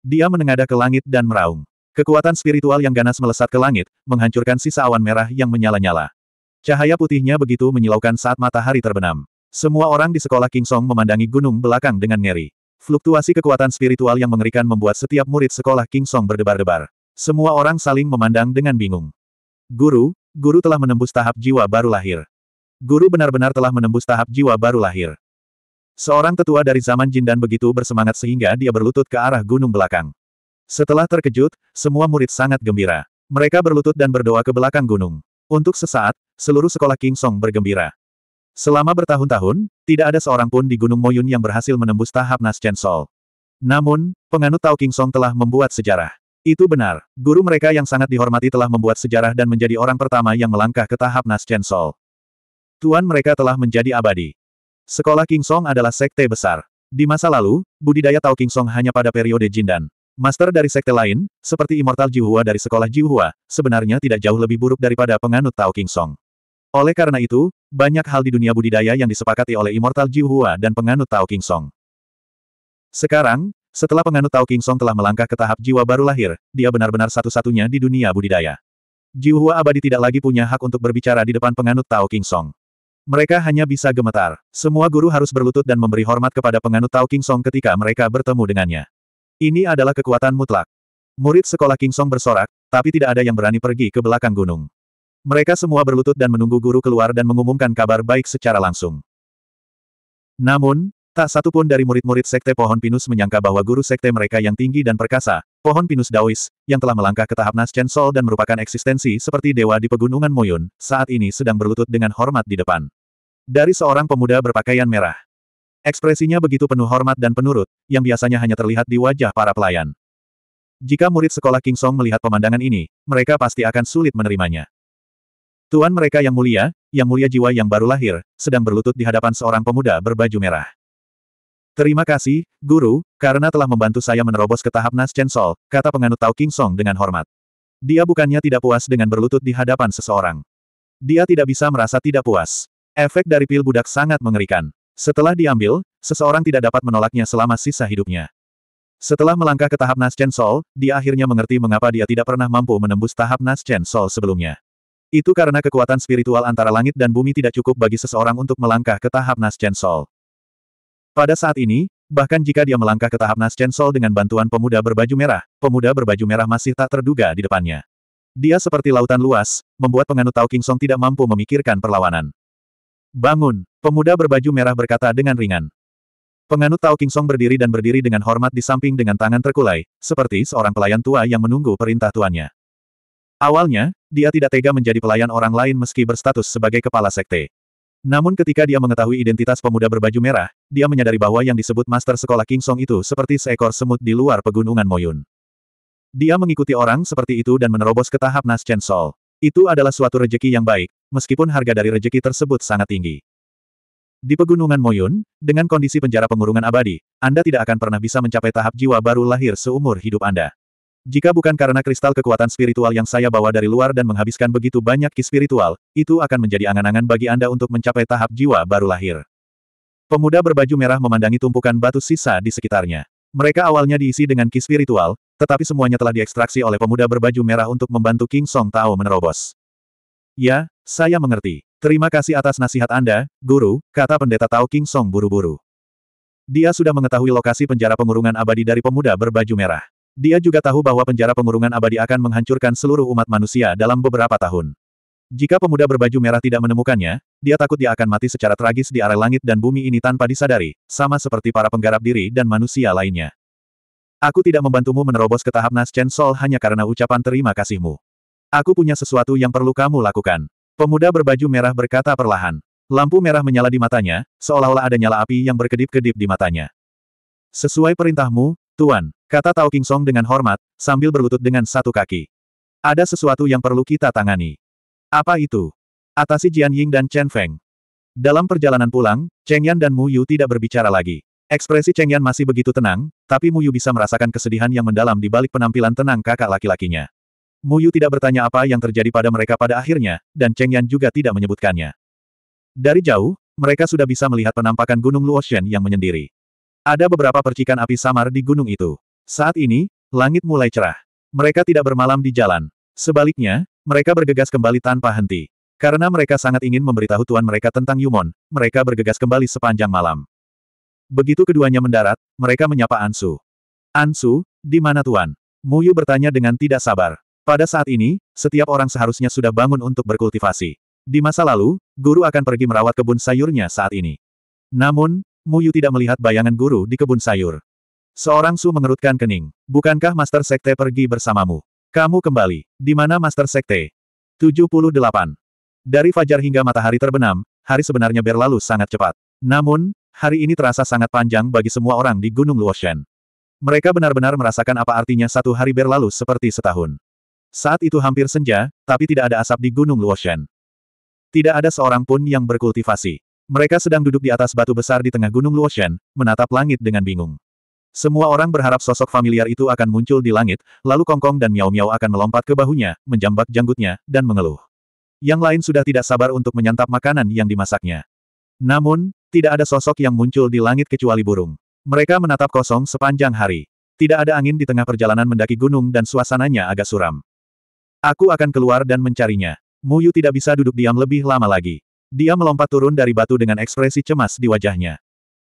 Dia menengadah ke langit dan meraung. Kekuatan spiritual yang ganas melesat ke langit, menghancurkan sisa awan merah yang menyala-nyala. Cahaya putihnya begitu menyilaukan saat matahari terbenam. Semua orang di sekolah King Song memandangi gunung belakang dengan ngeri. Fluktuasi kekuatan spiritual yang mengerikan membuat setiap murid sekolah King Song berdebar-debar. Semua orang saling memandang dengan bingung. Guru, guru telah menembus tahap jiwa baru lahir. Guru benar-benar telah menembus tahap jiwa baru lahir. Seorang tetua dari zaman Jin dan begitu bersemangat sehingga dia berlutut ke arah gunung belakang. Setelah terkejut, semua murid sangat gembira. Mereka berlutut dan berdoa ke belakang gunung. Untuk sesaat, seluruh sekolah King Song bergembira. Selama bertahun-tahun, tidak ada seorang pun di Gunung Moyun yang berhasil menembus tahap Nas Chen Sol. Namun, penganut Tao King Song telah membuat sejarah. Itu benar, guru mereka yang sangat dihormati telah membuat sejarah dan menjadi orang pertama yang melangkah ke tahap Nas Chen Sol. Tuan mereka telah menjadi abadi. Sekolah King Song adalah sekte besar. Di masa lalu, budidaya Tao King Song hanya pada periode Jindan. Master dari sekte lain, seperti Immortal Jihua dari sekolah Jihua, sebenarnya tidak jauh lebih buruk daripada penganut Tao King Song. Oleh karena itu, banyak hal di dunia budidaya yang disepakati oleh Immortal Jihua dan penganut Tao King Song. Sekarang, setelah penganut Tao King Song telah melangkah ke tahap jiwa baru lahir, dia benar-benar satu-satunya di dunia budidaya. Jihua abadi tidak lagi punya hak untuk berbicara di depan penganut Tao King Song. Mereka hanya bisa gemetar. Semua guru harus berlutut dan memberi hormat kepada penganut Tao King Song ketika mereka bertemu dengannya. Ini adalah kekuatan mutlak. Murid sekolah King Song bersorak, tapi tidak ada yang berani pergi ke belakang gunung. Mereka semua berlutut dan menunggu guru keluar dan mengumumkan kabar baik secara langsung. Namun, tak satupun dari murid-murid Sekte Pohon Pinus menyangka bahwa guru Sekte mereka yang tinggi dan perkasa, Pohon Pinus Daois, yang telah melangkah ke tahap Naschen Sol dan merupakan eksistensi seperti dewa di pegunungan Moyun, saat ini sedang berlutut dengan hormat di depan. Dari seorang pemuda berpakaian merah. Ekspresinya begitu penuh hormat dan penurut, yang biasanya hanya terlihat di wajah para pelayan. Jika murid sekolah King Song melihat pemandangan ini, mereka pasti akan sulit menerimanya. Tuan mereka yang mulia, yang mulia jiwa yang baru lahir, sedang berlutut di hadapan seorang pemuda berbaju merah. Terima kasih, Guru, karena telah membantu saya menerobos ke tahap Naschen Sol, kata penganut Tao King Song dengan hormat. Dia bukannya tidak puas dengan berlutut di hadapan seseorang. Dia tidak bisa merasa tidak puas. Efek dari pil budak sangat mengerikan. Setelah diambil, seseorang tidak dapat menolaknya selama sisa hidupnya. Setelah melangkah ke tahap Nascent Soul, dia akhirnya mengerti mengapa dia tidak pernah mampu menembus tahap Nascent Soul sebelumnya. Itu karena kekuatan spiritual antara langit dan bumi tidak cukup bagi seseorang untuk melangkah ke tahap Nascent Soul. Pada saat ini, bahkan jika dia melangkah ke tahap Nascent Soul dengan bantuan pemuda berbaju merah, pemuda berbaju merah masih tak terduga di depannya. Dia seperti lautan luas, membuat penganut Tao King Song tidak mampu memikirkan perlawanan. Bangun, pemuda berbaju merah berkata dengan ringan. Penganut Tao King Song berdiri dan berdiri dengan hormat di samping dengan tangan terkulai, seperti seorang pelayan tua yang menunggu perintah tuannya. Awalnya, dia tidak tega menjadi pelayan orang lain meski berstatus sebagai kepala sekte. Namun ketika dia mengetahui identitas pemuda berbaju merah, dia menyadari bahwa yang disebut master sekolah King Song itu seperti seekor semut di luar pegunungan Moyun. Dia mengikuti orang seperti itu dan menerobos ke tahap Nas Chen Sol. Itu adalah suatu rejeki yang baik, meskipun harga dari rejeki tersebut sangat tinggi. Di pegunungan Moyun, dengan kondisi penjara pengurungan abadi, Anda tidak akan pernah bisa mencapai tahap jiwa baru lahir seumur hidup Anda. Jika bukan karena kristal kekuatan spiritual yang saya bawa dari luar dan menghabiskan begitu banyak ki spiritual, itu akan menjadi angan-angan bagi Anda untuk mencapai tahap jiwa baru lahir. Pemuda berbaju merah memandangi tumpukan batu sisa di sekitarnya. Mereka awalnya diisi dengan ki spiritual, tetapi semuanya telah diekstraksi oleh pemuda berbaju merah untuk membantu King Song Tao menerobos. Ya, saya mengerti. Terima kasih atas nasihat Anda, Guru, kata pendeta Tao King Song buru-buru. Dia sudah mengetahui lokasi penjara pengurungan abadi dari pemuda berbaju merah. Dia juga tahu bahwa penjara pengurungan abadi akan menghancurkan seluruh umat manusia dalam beberapa tahun. Jika pemuda berbaju merah tidak menemukannya, dia takut dia akan mati secara tragis di area langit dan bumi ini tanpa disadari, sama seperti para penggarap diri dan manusia lainnya. Aku tidak membantumu menerobos ke tahap Nas Chen Sol hanya karena ucapan terima kasihmu. Aku punya sesuatu yang perlu kamu lakukan. Pemuda berbaju merah berkata perlahan. Lampu merah menyala di matanya, seolah-olah ada nyala api yang berkedip-kedip di matanya. Sesuai perintahmu, Tuan, kata Tao King Song dengan hormat, sambil berlutut dengan satu kaki. Ada sesuatu yang perlu kita tangani. Apa itu? Atasi Jian Ying dan Chen Feng. Dalam perjalanan pulang, Cheng Yan dan Mu Yu tidak berbicara lagi. Ekspresi Cheng Yan masih begitu tenang, tapi Mu Yu bisa merasakan kesedihan yang mendalam di balik penampilan tenang kakak laki-lakinya. Muyu tidak bertanya apa yang terjadi pada mereka pada akhirnya, dan Cheng Yan juga tidak menyebutkannya. Dari jauh, mereka sudah bisa melihat penampakan Gunung Luoshen yang menyendiri. Ada beberapa percikan api samar di gunung itu. Saat ini, langit mulai cerah. Mereka tidak bermalam di jalan. Sebaliknya, mereka bergegas kembali tanpa henti. Karena mereka sangat ingin memberitahu tuan mereka tentang Yumon, mereka bergegas kembali sepanjang malam. Begitu keduanya mendarat, mereka menyapa Ansu. Ansu, di mana tuan? Muyu bertanya dengan tidak sabar. Pada saat ini, setiap orang seharusnya sudah bangun untuk berkultivasi. Di masa lalu, guru akan pergi merawat kebun sayurnya saat ini. Namun, Muyu tidak melihat bayangan guru di kebun sayur. Seorang Su mengerutkan kening. Bukankah Master Sekte pergi bersamamu? Kamu kembali. Di mana Master Sekte? 78. Dari fajar hingga matahari terbenam, hari sebenarnya berlalu sangat cepat. Namun, hari ini terasa sangat panjang bagi semua orang di Gunung Luoshen. Mereka benar-benar merasakan apa artinya satu hari berlalu seperti setahun. Saat itu hampir senja, tapi tidak ada asap di Gunung Luoshan. Tidak ada seorang pun yang berkultivasi. Mereka sedang duduk di atas batu besar di tengah Gunung Luoshan, menatap langit dengan bingung. Semua orang berharap sosok familiar itu akan muncul di langit, lalu Kongkong dan Miao Miao akan melompat ke bahunya, menjambak janggutnya, dan mengeluh. Yang lain sudah tidak sabar untuk menyantap makanan yang dimasaknya. Namun, tidak ada sosok yang muncul di langit kecuali burung. Mereka menatap kosong sepanjang hari. Tidak ada angin di tengah perjalanan mendaki gunung dan suasananya agak suram. Aku akan keluar dan mencarinya. Muyu tidak bisa duduk diam lebih lama lagi. Dia melompat turun dari batu dengan ekspresi cemas di wajahnya.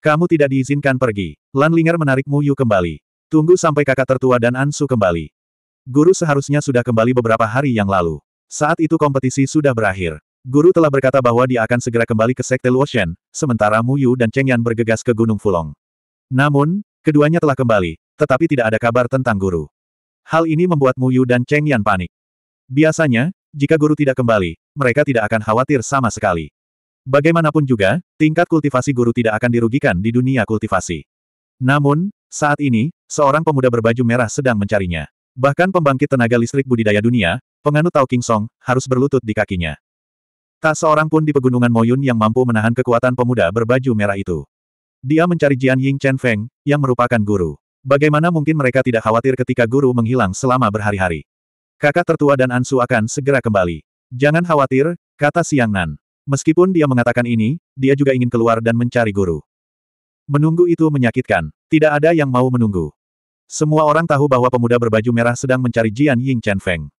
Kamu tidak diizinkan pergi. Lan Linger menarik Muyu kembali. Tunggu sampai kakak tertua dan Ansu kembali. Guru seharusnya sudah kembali beberapa hari yang lalu. Saat itu kompetisi sudah berakhir. Guru telah berkata bahwa dia akan segera kembali ke Sekte Luoshen, sementara Muyu dan Cheng Yan bergegas ke Gunung Fulong. Namun, keduanya telah kembali, tetapi tidak ada kabar tentang guru. Hal ini membuat Muyu dan Cheng Yan panik. Biasanya, jika guru tidak kembali, mereka tidak akan khawatir sama sekali. Bagaimanapun juga, tingkat kultivasi guru tidak akan dirugikan di dunia kultivasi. Namun, saat ini, seorang pemuda berbaju merah sedang mencarinya. Bahkan pembangkit tenaga listrik budidaya dunia, penganut Tao King Song, harus berlutut di kakinya. Tak seorang pun di pegunungan Moyun yang mampu menahan kekuatan pemuda berbaju merah itu. Dia mencari Jian Ying Chen Feng, yang merupakan guru. Bagaimana mungkin mereka tidak khawatir ketika guru menghilang selama berhari-hari? Kakak tertua dan Ansu akan segera kembali. Jangan khawatir, kata Siang Nan. Meskipun dia mengatakan ini, dia juga ingin keluar dan mencari guru. Menunggu itu menyakitkan. Tidak ada yang mau menunggu. Semua orang tahu bahwa pemuda berbaju merah sedang mencari Jian Ying Chen Feng.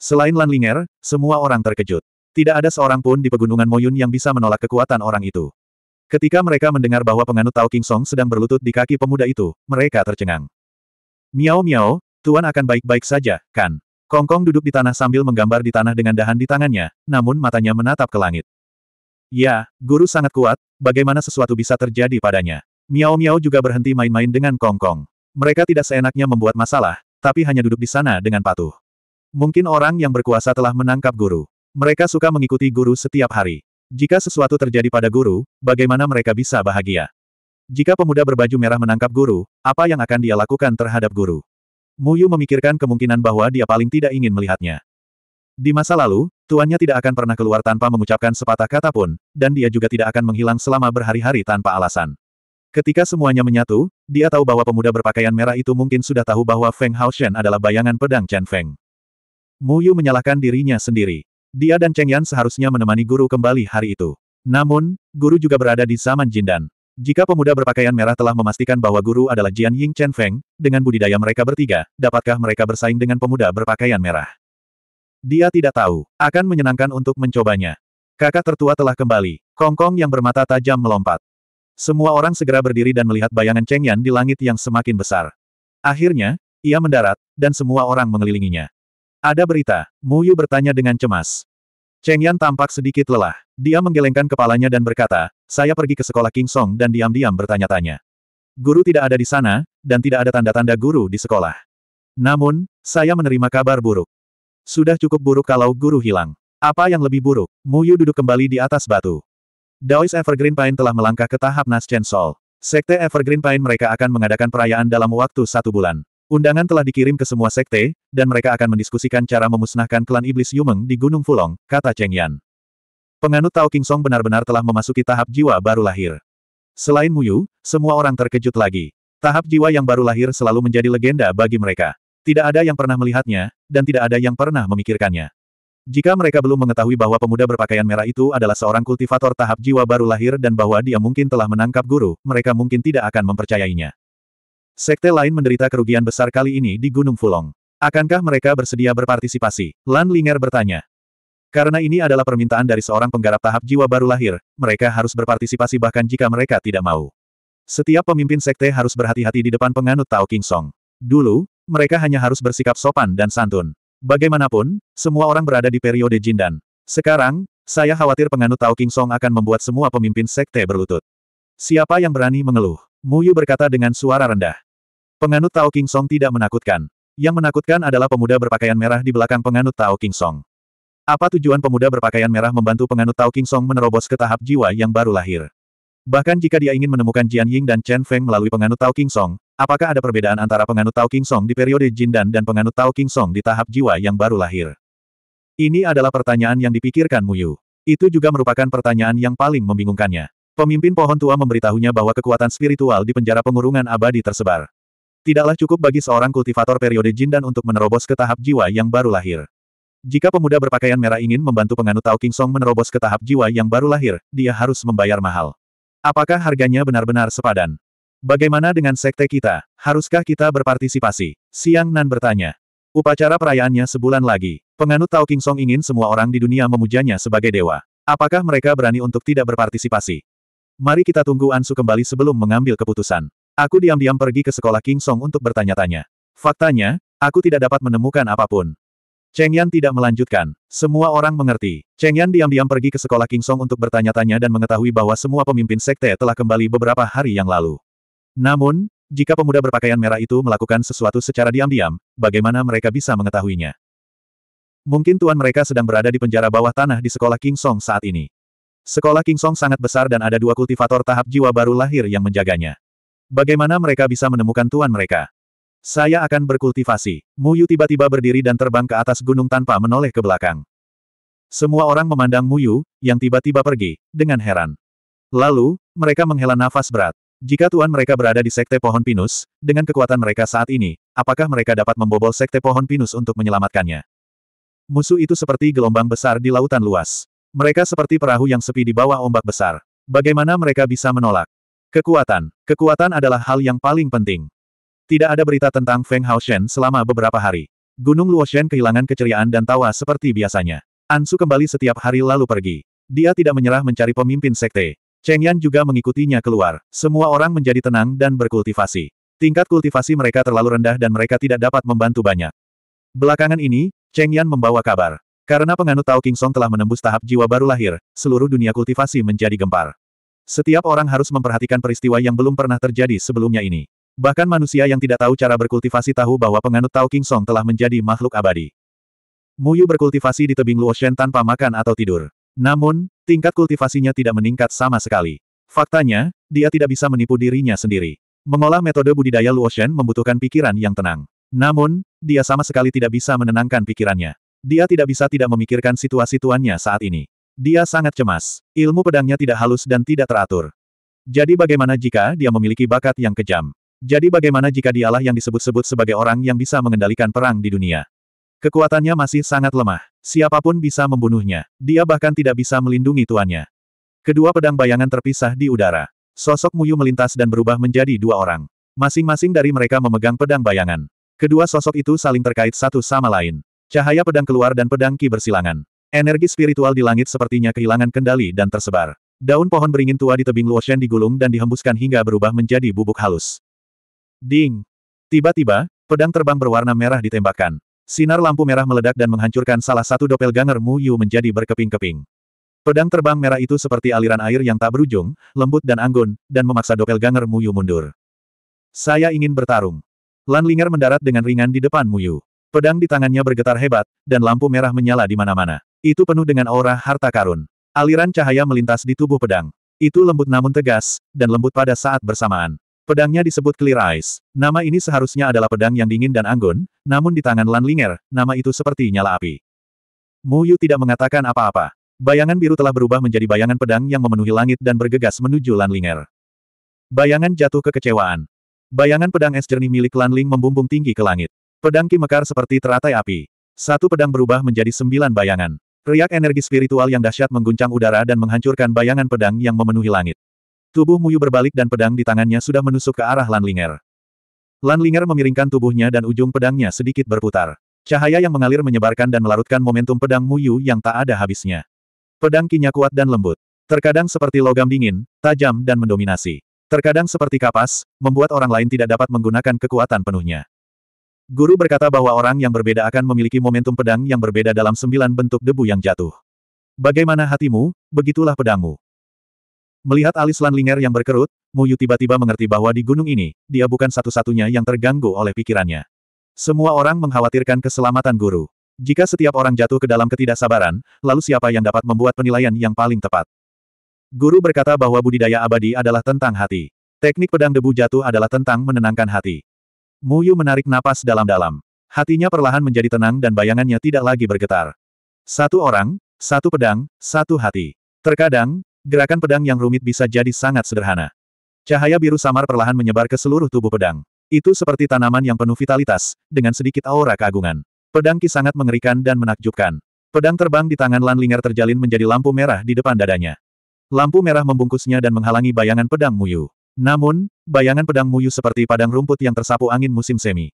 Selain Lan Linger, semua orang terkejut. Tidak ada seorang pun di pegunungan Moyun yang bisa menolak kekuatan orang itu. Ketika mereka mendengar bahwa penganut Tao King Song sedang berlutut di kaki pemuda itu, mereka tercengang. Miao miao, Tuan akan baik-baik saja, kan? Kongkong duduk di tanah sambil menggambar di tanah dengan dahan di tangannya, namun matanya menatap ke langit. Ya, guru sangat kuat, bagaimana sesuatu bisa terjadi padanya. Miao Miao juga berhenti main-main dengan Kongkong. Mereka tidak seenaknya membuat masalah, tapi hanya duduk di sana dengan patuh. Mungkin orang yang berkuasa telah menangkap guru. Mereka suka mengikuti guru setiap hari. Jika sesuatu terjadi pada guru, bagaimana mereka bisa bahagia? Jika pemuda berbaju merah menangkap guru, apa yang akan dia lakukan terhadap guru? Muyu memikirkan kemungkinan bahwa dia paling tidak ingin melihatnya. Di masa lalu, tuannya tidak akan pernah keluar tanpa mengucapkan sepatah kata pun, dan dia juga tidak akan menghilang selama berhari-hari tanpa alasan. Ketika semuanya menyatu, dia tahu bahwa pemuda berpakaian merah itu mungkin sudah tahu bahwa Feng Hao Shen adalah bayangan pedang Chen Feng. Muyu menyalahkan dirinya sendiri. Dia dan Cheng Yan seharusnya menemani guru kembali hari itu. Namun, guru juga berada di zaman Jindan. Jika pemuda berpakaian merah telah memastikan bahwa guru adalah Jian Ying Chen Feng, dengan budidaya mereka bertiga, dapatkah mereka bersaing dengan pemuda berpakaian merah? Dia tidak tahu. Akan menyenangkan untuk mencobanya. Kakak tertua telah kembali. Kongkong yang bermata tajam melompat. Semua orang segera berdiri dan melihat bayangan Cheng Yan di langit yang semakin besar. Akhirnya, ia mendarat, dan semua orang mengelilinginya. Ada berita, Mu Yu bertanya dengan cemas. Cheng Yan tampak sedikit lelah. Dia menggelengkan kepalanya dan berkata, saya pergi ke sekolah King Song dan diam-diam bertanya-tanya. Guru tidak ada di sana, dan tidak ada tanda-tanda guru di sekolah. Namun, saya menerima kabar buruk. Sudah cukup buruk kalau guru hilang. Apa yang lebih buruk? Muyu duduk kembali di atas batu. Daois Evergreen Pine telah melangkah ke tahap Naschen Sol. Sekte Evergreen Pine mereka akan mengadakan perayaan dalam waktu satu bulan. Undangan telah dikirim ke semua sekte, dan mereka akan mendiskusikan cara memusnahkan klan iblis Yumeng di Gunung Fulong, kata Cheng Yan. Penganut Tao King Song benar-benar telah memasuki tahap jiwa baru lahir. Selain Muyu, semua orang terkejut lagi. Tahap jiwa yang baru lahir selalu menjadi legenda bagi mereka. Tidak ada yang pernah melihatnya, dan tidak ada yang pernah memikirkannya. Jika mereka belum mengetahui bahwa pemuda berpakaian merah itu adalah seorang kultivator tahap jiwa baru lahir dan bahwa dia mungkin telah menangkap guru, mereka mungkin tidak akan mempercayainya. Sekte lain menderita kerugian besar kali ini di Gunung Fulong. Akankah mereka bersedia berpartisipasi? Lan Linger bertanya. Karena ini adalah permintaan dari seorang penggarap tahap jiwa baru lahir, mereka harus berpartisipasi bahkan jika mereka tidak mau. Setiap pemimpin sekte harus berhati-hati di depan penganut Tao King Song. Dulu, mereka hanya harus bersikap sopan dan santun. Bagaimanapun, semua orang berada di periode Jindan. Sekarang, saya khawatir penganut Tao King Song akan membuat semua pemimpin sekte berlutut. Siapa yang berani mengeluh? Mu Yu berkata dengan suara rendah. Penganut Tao King Song tidak menakutkan. Yang menakutkan adalah pemuda berpakaian merah di belakang penganut Tao King Song. Apa tujuan pemuda berpakaian merah membantu penganut Tao King Song menerobos ke tahap jiwa yang baru lahir? Bahkan jika dia ingin menemukan Jian Ying dan Chen Feng melalui penganut Tao King Song, apakah ada perbedaan antara penganut Tao King Song di periode Jin Dan dan penganut Tao King Song di tahap jiwa yang baru lahir? Ini adalah pertanyaan yang dipikirkan Mu Yu. Itu juga merupakan pertanyaan yang paling membingungkannya. Pemimpin pohon tua memberitahunya bahwa kekuatan spiritual di penjara pengurungan abadi tersebar. Tidaklah cukup bagi seorang kultivator periode Jin Dan untuk menerobos ke tahap jiwa yang baru lahir. Jika pemuda berpakaian merah ingin membantu penganut Tao King Song menerobos ke tahap jiwa yang baru lahir, dia harus membayar mahal. Apakah harganya benar-benar sepadan? Bagaimana dengan sekte kita? Haruskah kita berpartisipasi? Siang Nan bertanya. Upacara perayaannya sebulan lagi. Penganut Tao King Song ingin semua orang di dunia memujanya sebagai dewa. Apakah mereka berani untuk tidak berpartisipasi? Mari kita tunggu Ansu kembali sebelum mengambil keputusan. Aku diam-diam pergi ke sekolah King Song untuk bertanya-tanya. Faktanya, aku tidak dapat menemukan apapun. Cheng Yan tidak melanjutkan. Semua orang mengerti. Cheng Yan diam-diam pergi ke sekolah King Song untuk bertanya-tanya dan mengetahui bahwa semua pemimpin sekte telah kembali beberapa hari yang lalu. Namun, jika pemuda berpakaian merah itu melakukan sesuatu secara diam-diam, bagaimana mereka bisa mengetahuinya? Mungkin tuan mereka sedang berada di penjara bawah tanah di sekolah King Song saat ini. Sekolah King Song sangat besar dan ada dua kultivator tahap jiwa baru lahir yang menjaganya. Bagaimana mereka bisa menemukan tuan mereka? Saya akan berkultivasi. Mu Yu tiba-tiba berdiri dan terbang ke atas gunung tanpa menoleh ke belakang. Semua orang memandang Mu Yu yang tiba-tiba pergi, dengan heran. Lalu, mereka menghela nafas berat. Jika tuan mereka berada di sekte pohon pinus, dengan kekuatan mereka saat ini, apakah mereka dapat membobol sekte pohon pinus untuk menyelamatkannya? Musuh itu seperti gelombang besar di lautan luas. Mereka seperti perahu yang sepi di bawah ombak besar. Bagaimana mereka bisa menolak? Kekuatan. Kekuatan adalah hal yang paling penting. Tidak ada berita tentang Feng Haoshen selama beberapa hari. Gunung Luoshen kehilangan keceriaan dan tawa seperti biasanya. Ansu kembali setiap hari lalu pergi. Dia tidak menyerah mencari pemimpin sekte. Cheng Yan juga mengikutinya keluar. Semua orang menjadi tenang dan berkultivasi. Tingkat kultivasi mereka terlalu rendah dan mereka tidak dapat membantu banyak. Belakangan ini, Cheng Yan membawa kabar. Karena penganut Tao King Song telah menembus tahap jiwa baru lahir, seluruh dunia kultivasi menjadi gempar. Setiap orang harus memperhatikan peristiwa yang belum pernah terjadi sebelumnya ini. Bahkan manusia yang tidak tahu cara berkultivasi tahu bahwa penganut Tao King Song telah menjadi makhluk abadi. Muyu berkultivasi di tebing Luoshen tanpa makan atau tidur. Namun, tingkat kultivasinya tidak meningkat sama sekali. Faktanya, dia tidak bisa menipu dirinya sendiri. Mengolah metode budidaya Luoshen membutuhkan pikiran yang tenang. Namun, dia sama sekali tidak bisa menenangkan pikirannya. Dia tidak bisa tidak memikirkan situasi tuannya saat ini. Dia sangat cemas. Ilmu pedangnya tidak halus dan tidak teratur. Jadi bagaimana jika dia memiliki bakat yang kejam? Jadi bagaimana jika dialah yang disebut-sebut sebagai orang yang bisa mengendalikan perang di dunia? Kekuatannya masih sangat lemah. Siapapun bisa membunuhnya. Dia bahkan tidak bisa melindungi tuannya. Kedua pedang bayangan terpisah di udara. Sosok Muyu melintas dan berubah menjadi dua orang. Masing-masing dari mereka memegang pedang bayangan. Kedua sosok itu saling terkait satu sama lain. Cahaya pedang keluar dan pedang ki bersilangan. Energi spiritual di langit sepertinya kehilangan kendali dan tersebar. Daun pohon beringin tua di tebing Luoshen digulung dan dihembuskan hingga berubah menjadi bubuk halus. Ding! Tiba-tiba, pedang terbang berwarna merah ditembakkan. Sinar lampu merah meledak dan menghancurkan salah satu doppelganger Mu Yu menjadi berkeping-keping. Pedang terbang merah itu seperti aliran air yang tak berujung, lembut dan anggun, dan memaksa doppelganger Mu Yu mundur. Saya ingin bertarung. Lan Linger mendarat dengan ringan di depan Mu Yu. Pedang di tangannya bergetar hebat, dan lampu merah menyala di mana-mana. Itu penuh dengan aura harta karun. Aliran cahaya melintas di tubuh pedang. Itu lembut namun tegas, dan lembut pada saat bersamaan. Pedangnya disebut Clear Eyes. Nama ini seharusnya adalah pedang yang dingin dan anggun, namun di tangan Lan Linger, nama itu seperti nyala api. Mu Yu tidak mengatakan apa-apa. Bayangan biru telah berubah menjadi bayangan pedang yang memenuhi langit dan bergegas menuju Lan Linger. Bayangan jatuh kekecewaan. Bayangan pedang es jernih milik Lan Ling membumbung tinggi ke langit. Pedang Ki Mekar seperti teratai api. Satu pedang berubah menjadi sembilan bayangan. Riak energi spiritual yang dahsyat mengguncang udara dan menghancurkan bayangan pedang yang memenuhi langit. Tubuh Muyu berbalik dan pedang di tangannya sudah menusuk ke arah Lanlinger. Lanlinger memiringkan tubuhnya dan ujung pedangnya sedikit berputar. Cahaya yang mengalir menyebarkan dan melarutkan momentum pedang Muyu yang tak ada habisnya. Pedang kinya kuat dan lembut. Terkadang seperti logam dingin, tajam dan mendominasi. Terkadang seperti kapas, membuat orang lain tidak dapat menggunakan kekuatan penuhnya. Guru berkata bahwa orang yang berbeda akan memiliki momentum pedang yang berbeda dalam sembilan bentuk debu yang jatuh. Bagaimana hatimu, begitulah pedangmu. Melihat alis Lan Ling'er yang berkerut, Mu Yu tiba-tiba mengerti bahwa di gunung ini, dia bukan satu-satunya yang terganggu oleh pikirannya. Semua orang mengkhawatirkan keselamatan guru. Jika setiap orang jatuh ke dalam ketidaksabaran, lalu siapa yang dapat membuat penilaian yang paling tepat? Guru berkata bahwa budidaya abadi adalah tentang hati. Teknik pedang debu jatuh adalah tentang menenangkan hati. Mu Yu menarik napas dalam-dalam. Hatinya perlahan menjadi tenang dan bayangannya tidak lagi bergetar. Satu orang, satu pedang, satu hati. Terkadang, Gerakan pedang yang rumit bisa jadi sangat sederhana. Cahaya biru samar perlahan menyebar ke seluruh tubuh pedang. Itu seperti tanaman yang penuh vitalitas, dengan sedikit aura keagungan. Pedang Ki sangat mengerikan dan menakjubkan. Pedang terbang di tangan Lan Ling'er terjalin menjadi lampu merah di depan dadanya. Lampu merah membungkusnya dan menghalangi bayangan pedang Muyu. Namun, bayangan pedang Muyu seperti padang rumput yang tersapu angin musim semi.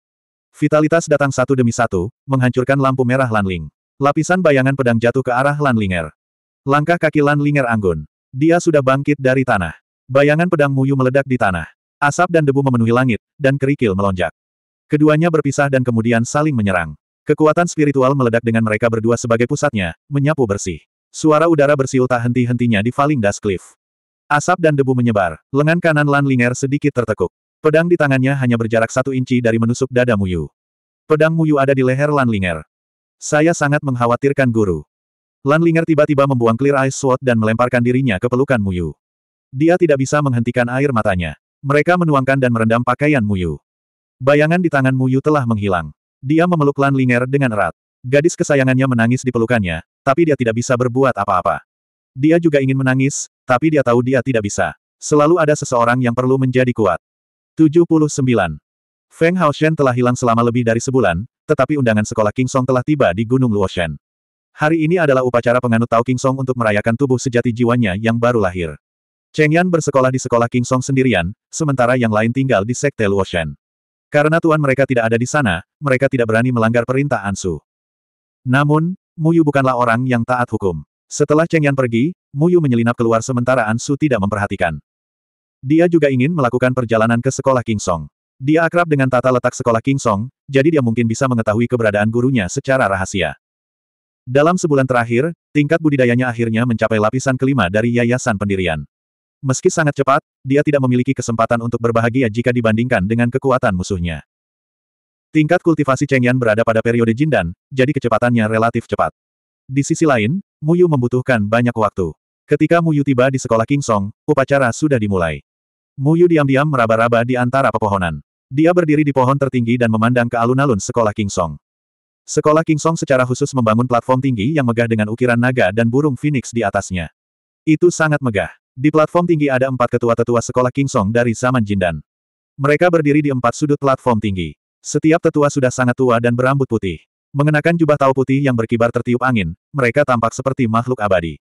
Vitalitas datang satu demi satu, menghancurkan lampu merah Lan Ling. Lapisan bayangan pedang jatuh ke arah Lan Ling'er. Langkah kaki Lan Ling'er anggun. Dia sudah bangkit dari tanah. Bayangan pedang Muyu meledak di tanah. Asap dan debu memenuhi langit, dan kerikil melonjak. Keduanya berpisah dan kemudian saling menyerang. Kekuatan spiritual meledak dengan mereka berdua sebagai pusatnya, menyapu bersih. Suara udara bersiul tak henti-hentinya di Falling Dust Cliff. Asap dan debu menyebar, lengan kanan Lan Linger sedikit tertekuk. Pedang di tangannya hanya berjarak satu inci dari menusuk dada Muyu. Pedang Muyu ada di leher Lan Linger. Saya sangat mengkhawatirkan guru. Lan Ling'er tiba-tiba membuang Clear Ice Sword dan melemparkan dirinya ke pelukan Muyu. Dia tidak bisa menghentikan air matanya. Mereka menuangkan dan merendam pakaian Muyu. Bayangan di tangan Muyu telah menghilang. Dia memeluk Lan Ling'er dengan erat. Gadis kesayangannya menangis di pelukannya, tapi dia tidak bisa berbuat apa-apa. Dia juga ingin menangis, tapi dia tahu dia tidak bisa. Selalu ada seseorang yang perlu menjadi kuat. 79. Feng Haoshen telah hilang selama lebih dari sebulan, tetapi undangan sekolah King Song telah tiba di Gunung Luoshen. Hari ini adalah upacara penganut Tao King Song untuk merayakan tubuh sejati jiwanya yang baru lahir. Cheng Yan bersekolah di sekolah King Song sendirian, sementara yang lain tinggal di Sekte Luoshan. Karena tuan mereka tidak ada di sana, mereka tidak berani melanggar perintah Ansu. Namun, Muyu bukanlah orang yang taat hukum. Setelah Cheng Yan pergi, Muyu menyelinap keluar sementara Ansu tidak memperhatikan. Dia juga ingin melakukan perjalanan ke sekolah King Song. Dia akrab dengan tata letak sekolah King Song, jadi dia mungkin bisa mengetahui keberadaan gurunya secara rahasia. Dalam sebulan terakhir, tingkat budidayanya akhirnya mencapai lapisan kelima dari yayasan pendirian. Meski sangat cepat, dia tidak memiliki kesempatan untuk berbahagia jika dibandingkan dengan kekuatan musuhnya. Tingkat kultivasi Cheng Yan berada pada periode Jindan, jadi kecepatannya relatif cepat. Di sisi lain, Mu Yu membutuhkan banyak waktu. Ketika Mu Yu tiba di sekolah King Song, upacara sudah dimulai. Mu Yu diam-diam meraba-raba di antara pepohonan. Dia berdiri di pohon tertinggi dan memandang ke alun-alun sekolah King Song. Sekolah King Song secara khusus membangun platform tinggi yang megah dengan ukiran naga dan burung phoenix di atasnya. Itu sangat megah. Di platform tinggi ada empat ketua-tetua sekolah King Song dari zaman Jindan. Mereka berdiri di empat sudut platform tinggi. Setiap tetua sudah sangat tua dan berambut putih. Mengenakan jubah tau putih yang berkibar tertiup angin, mereka tampak seperti makhluk abadi.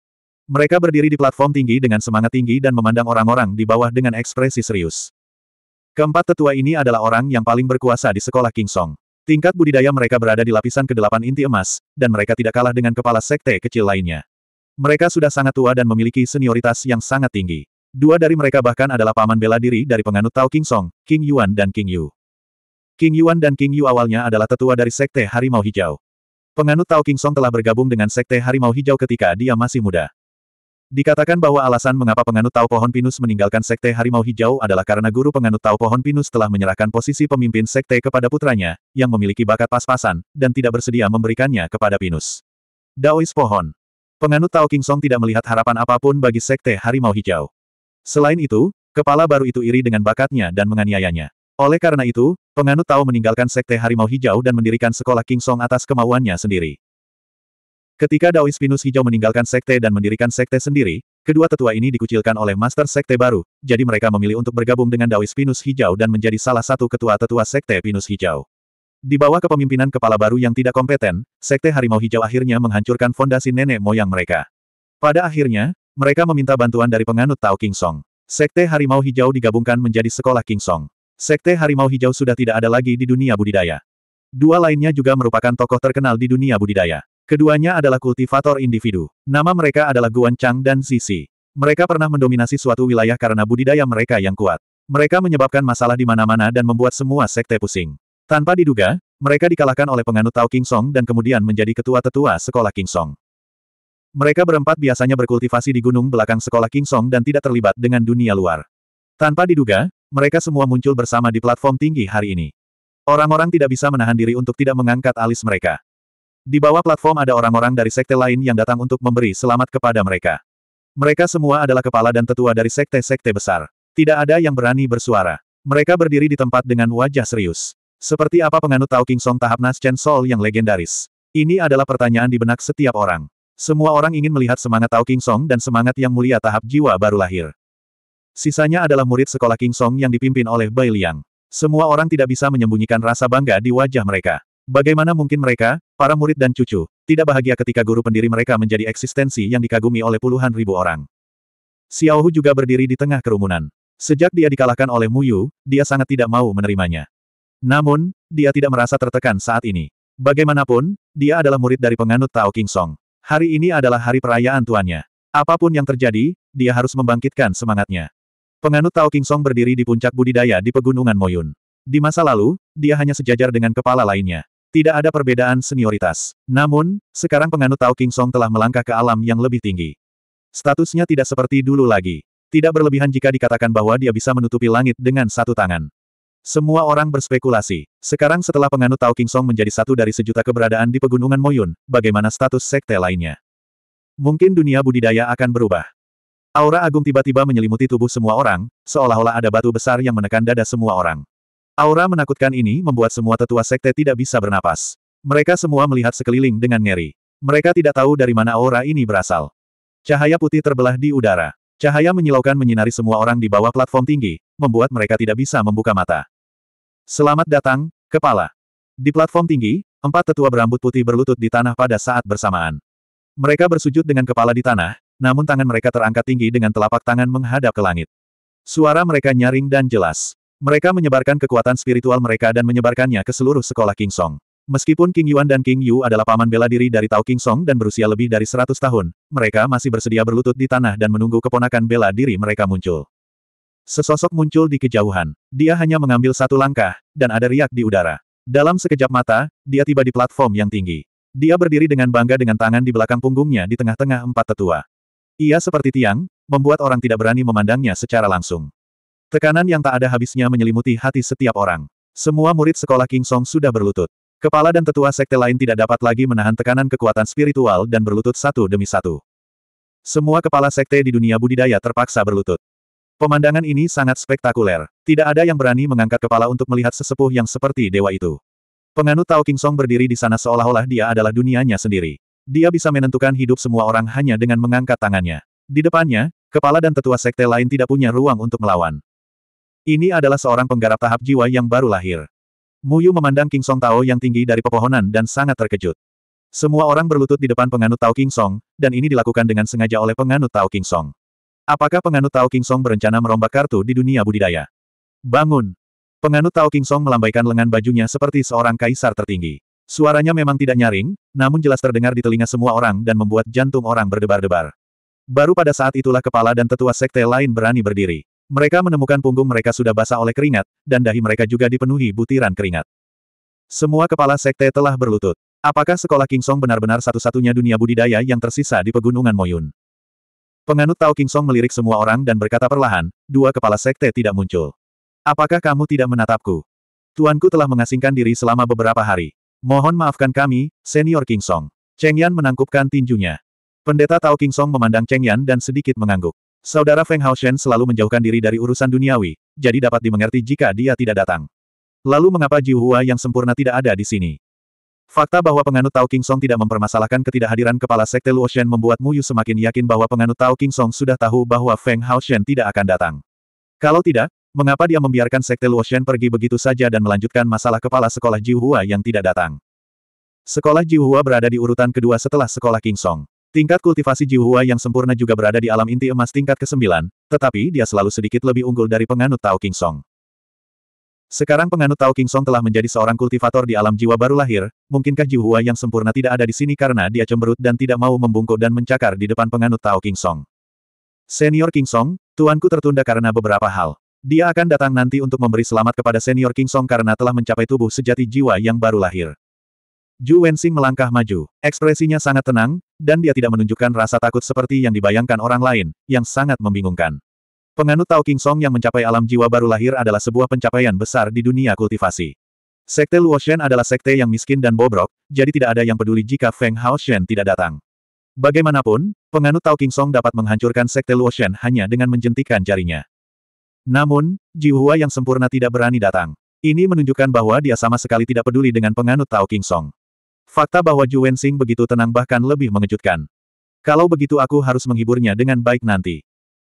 Mereka berdiri di platform tinggi dengan semangat tinggi dan memandang orang-orang di bawah dengan ekspresi serius. Keempat tetua ini adalah orang yang paling berkuasa di sekolah King Song. Tingkat budidaya mereka berada di lapisan kedelapan inti emas, dan mereka tidak kalah dengan kepala sekte kecil lainnya. Mereka sudah sangat tua dan memiliki senioritas yang sangat tinggi. Dua dari mereka bahkan adalah paman bela diri dari penganut Tao King Song, King Yuan dan King Yu. King Yuan dan King Yu awalnya adalah tetua dari Sekte Harimau Hijau. Penganut Tao King Song telah bergabung dengan Sekte Harimau Hijau ketika dia masih muda. Dikatakan bahwa alasan mengapa penganut Tao Pohon Pinus meninggalkan Sekte Harimau Hijau adalah karena guru penganut Tao Pohon Pinus telah menyerahkan posisi pemimpin Sekte kepada putranya, yang memiliki bakat pas-pasan, dan tidak bersedia memberikannya kepada Pinus. Daois Pohon Penganut Tao King Song tidak melihat harapan apapun bagi Sekte Harimau Hijau. Selain itu, kepala baru itu iri dengan bakatnya dan menganiayanya. Oleh karena itu, penganut Tao meninggalkan Sekte Harimau Hijau dan mendirikan sekolah King Song atas kemauannya sendiri. Ketika Pinus Hijau meninggalkan sekte dan mendirikan sekte sendiri, kedua tetua ini dikucilkan oleh master sekte baru, jadi mereka memilih untuk bergabung dengan Pinus Hijau dan menjadi salah satu ketua-tetua sekte Pinus Hijau. Di bawah kepemimpinan kepala baru yang tidak kompeten, sekte Harimau Hijau akhirnya menghancurkan fondasi nenek moyang mereka. Pada akhirnya, mereka meminta bantuan dari penganut Tao King Song. Sekte Harimau Hijau digabungkan menjadi sekolah King Song. Sekte Harimau Hijau sudah tidak ada lagi di dunia budidaya. Dua lainnya juga merupakan tokoh terkenal di dunia budidaya. Keduanya adalah kultivator individu. Nama mereka adalah Guan Chang dan Sisi. Mereka pernah mendominasi suatu wilayah karena budidaya mereka yang kuat. Mereka menyebabkan masalah di mana-mana dan membuat semua sekte pusing. Tanpa diduga, mereka dikalahkan oleh penganut Tao King Song dan kemudian menjadi ketua tetua sekolah King Song. Mereka berempat biasanya berkultivasi di gunung belakang sekolah King Song dan tidak terlibat dengan dunia luar. Tanpa diduga, mereka semua muncul bersama di platform tinggi hari ini. Orang-orang tidak bisa menahan diri untuk tidak mengangkat alis mereka. Di bawah platform ada orang-orang dari sekte lain yang datang untuk memberi selamat kepada mereka. Mereka semua adalah kepala dan tetua dari sekte-sekte besar. Tidak ada yang berani bersuara. Mereka berdiri di tempat dengan wajah serius. Seperti apa penganut Tao King Song tahap Nas Chen Sol yang legendaris. Ini adalah pertanyaan di benak setiap orang. Semua orang ingin melihat semangat Tao King Song dan semangat yang mulia tahap jiwa baru lahir. Sisanya adalah murid sekolah King Song yang dipimpin oleh Bai Liang. Semua orang tidak bisa menyembunyikan rasa bangga di wajah mereka. Bagaimana mungkin mereka, Para murid dan cucu, tidak bahagia ketika guru pendiri mereka menjadi eksistensi yang dikagumi oleh puluhan ribu orang. Xiao Hu juga berdiri di tengah kerumunan. Sejak dia dikalahkan oleh Mu Yu, dia sangat tidak mau menerimanya. Namun, dia tidak merasa tertekan saat ini. Bagaimanapun, dia adalah murid dari penganut Tao King Song. Hari ini adalah hari perayaan tuannya. Apapun yang terjadi, dia harus membangkitkan semangatnya. Penganut Tao King Song berdiri di puncak budidaya di pegunungan Moyun. Di masa lalu, dia hanya sejajar dengan kepala lainnya. Tidak ada perbedaan senioritas. Namun, sekarang penganut Tao King Song telah melangkah ke alam yang lebih tinggi. Statusnya tidak seperti dulu lagi. Tidak berlebihan jika dikatakan bahwa dia bisa menutupi langit dengan satu tangan. Semua orang berspekulasi. Sekarang setelah penganut Tao King Song menjadi satu dari sejuta keberadaan di pegunungan Moyun, bagaimana status sekte lainnya? Mungkin dunia budidaya akan berubah. Aura agung tiba-tiba menyelimuti tubuh semua orang, seolah-olah ada batu besar yang menekan dada semua orang. Aura menakutkan ini membuat semua tetua sekte tidak bisa bernapas. Mereka semua melihat sekeliling dengan ngeri. Mereka tidak tahu dari mana aura ini berasal. Cahaya putih terbelah di udara. Cahaya menyilaukan menyinari semua orang di bawah platform tinggi, membuat mereka tidak bisa membuka mata. Selamat datang, kepala. Di platform tinggi, empat tetua berambut putih berlutut di tanah pada saat bersamaan. Mereka bersujud dengan kepala di tanah, namun tangan mereka terangkat tinggi dengan telapak tangan menghadap ke langit. Suara mereka nyaring dan jelas. Mereka menyebarkan kekuatan spiritual mereka dan menyebarkannya ke seluruh sekolah King Song. Meskipun King Yuan dan King Yu adalah paman bela diri dari Tao King Song dan berusia lebih dari 100 tahun, mereka masih bersedia berlutut di tanah dan menunggu keponakan bela diri mereka muncul. Sesosok muncul di kejauhan. Dia hanya mengambil satu langkah, dan ada riak di udara. Dalam sekejap mata, dia tiba di platform yang tinggi. Dia berdiri dengan bangga dengan tangan di belakang punggungnya di tengah-tengah empat tetua. Ia seperti tiang, membuat orang tidak berani memandangnya secara langsung. Tekanan yang tak ada habisnya menyelimuti hati setiap orang. Semua murid sekolah King Song sudah berlutut. Kepala dan tetua sekte lain tidak dapat lagi menahan tekanan kekuatan spiritual dan berlutut satu demi satu. Semua kepala sekte di dunia budidaya terpaksa berlutut. Pemandangan ini sangat spektakuler. Tidak ada yang berani mengangkat kepala untuk melihat sesepuh yang seperti dewa itu. Penganut Tao King Song berdiri di sana seolah-olah dia adalah dunianya sendiri. Dia bisa menentukan hidup semua orang hanya dengan mengangkat tangannya. Di depannya, kepala dan tetua sekte lain tidak punya ruang untuk melawan. Ini adalah seorang penggarap tahap jiwa yang baru lahir. Muyu memandang King Song Tao yang tinggi dari pepohonan dan sangat terkejut. Semua orang berlutut di depan penganut Tao King Song, dan ini dilakukan dengan sengaja oleh penganut Tao King Song. Apakah penganut Tao King Song berencana merombak kartu di dunia budidaya? Bangun! Penganut Tao King Song melambaikan lengan bajunya seperti seorang kaisar tertinggi. Suaranya memang tidak nyaring, namun jelas terdengar di telinga semua orang dan membuat jantung orang berdebar-debar. Baru pada saat itulah kepala dan tetua sekte lain berani berdiri. Mereka menemukan punggung mereka sudah basah oleh keringat, dan dahi mereka juga dipenuhi butiran keringat. Semua kepala sekte telah berlutut. Apakah sekolah King Song benar-benar satu-satunya dunia budidaya yang tersisa di pegunungan Moyun? Penganut Tao King Song melirik semua orang dan berkata perlahan, dua kepala sekte tidak muncul. Apakah kamu tidak menatapku? Tuanku telah mengasingkan diri selama beberapa hari. Mohon maafkan kami, senior King Song." Cheng Yan menangkupkan tinjunya. Pendeta Tao King Song memandang Cheng Yan dan sedikit mengangguk. Saudara Feng Hao Shen selalu menjauhkan diri dari urusan duniawi, jadi dapat dimengerti jika dia tidak datang. Lalu mengapa Ji Hua yang sempurna tidak ada di sini? Fakta bahwa penganut Tao King Song tidak mempermasalahkan ketidakhadiran kepala sekte Luo Shen membuat Mu Yu semakin yakin bahwa penganut Tao King Song sudah tahu bahwa Feng Hao Shen tidak akan datang. Kalau tidak, mengapa dia membiarkan sekte Luo Shen pergi begitu saja dan melanjutkan masalah kepala sekolah Ji Hua yang tidak datang? Sekolah Ji Hua berada di urutan kedua setelah sekolah King Song. Tingkat kultivasi jiwa yang sempurna juga berada di alam inti emas tingkat ke-9, tetapi dia selalu sedikit lebih unggul dari penganut Tao King Song. Sekarang penganut Tao King Song telah menjadi seorang kultivator di alam jiwa baru lahir, mungkinkah jiwa yang sempurna tidak ada di sini karena dia cemberut dan tidak mau membungkuk dan mencakar di depan penganut Tao King Song. Senior King Song, tuanku tertunda karena beberapa hal. Dia akan datang nanti untuk memberi selamat kepada Senior King Song karena telah mencapai tubuh sejati jiwa yang baru lahir. Ju Wensing melangkah maju, ekspresinya sangat tenang, dan dia tidak menunjukkan rasa takut seperti yang dibayangkan orang lain, yang sangat membingungkan. Penganut Tao King Song yang mencapai alam jiwa baru lahir adalah sebuah pencapaian besar di dunia kultivasi. Sekte Luoshen adalah sekte yang miskin dan bobrok, jadi tidak ada yang peduli jika Feng Haoshen tidak datang. Bagaimanapun, penganut Tao King Song dapat menghancurkan sekte Luoshen hanya dengan menjentikan jarinya. Namun, Jihua yang sempurna tidak berani datang. Ini menunjukkan bahwa dia sama sekali tidak peduli dengan penganut Tao King Song. Fakta bahwa Ju Wensing begitu tenang bahkan lebih mengejutkan. Kalau begitu aku harus menghiburnya dengan baik nanti.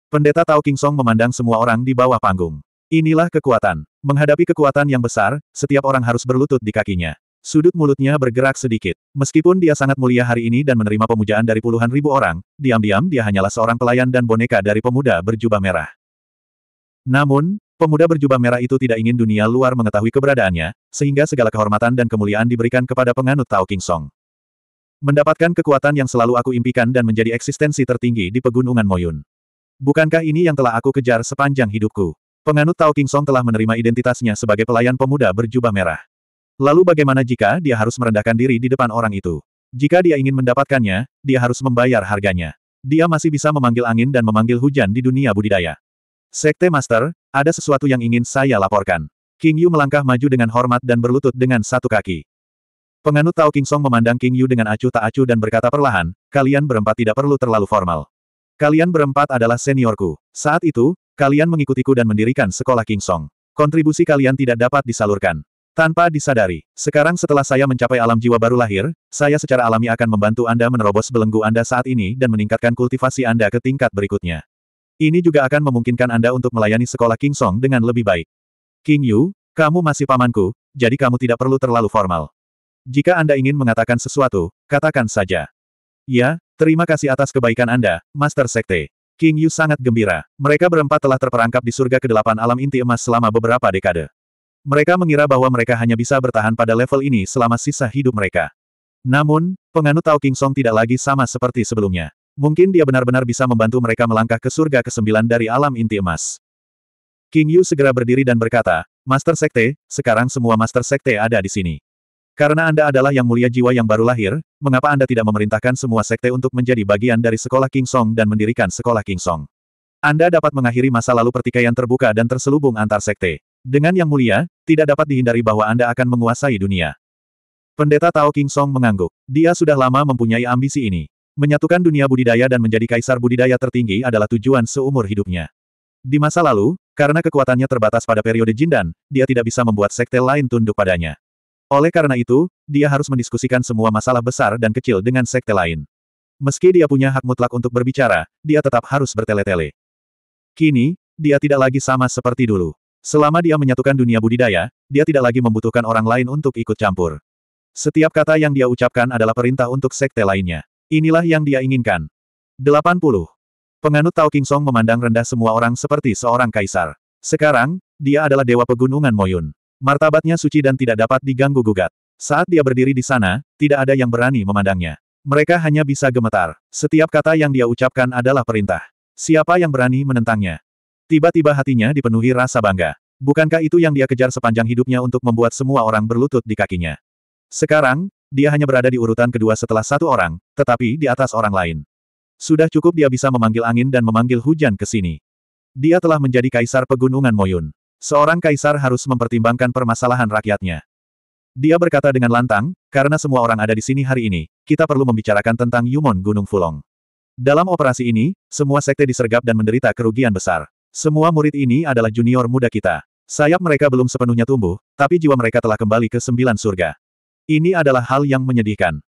Pendeta Tao King Song memandang semua orang di bawah panggung. Inilah kekuatan. Menghadapi kekuatan yang besar, setiap orang harus berlutut di kakinya. Sudut mulutnya bergerak sedikit. Meskipun dia sangat mulia hari ini dan menerima pemujaan dari puluhan ribu orang, diam-diam dia hanyalah seorang pelayan dan boneka dari pemuda berjubah merah. Namun, Pemuda berjubah merah itu tidak ingin dunia luar mengetahui keberadaannya, sehingga segala kehormatan dan kemuliaan diberikan kepada penganut Tao King Song. Mendapatkan kekuatan yang selalu aku impikan dan menjadi eksistensi tertinggi di pegunungan Moyun. Bukankah ini yang telah aku kejar sepanjang hidupku? Penganut Tao King Song telah menerima identitasnya sebagai pelayan pemuda berjubah merah. Lalu bagaimana jika dia harus merendahkan diri di depan orang itu? Jika dia ingin mendapatkannya, dia harus membayar harganya. Dia masih bisa memanggil angin dan memanggil hujan di dunia budidaya. Sekte Master, ada sesuatu yang ingin saya laporkan. King Yu melangkah maju dengan hormat dan berlutut dengan satu kaki. Penganut Tao King Song memandang King Yu dengan acuh tak acuh dan berkata perlahan, kalian berempat tidak perlu terlalu formal. Kalian berempat adalah seniorku. Saat itu, kalian mengikutiku dan mendirikan sekolah King Song. Kontribusi kalian tidak dapat disalurkan. Tanpa disadari, sekarang setelah saya mencapai alam jiwa baru lahir, saya secara alami akan membantu Anda menerobos belenggu Anda saat ini dan meningkatkan kultivasi Anda ke tingkat berikutnya. Ini juga akan memungkinkan Anda untuk melayani sekolah King Song dengan lebih baik. King Yu, kamu masih pamanku, jadi kamu tidak perlu terlalu formal. Jika Anda ingin mengatakan sesuatu, katakan saja. Ya, terima kasih atas kebaikan Anda, Master Sekte. King Yu sangat gembira. Mereka berempat telah terperangkap di surga kedelapan alam inti emas selama beberapa dekade. Mereka mengira bahwa mereka hanya bisa bertahan pada level ini selama sisa hidup mereka. Namun, penganut Tao King Song tidak lagi sama seperti sebelumnya. Mungkin dia benar-benar bisa membantu mereka melangkah ke surga ke kesembilan dari alam inti emas. King Yu segera berdiri dan berkata, Master Sekte, sekarang semua Master Sekte ada di sini. Karena Anda adalah yang mulia jiwa yang baru lahir, mengapa Anda tidak memerintahkan semua sekte untuk menjadi bagian dari sekolah King Song dan mendirikan sekolah King Song? Anda dapat mengakhiri masa lalu pertikaian terbuka dan terselubung antar sekte. Dengan yang mulia, tidak dapat dihindari bahwa Anda akan menguasai dunia. Pendeta Tao King Song mengangguk. Dia sudah lama mempunyai ambisi ini. Menyatukan dunia budidaya dan menjadi kaisar budidaya tertinggi adalah tujuan seumur hidupnya. Di masa lalu, karena kekuatannya terbatas pada periode Jindan, dia tidak bisa membuat sekte lain tunduk padanya. Oleh karena itu, dia harus mendiskusikan semua masalah besar dan kecil dengan sekte lain. Meski dia punya hak mutlak untuk berbicara, dia tetap harus bertele-tele. Kini, dia tidak lagi sama seperti dulu. Selama dia menyatukan dunia budidaya, dia tidak lagi membutuhkan orang lain untuk ikut campur. Setiap kata yang dia ucapkan adalah perintah untuk sekte lainnya. Inilah yang dia inginkan. 80. Penganut Tao King Song memandang rendah semua orang seperti seorang kaisar. Sekarang, dia adalah dewa pegunungan Moyun. Martabatnya suci dan tidak dapat diganggu-gugat. Saat dia berdiri di sana, tidak ada yang berani memandangnya. Mereka hanya bisa gemetar. Setiap kata yang dia ucapkan adalah perintah. Siapa yang berani menentangnya? Tiba-tiba hatinya dipenuhi rasa bangga. Bukankah itu yang dia kejar sepanjang hidupnya untuk membuat semua orang berlutut di kakinya? Sekarang, dia hanya berada di urutan kedua setelah satu orang, tetapi di atas orang lain. Sudah cukup dia bisa memanggil angin dan memanggil hujan ke sini. Dia telah menjadi kaisar pegunungan Moyun. Seorang kaisar harus mempertimbangkan permasalahan rakyatnya. Dia berkata dengan lantang, karena semua orang ada di sini hari ini, kita perlu membicarakan tentang Yumon Gunung Fulong. Dalam operasi ini, semua sekte disergap dan menderita kerugian besar. Semua murid ini adalah junior muda kita. Sayap mereka belum sepenuhnya tumbuh, tapi jiwa mereka telah kembali ke sembilan surga. Ini adalah hal yang menyedihkan.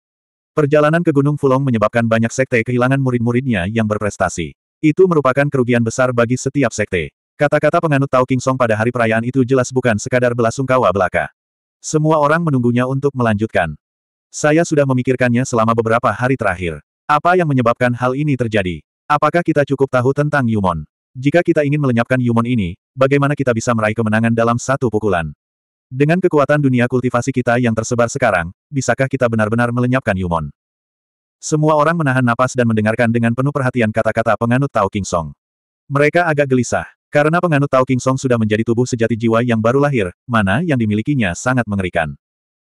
Perjalanan ke Gunung Fulong menyebabkan banyak sekte kehilangan murid-muridnya yang berprestasi. Itu merupakan kerugian besar bagi setiap sekte. Kata-kata penganut Tao King Song pada hari perayaan itu jelas bukan sekadar belasungkawa belaka. Semua orang menunggunya untuk melanjutkan. Saya sudah memikirkannya selama beberapa hari terakhir. Apa yang menyebabkan hal ini terjadi? Apakah kita cukup tahu tentang Yumon? Jika kita ingin melenyapkan Yumon ini, bagaimana kita bisa meraih kemenangan dalam satu pukulan? Dengan kekuatan dunia kultivasi kita yang tersebar sekarang, bisakah kita benar-benar melenyapkan Yumon? Semua orang menahan napas dan mendengarkan dengan penuh perhatian kata-kata penganut Tao King Song. Mereka agak gelisah, karena penganut Tao King Song sudah menjadi tubuh sejati jiwa yang baru lahir, mana yang dimilikinya sangat mengerikan.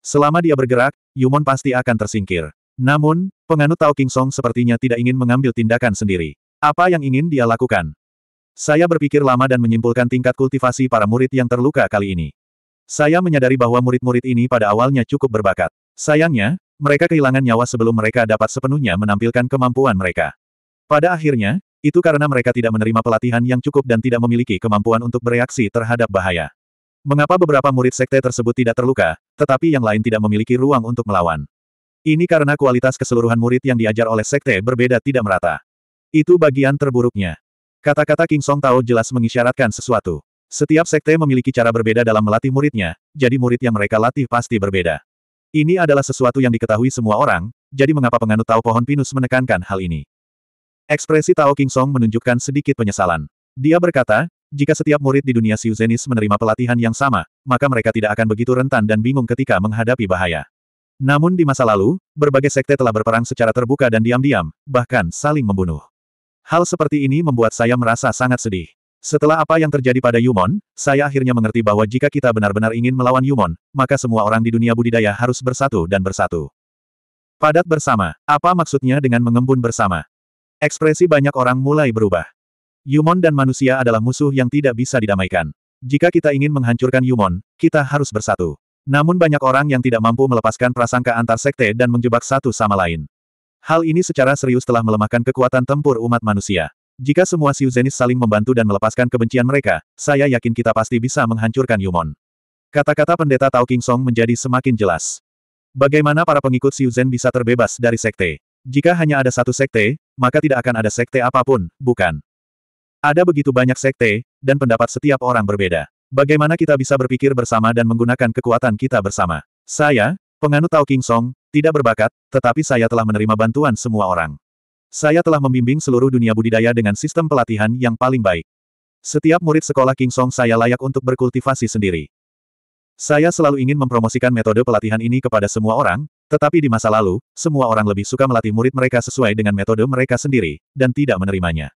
Selama dia bergerak, Yumon pasti akan tersingkir. Namun, penganut Tao King Song sepertinya tidak ingin mengambil tindakan sendiri. Apa yang ingin dia lakukan? Saya berpikir lama dan menyimpulkan tingkat kultivasi para murid yang terluka kali ini. Saya menyadari bahwa murid-murid ini pada awalnya cukup berbakat. Sayangnya, mereka kehilangan nyawa sebelum mereka dapat sepenuhnya menampilkan kemampuan mereka. Pada akhirnya, itu karena mereka tidak menerima pelatihan yang cukup dan tidak memiliki kemampuan untuk bereaksi terhadap bahaya. Mengapa beberapa murid sekte tersebut tidak terluka, tetapi yang lain tidak memiliki ruang untuk melawan? Ini karena kualitas keseluruhan murid yang diajar oleh sekte berbeda tidak merata. Itu bagian terburuknya. Kata-kata King Song Tao jelas mengisyaratkan sesuatu. Setiap sekte memiliki cara berbeda dalam melatih muridnya, jadi murid yang mereka latih pasti berbeda. Ini adalah sesuatu yang diketahui semua orang, jadi mengapa penganut Tao Pohon Pinus menekankan hal ini? Ekspresi Tao King Song menunjukkan sedikit penyesalan. Dia berkata, jika setiap murid di dunia Siuzenis Zenis menerima pelatihan yang sama, maka mereka tidak akan begitu rentan dan bingung ketika menghadapi bahaya. Namun di masa lalu, berbagai sekte telah berperang secara terbuka dan diam-diam, bahkan saling membunuh. Hal seperti ini membuat saya merasa sangat sedih. Setelah apa yang terjadi pada Yumon, saya akhirnya mengerti bahwa jika kita benar-benar ingin melawan Yumon, maka semua orang di dunia budidaya harus bersatu dan bersatu. Padat bersama, apa maksudnya dengan mengembun bersama? Ekspresi banyak orang mulai berubah. Yumon dan manusia adalah musuh yang tidak bisa didamaikan. Jika kita ingin menghancurkan Yumon, kita harus bersatu. Namun banyak orang yang tidak mampu melepaskan prasangka antar sekte dan menjebak satu sama lain. Hal ini secara serius telah melemahkan kekuatan tempur umat manusia. Jika semua siu Zenis saling membantu dan melepaskan kebencian mereka, saya yakin kita pasti bisa menghancurkan Yumon. Kata-kata pendeta Tao King Song menjadi semakin jelas. Bagaimana para pengikut siu Zen bisa terbebas dari sekte? Jika hanya ada satu sekte, maka tidak akan ada sekte apapun, bukan? Ada begitu banyak sekte, dan pendapat setiap orang berbeda. Bagaimana kita bisa berpikir bersama dan menggunakan kekuatan kita bersama? Saya, penganut Tao King Song, tidak berbakat, tetapi saya telah menerima bantuan semua orang. Saya telah membimbing seluruh dunia budidaya dengan sistem pelatihan yang paling baik. Setiap murid sekolah King Song saya layak untuk berkultivasi sendiri. Saya selalu ingin mempromosikan metode pelatihan ini kepada semua orang, tetapi di masa lalu, semua orang lebih suka melatih murid mereka sesuai dengan metode mereka sendiri, dan tidak menerimanya.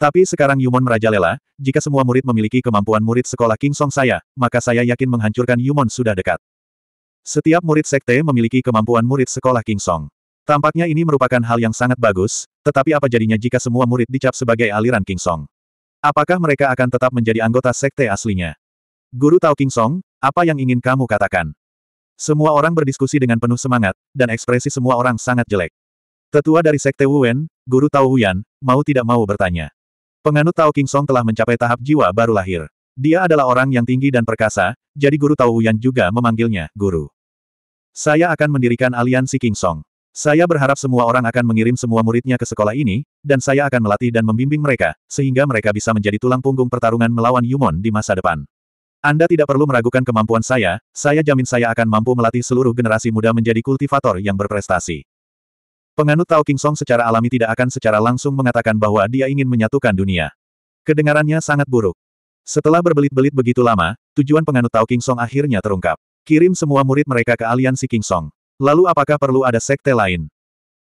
Tapi sekarang Yumon merajalela, jika semua murid memiliki kemampuan murid sekolah King Song saya, maka saya yakin menghancurkan Yumon sudah dekat. Setiap murid sekte memiliki kemampuan murid sekolah King Song. Tampaknya ini merupakan hal yang sangat bagus, tetapi apa jadinya jika semua murid dicap sebagai aliran King Song? Apakah mereka akan tetap menjadi anggota sekte aslinya? Guru Tao King Song, apa yang ingin kamu katakan? Semua orang berdiskusi dengan penuh semangat, dan ekspresi semua orang sangat jelek. Tetua dari sekte Wuwen, Guru Tao Yuan, mau tidak mau bertanya. Penganut Tao King Song telah mencapai tahap jiwa baru lahir. Dia adalah orang yang tinggi dan perkasa, jadi Guru Tao Yuan juga memanggilnya, Guru. Saya akan mendirikan aliansi King Song. Saya berharap semua orang akan mengirim semua muridnya ke sekolah ini, dan saya akan melatih dan membimbing mereka, sehingga mereka bisa menjadi tulang punggung pertarungan melawan Yumon di masa depan. Anda tidak perlu meragukan kemampuan saya, saya jamin saya akan mampu melatih seluruh generasi muda menjadi kultivator yang berprestasi. Penganut Tao King Song secara alami tidak akan secara langsung mengatakan bahwa dia ingin menyatukan dunia. Kedengarannya sangat buruk. Setelah berbelit-belit begitu lama, tujuan penganut Tao King Song akhirnya terungkap. Kirim semua murid mereka ke aliansi King Song. Lalu apakah perlu ada sekte lain?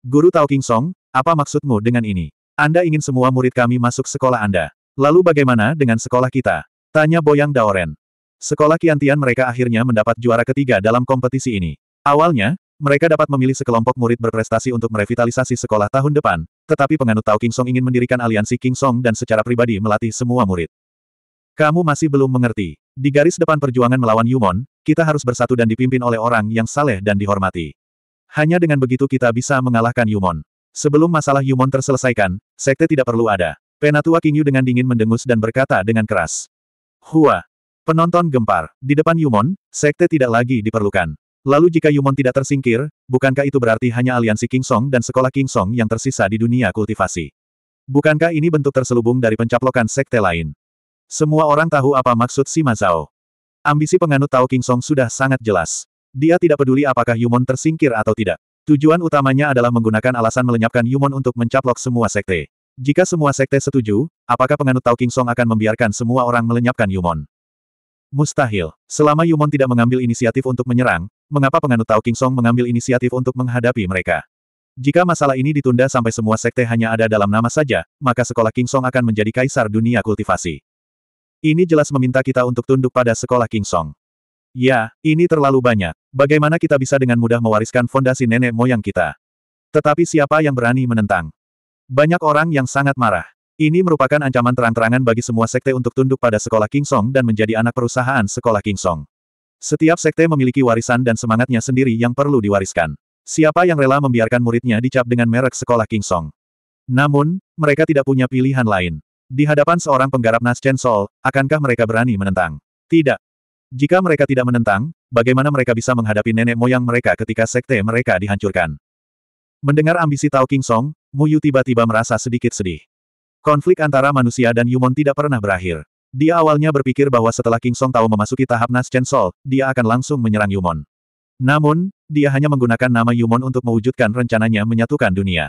Guru Tao King Song, apa maksudmu dengan ini? Anda ingin semua murid kami masuk sekolah Anda. Lalu bagaimana dengan sekolah kita? Tanya Boyang Daoren. Sekolah Kiantian mereka akhirnya mendapat juara ketiga dalam kompetisi ini. Awalnya, mereka dapat memilih sekelompok murid berprestasi untuk merevitalisasi sekolah tahun depan, tetapi penganut Tao King Song ingin mendirikan aliansi King Song dan secara pribadi melatih semua murid. Kamu masih belum mengerti. Di garis depan perjuangan melawan Yumon, kita harus bersatu dan dipimpin oleh orang yang saleh dan dihormati. Hanya dengan begitu kita bisa mengalahkan Yumon. Sebelum masalah Yumon terselesaikan, sekte tidak perlu ada. Penatua Kingyu dengan dingin mendengus dan berkata dengan keras. Hua! Penonton gempar. Di depan Yumon, sekte tidak lagi diperlukan. Lalu jika Yumon tidak tersingkir, bukankah itu berarti hanya aliansi King Song dan sekolah King Song yang tersisa di dunia kultivasi? Bukankah ini bentuk terselubung dari pencaplokan sekte lain? Semua orang tahu apa maksud Sima Zhao. Ambisi penganut Tao King Song sudah sangat jelas. Dia tidak peduli apakah Yumon tersingkir atau tidak. Tujuan utamanya adalah menggunakan alasan melenyapkan Yumon untuk mencaplok semua sekte. Jika semua sekte setuju, apakah penganut Tao King Song akan membiarkan semua orang melenyapkan Yumon? Mustahil. Selama Yumon tidak mengambil inisiatif untuk menyerang, mengapa penganut Tao King Song mengambil inisiatif untuk menghadapi mereka? Jika masalah ini ditunda sampai semua sekte hanya ada dalam nama saja, maka sekolah King Song akan menjadi kaisar dunia kultivasi. Ini jelas meminta kita untuk tunduk pada sekolah King Song. Ya, ini terlalu banyak. Bagaimana kita bisa dengan mudah mewariskan fondasi nenek moyang kita? Tetapi siapa yang berani menentang? Banyak orang yang sangat marah. Ini merupakan ancaman terang-terangan bagi semua sekte untuk tunduk pada sekolah King Song dan menjadi anak perusahaan sekolah King Song. Setiap sekte memiliki warisan dan semangatnya sendiri yang perlu diwariskan. Siapa yang rela membiarkan muridnya dicap dengan merek sekolah King Song? Namun, mereka tidak punya pilihan lain. Di hadapan seorang penggarap Nas Chen Sol, akankah mereka berani menentang? Tidak. Jika mereka tidak menentang, bagaimana mereka bisa menghadapi nenek moyang mereka ketika sekte mereka dihancurkan? Mendengar ambisi Tao King Song, Mu Yu tiba-tiba merasa sedikit sedih. Konflik antara manusia dan Yumon tidak pernah berakhir. Dia awalnya berpikir bahwa setelah King Song tahu memasuki tahap Nas Chen Sol, dia akan langsung menyerang Yumon. Namun, dia hanya menggunakan nama Yumon untuk mewujudkan rencananya menyatukan dunia.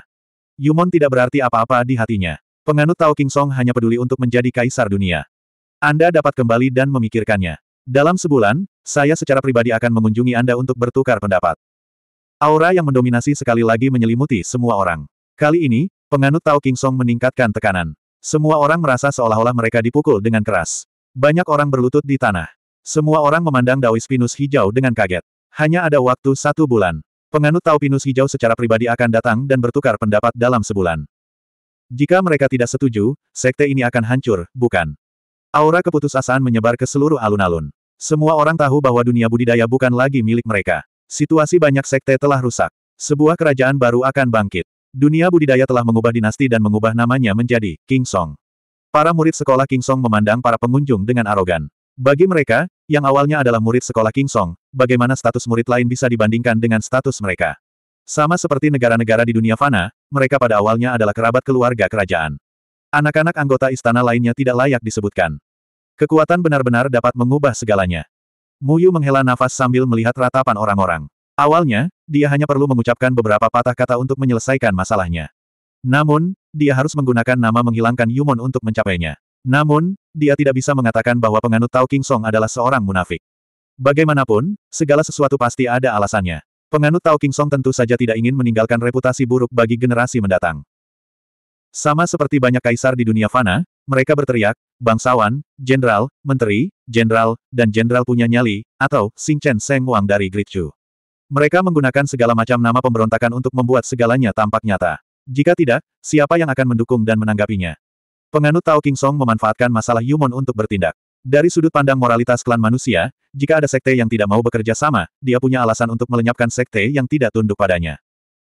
Yumon tidak berarti apa-apa di hatinya. Penganut Tao King Song hanya peduli untuk menjadi kaisar dunia. Anda dapat kembali dan memikirkannya. Dalam sebulan, saya secara pribadi akan mengunjungi Anda untuk bertukar pendapat. Aura yang mendominasi sekali lagi menyelimuti semua orang. Kali ini, penganut Tao King Song meningkatkan tekanan. Semua orang merasa seolah-olah mereka dipukul dengan keras. Banyak orang berlutut di tanah. Semua orang memandang Daois Pinus Hijau dengan kaget. Hanya ada waktu satu bulan. Penganut Tao Pinus Hijau secara pribadi akan datang dan bertukar pendapat dalam sebulan. Jika mereka tidak setuju, sekte ini akan hancur, bukan? Aura keputusasaan menyebar ke seluruh alun-alun. Semua orang tahu bahwa dunia budidaya bukan lagi milik mereka. Situasi banyak sekte telah rusak. Sebuah kerajaan baru akan bangkit. Dunia budidaya telah mengubah dinasti dan mengubah namanya menjadi King Song. Para murid sekolah King Song memandang para pengunjung dengan arogan. Bagi mereka, yang awalnya adalah murid sekolah King Song, bagaimana status murid lain bisa dibandingkan dengan status mereka? Sama seperti negara-negara di dunia fana, mereka pada awalnya adalah kerabat keluarga kerajaan. Anak-anak anggota istana lainnya tidak layak disebutkan. Kekuatan benar-benar dapat mengubah segalanya. Muyu menghela nafas sambil melihat ratapan orang-orang. Awalnya, dia hanya perlu mengucapkan beberapa patah kata untuk menyelesaikan masalahnya. Namun, dia harus menggunakan nama menghilangkan Yumon untuk mencapainya. Namun, dia tidak bisa mengatakan bahwa penganut Tao King Song adalah seorang munafik. Bagaimanapun, segala sesuatu pasti ada alasannya. Penganut Tao King Song tentu saja tidak ingin meninggalkan reputasi buruk bagi generasi mendatang. Sama seperti banyak kaisar di dunia fana, mereka berteriak, bangsawan, jenderal, menteri, jenderal, dan jenderal punya nyali, atau Sing Chen Seng Wang dari Great Chu. Mereka menggunakan segala macam nama pemberontakan untuk membuat segalanya tampak nyata. Jika tidak, siapa yang akan mendukung dan menanggapinya? Penganut Tao King Song memanfaatkan masalah Yumon untuk bertindak. Dari sudut pandang moralitas klan manusia, jika ada sekte yang tidak mau bekerja sama, dia punya alasan untuk melenyapkan sekte yang tidak tunduk padanya.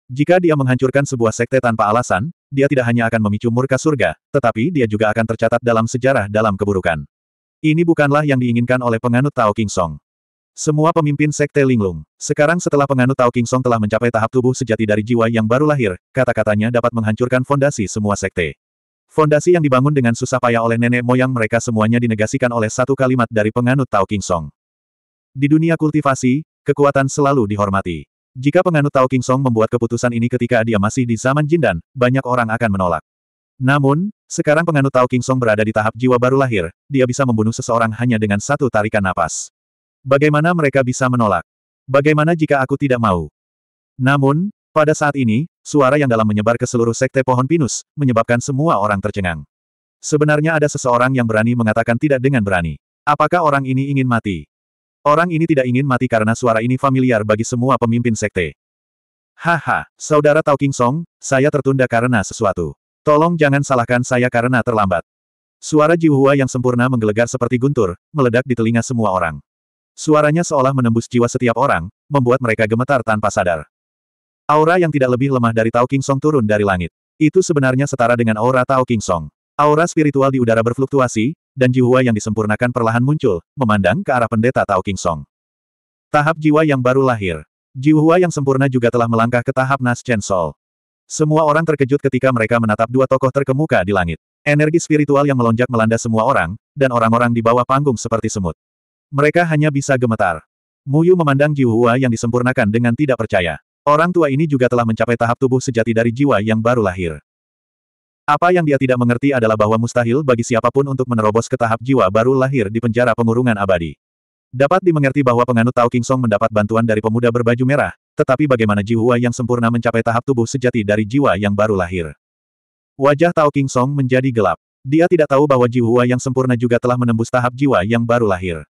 Jika dia menghancurkan sebuah sekte tanpa alasan, dia tidak hanya akan memicu murka surga, tetapi dia juga akan tercatat dalam sejarah dalam keburukan. Ini bukanlah yang diinginkan oleh penganut Tao King Song. Semua pemimpin sekte linglung. Sekarang setelah penganut Tao King Song telah mencapai tahap tubuh sejati dari jiwa yang baru lahir, kata-katanya dapat menghancurkan fondasi semua sekte. Fondasi yang dibangun dengan susah payah oleh nenek moyang mereka semuanya dinegasikan oleh satu kalimat dari penganut Tao King Song. Di dunia kultivasi, kekuatan selalu dihormati. Jika penganut Tao King Song membuat keputusan ini ketika dia masih di zaman Jindan, banyak orang akan menolak. Namun, sekarang penganut Tao King Song berada di tahap jiwa baru lahir, dia bisa membunuh seseorang hanya dengan satu tarikan napas. Bagaimana mereka bisa menolak? Bagaimana jika aku tidak mau? Namun, pada saat ini, suara yang dalam menyebar ke seluruh sekte pohon pinus, menyebabkan semua orang tercengang. Sebenarnya ada seseorang yang berani mengatakan tidak dengan berani. Apakah orang ini ingin mati? Orang ini tidak ingin mati karena suara ini familiar bagi semua pemimpin sekte. Haha, saudara Tao King Song, saya tertunda karena sesuatu. Tolong jangan salahkan saya karena terlambat. Suara jiwa yang sempurna menggelegar seperti guntur, meledak di telinga semua orang. Suaranya seolah menembus jiwa setiap orang, membuat mereka gemetar tanpa sadar. Aura yang tidak lebih lemah dari Tao King Song turun dari langit. Itu sebenarnya setara dengan aura Tao King Song. Aura spiritual di udara berfluktuasi, dan jiwa yang disempurnakan perlahan muncul, memandang ke arah pendeta Tao King Song. Tahap jiwa yang baru lahir. Jiwa yang sempurna juga telah melangkah ke tahap Nas Chen Sol. Semua orang terkejut ketika mereka menatap dua tokoh terkemuka di langit. Energi spiritual yang melonjak melanda semua orang, dan orang-orang di bawah panggung seperti semut. Mereka hanya bisa gemetar. Muyu memandang Jiwa yang disempurnakan dengan tidak percaya. Orang tua ini juga telah mencapai tahap tubuh sejati dari jiwa yang baru lahir. Apa yang dia tidak mengerti adalah bahwa mustahil bagi siapapun untuk menerobos ke tahap jiwa baru lahir di penjara pengurungan abadi. Dapat dimengerti bahwa penganut Tao King Song mendapat bantuan dari pemuda berbaju merah, tetapi bagaimana jiwa yang sempurna mencapai tahap tubuh sejati dari jiwa yang baru lahir. Wajah Tao King Song menjadi gelap. Dia tidak tahu bahwa jiwa yang sempurna juga telah menembus tahap jiwa yang baru lahir.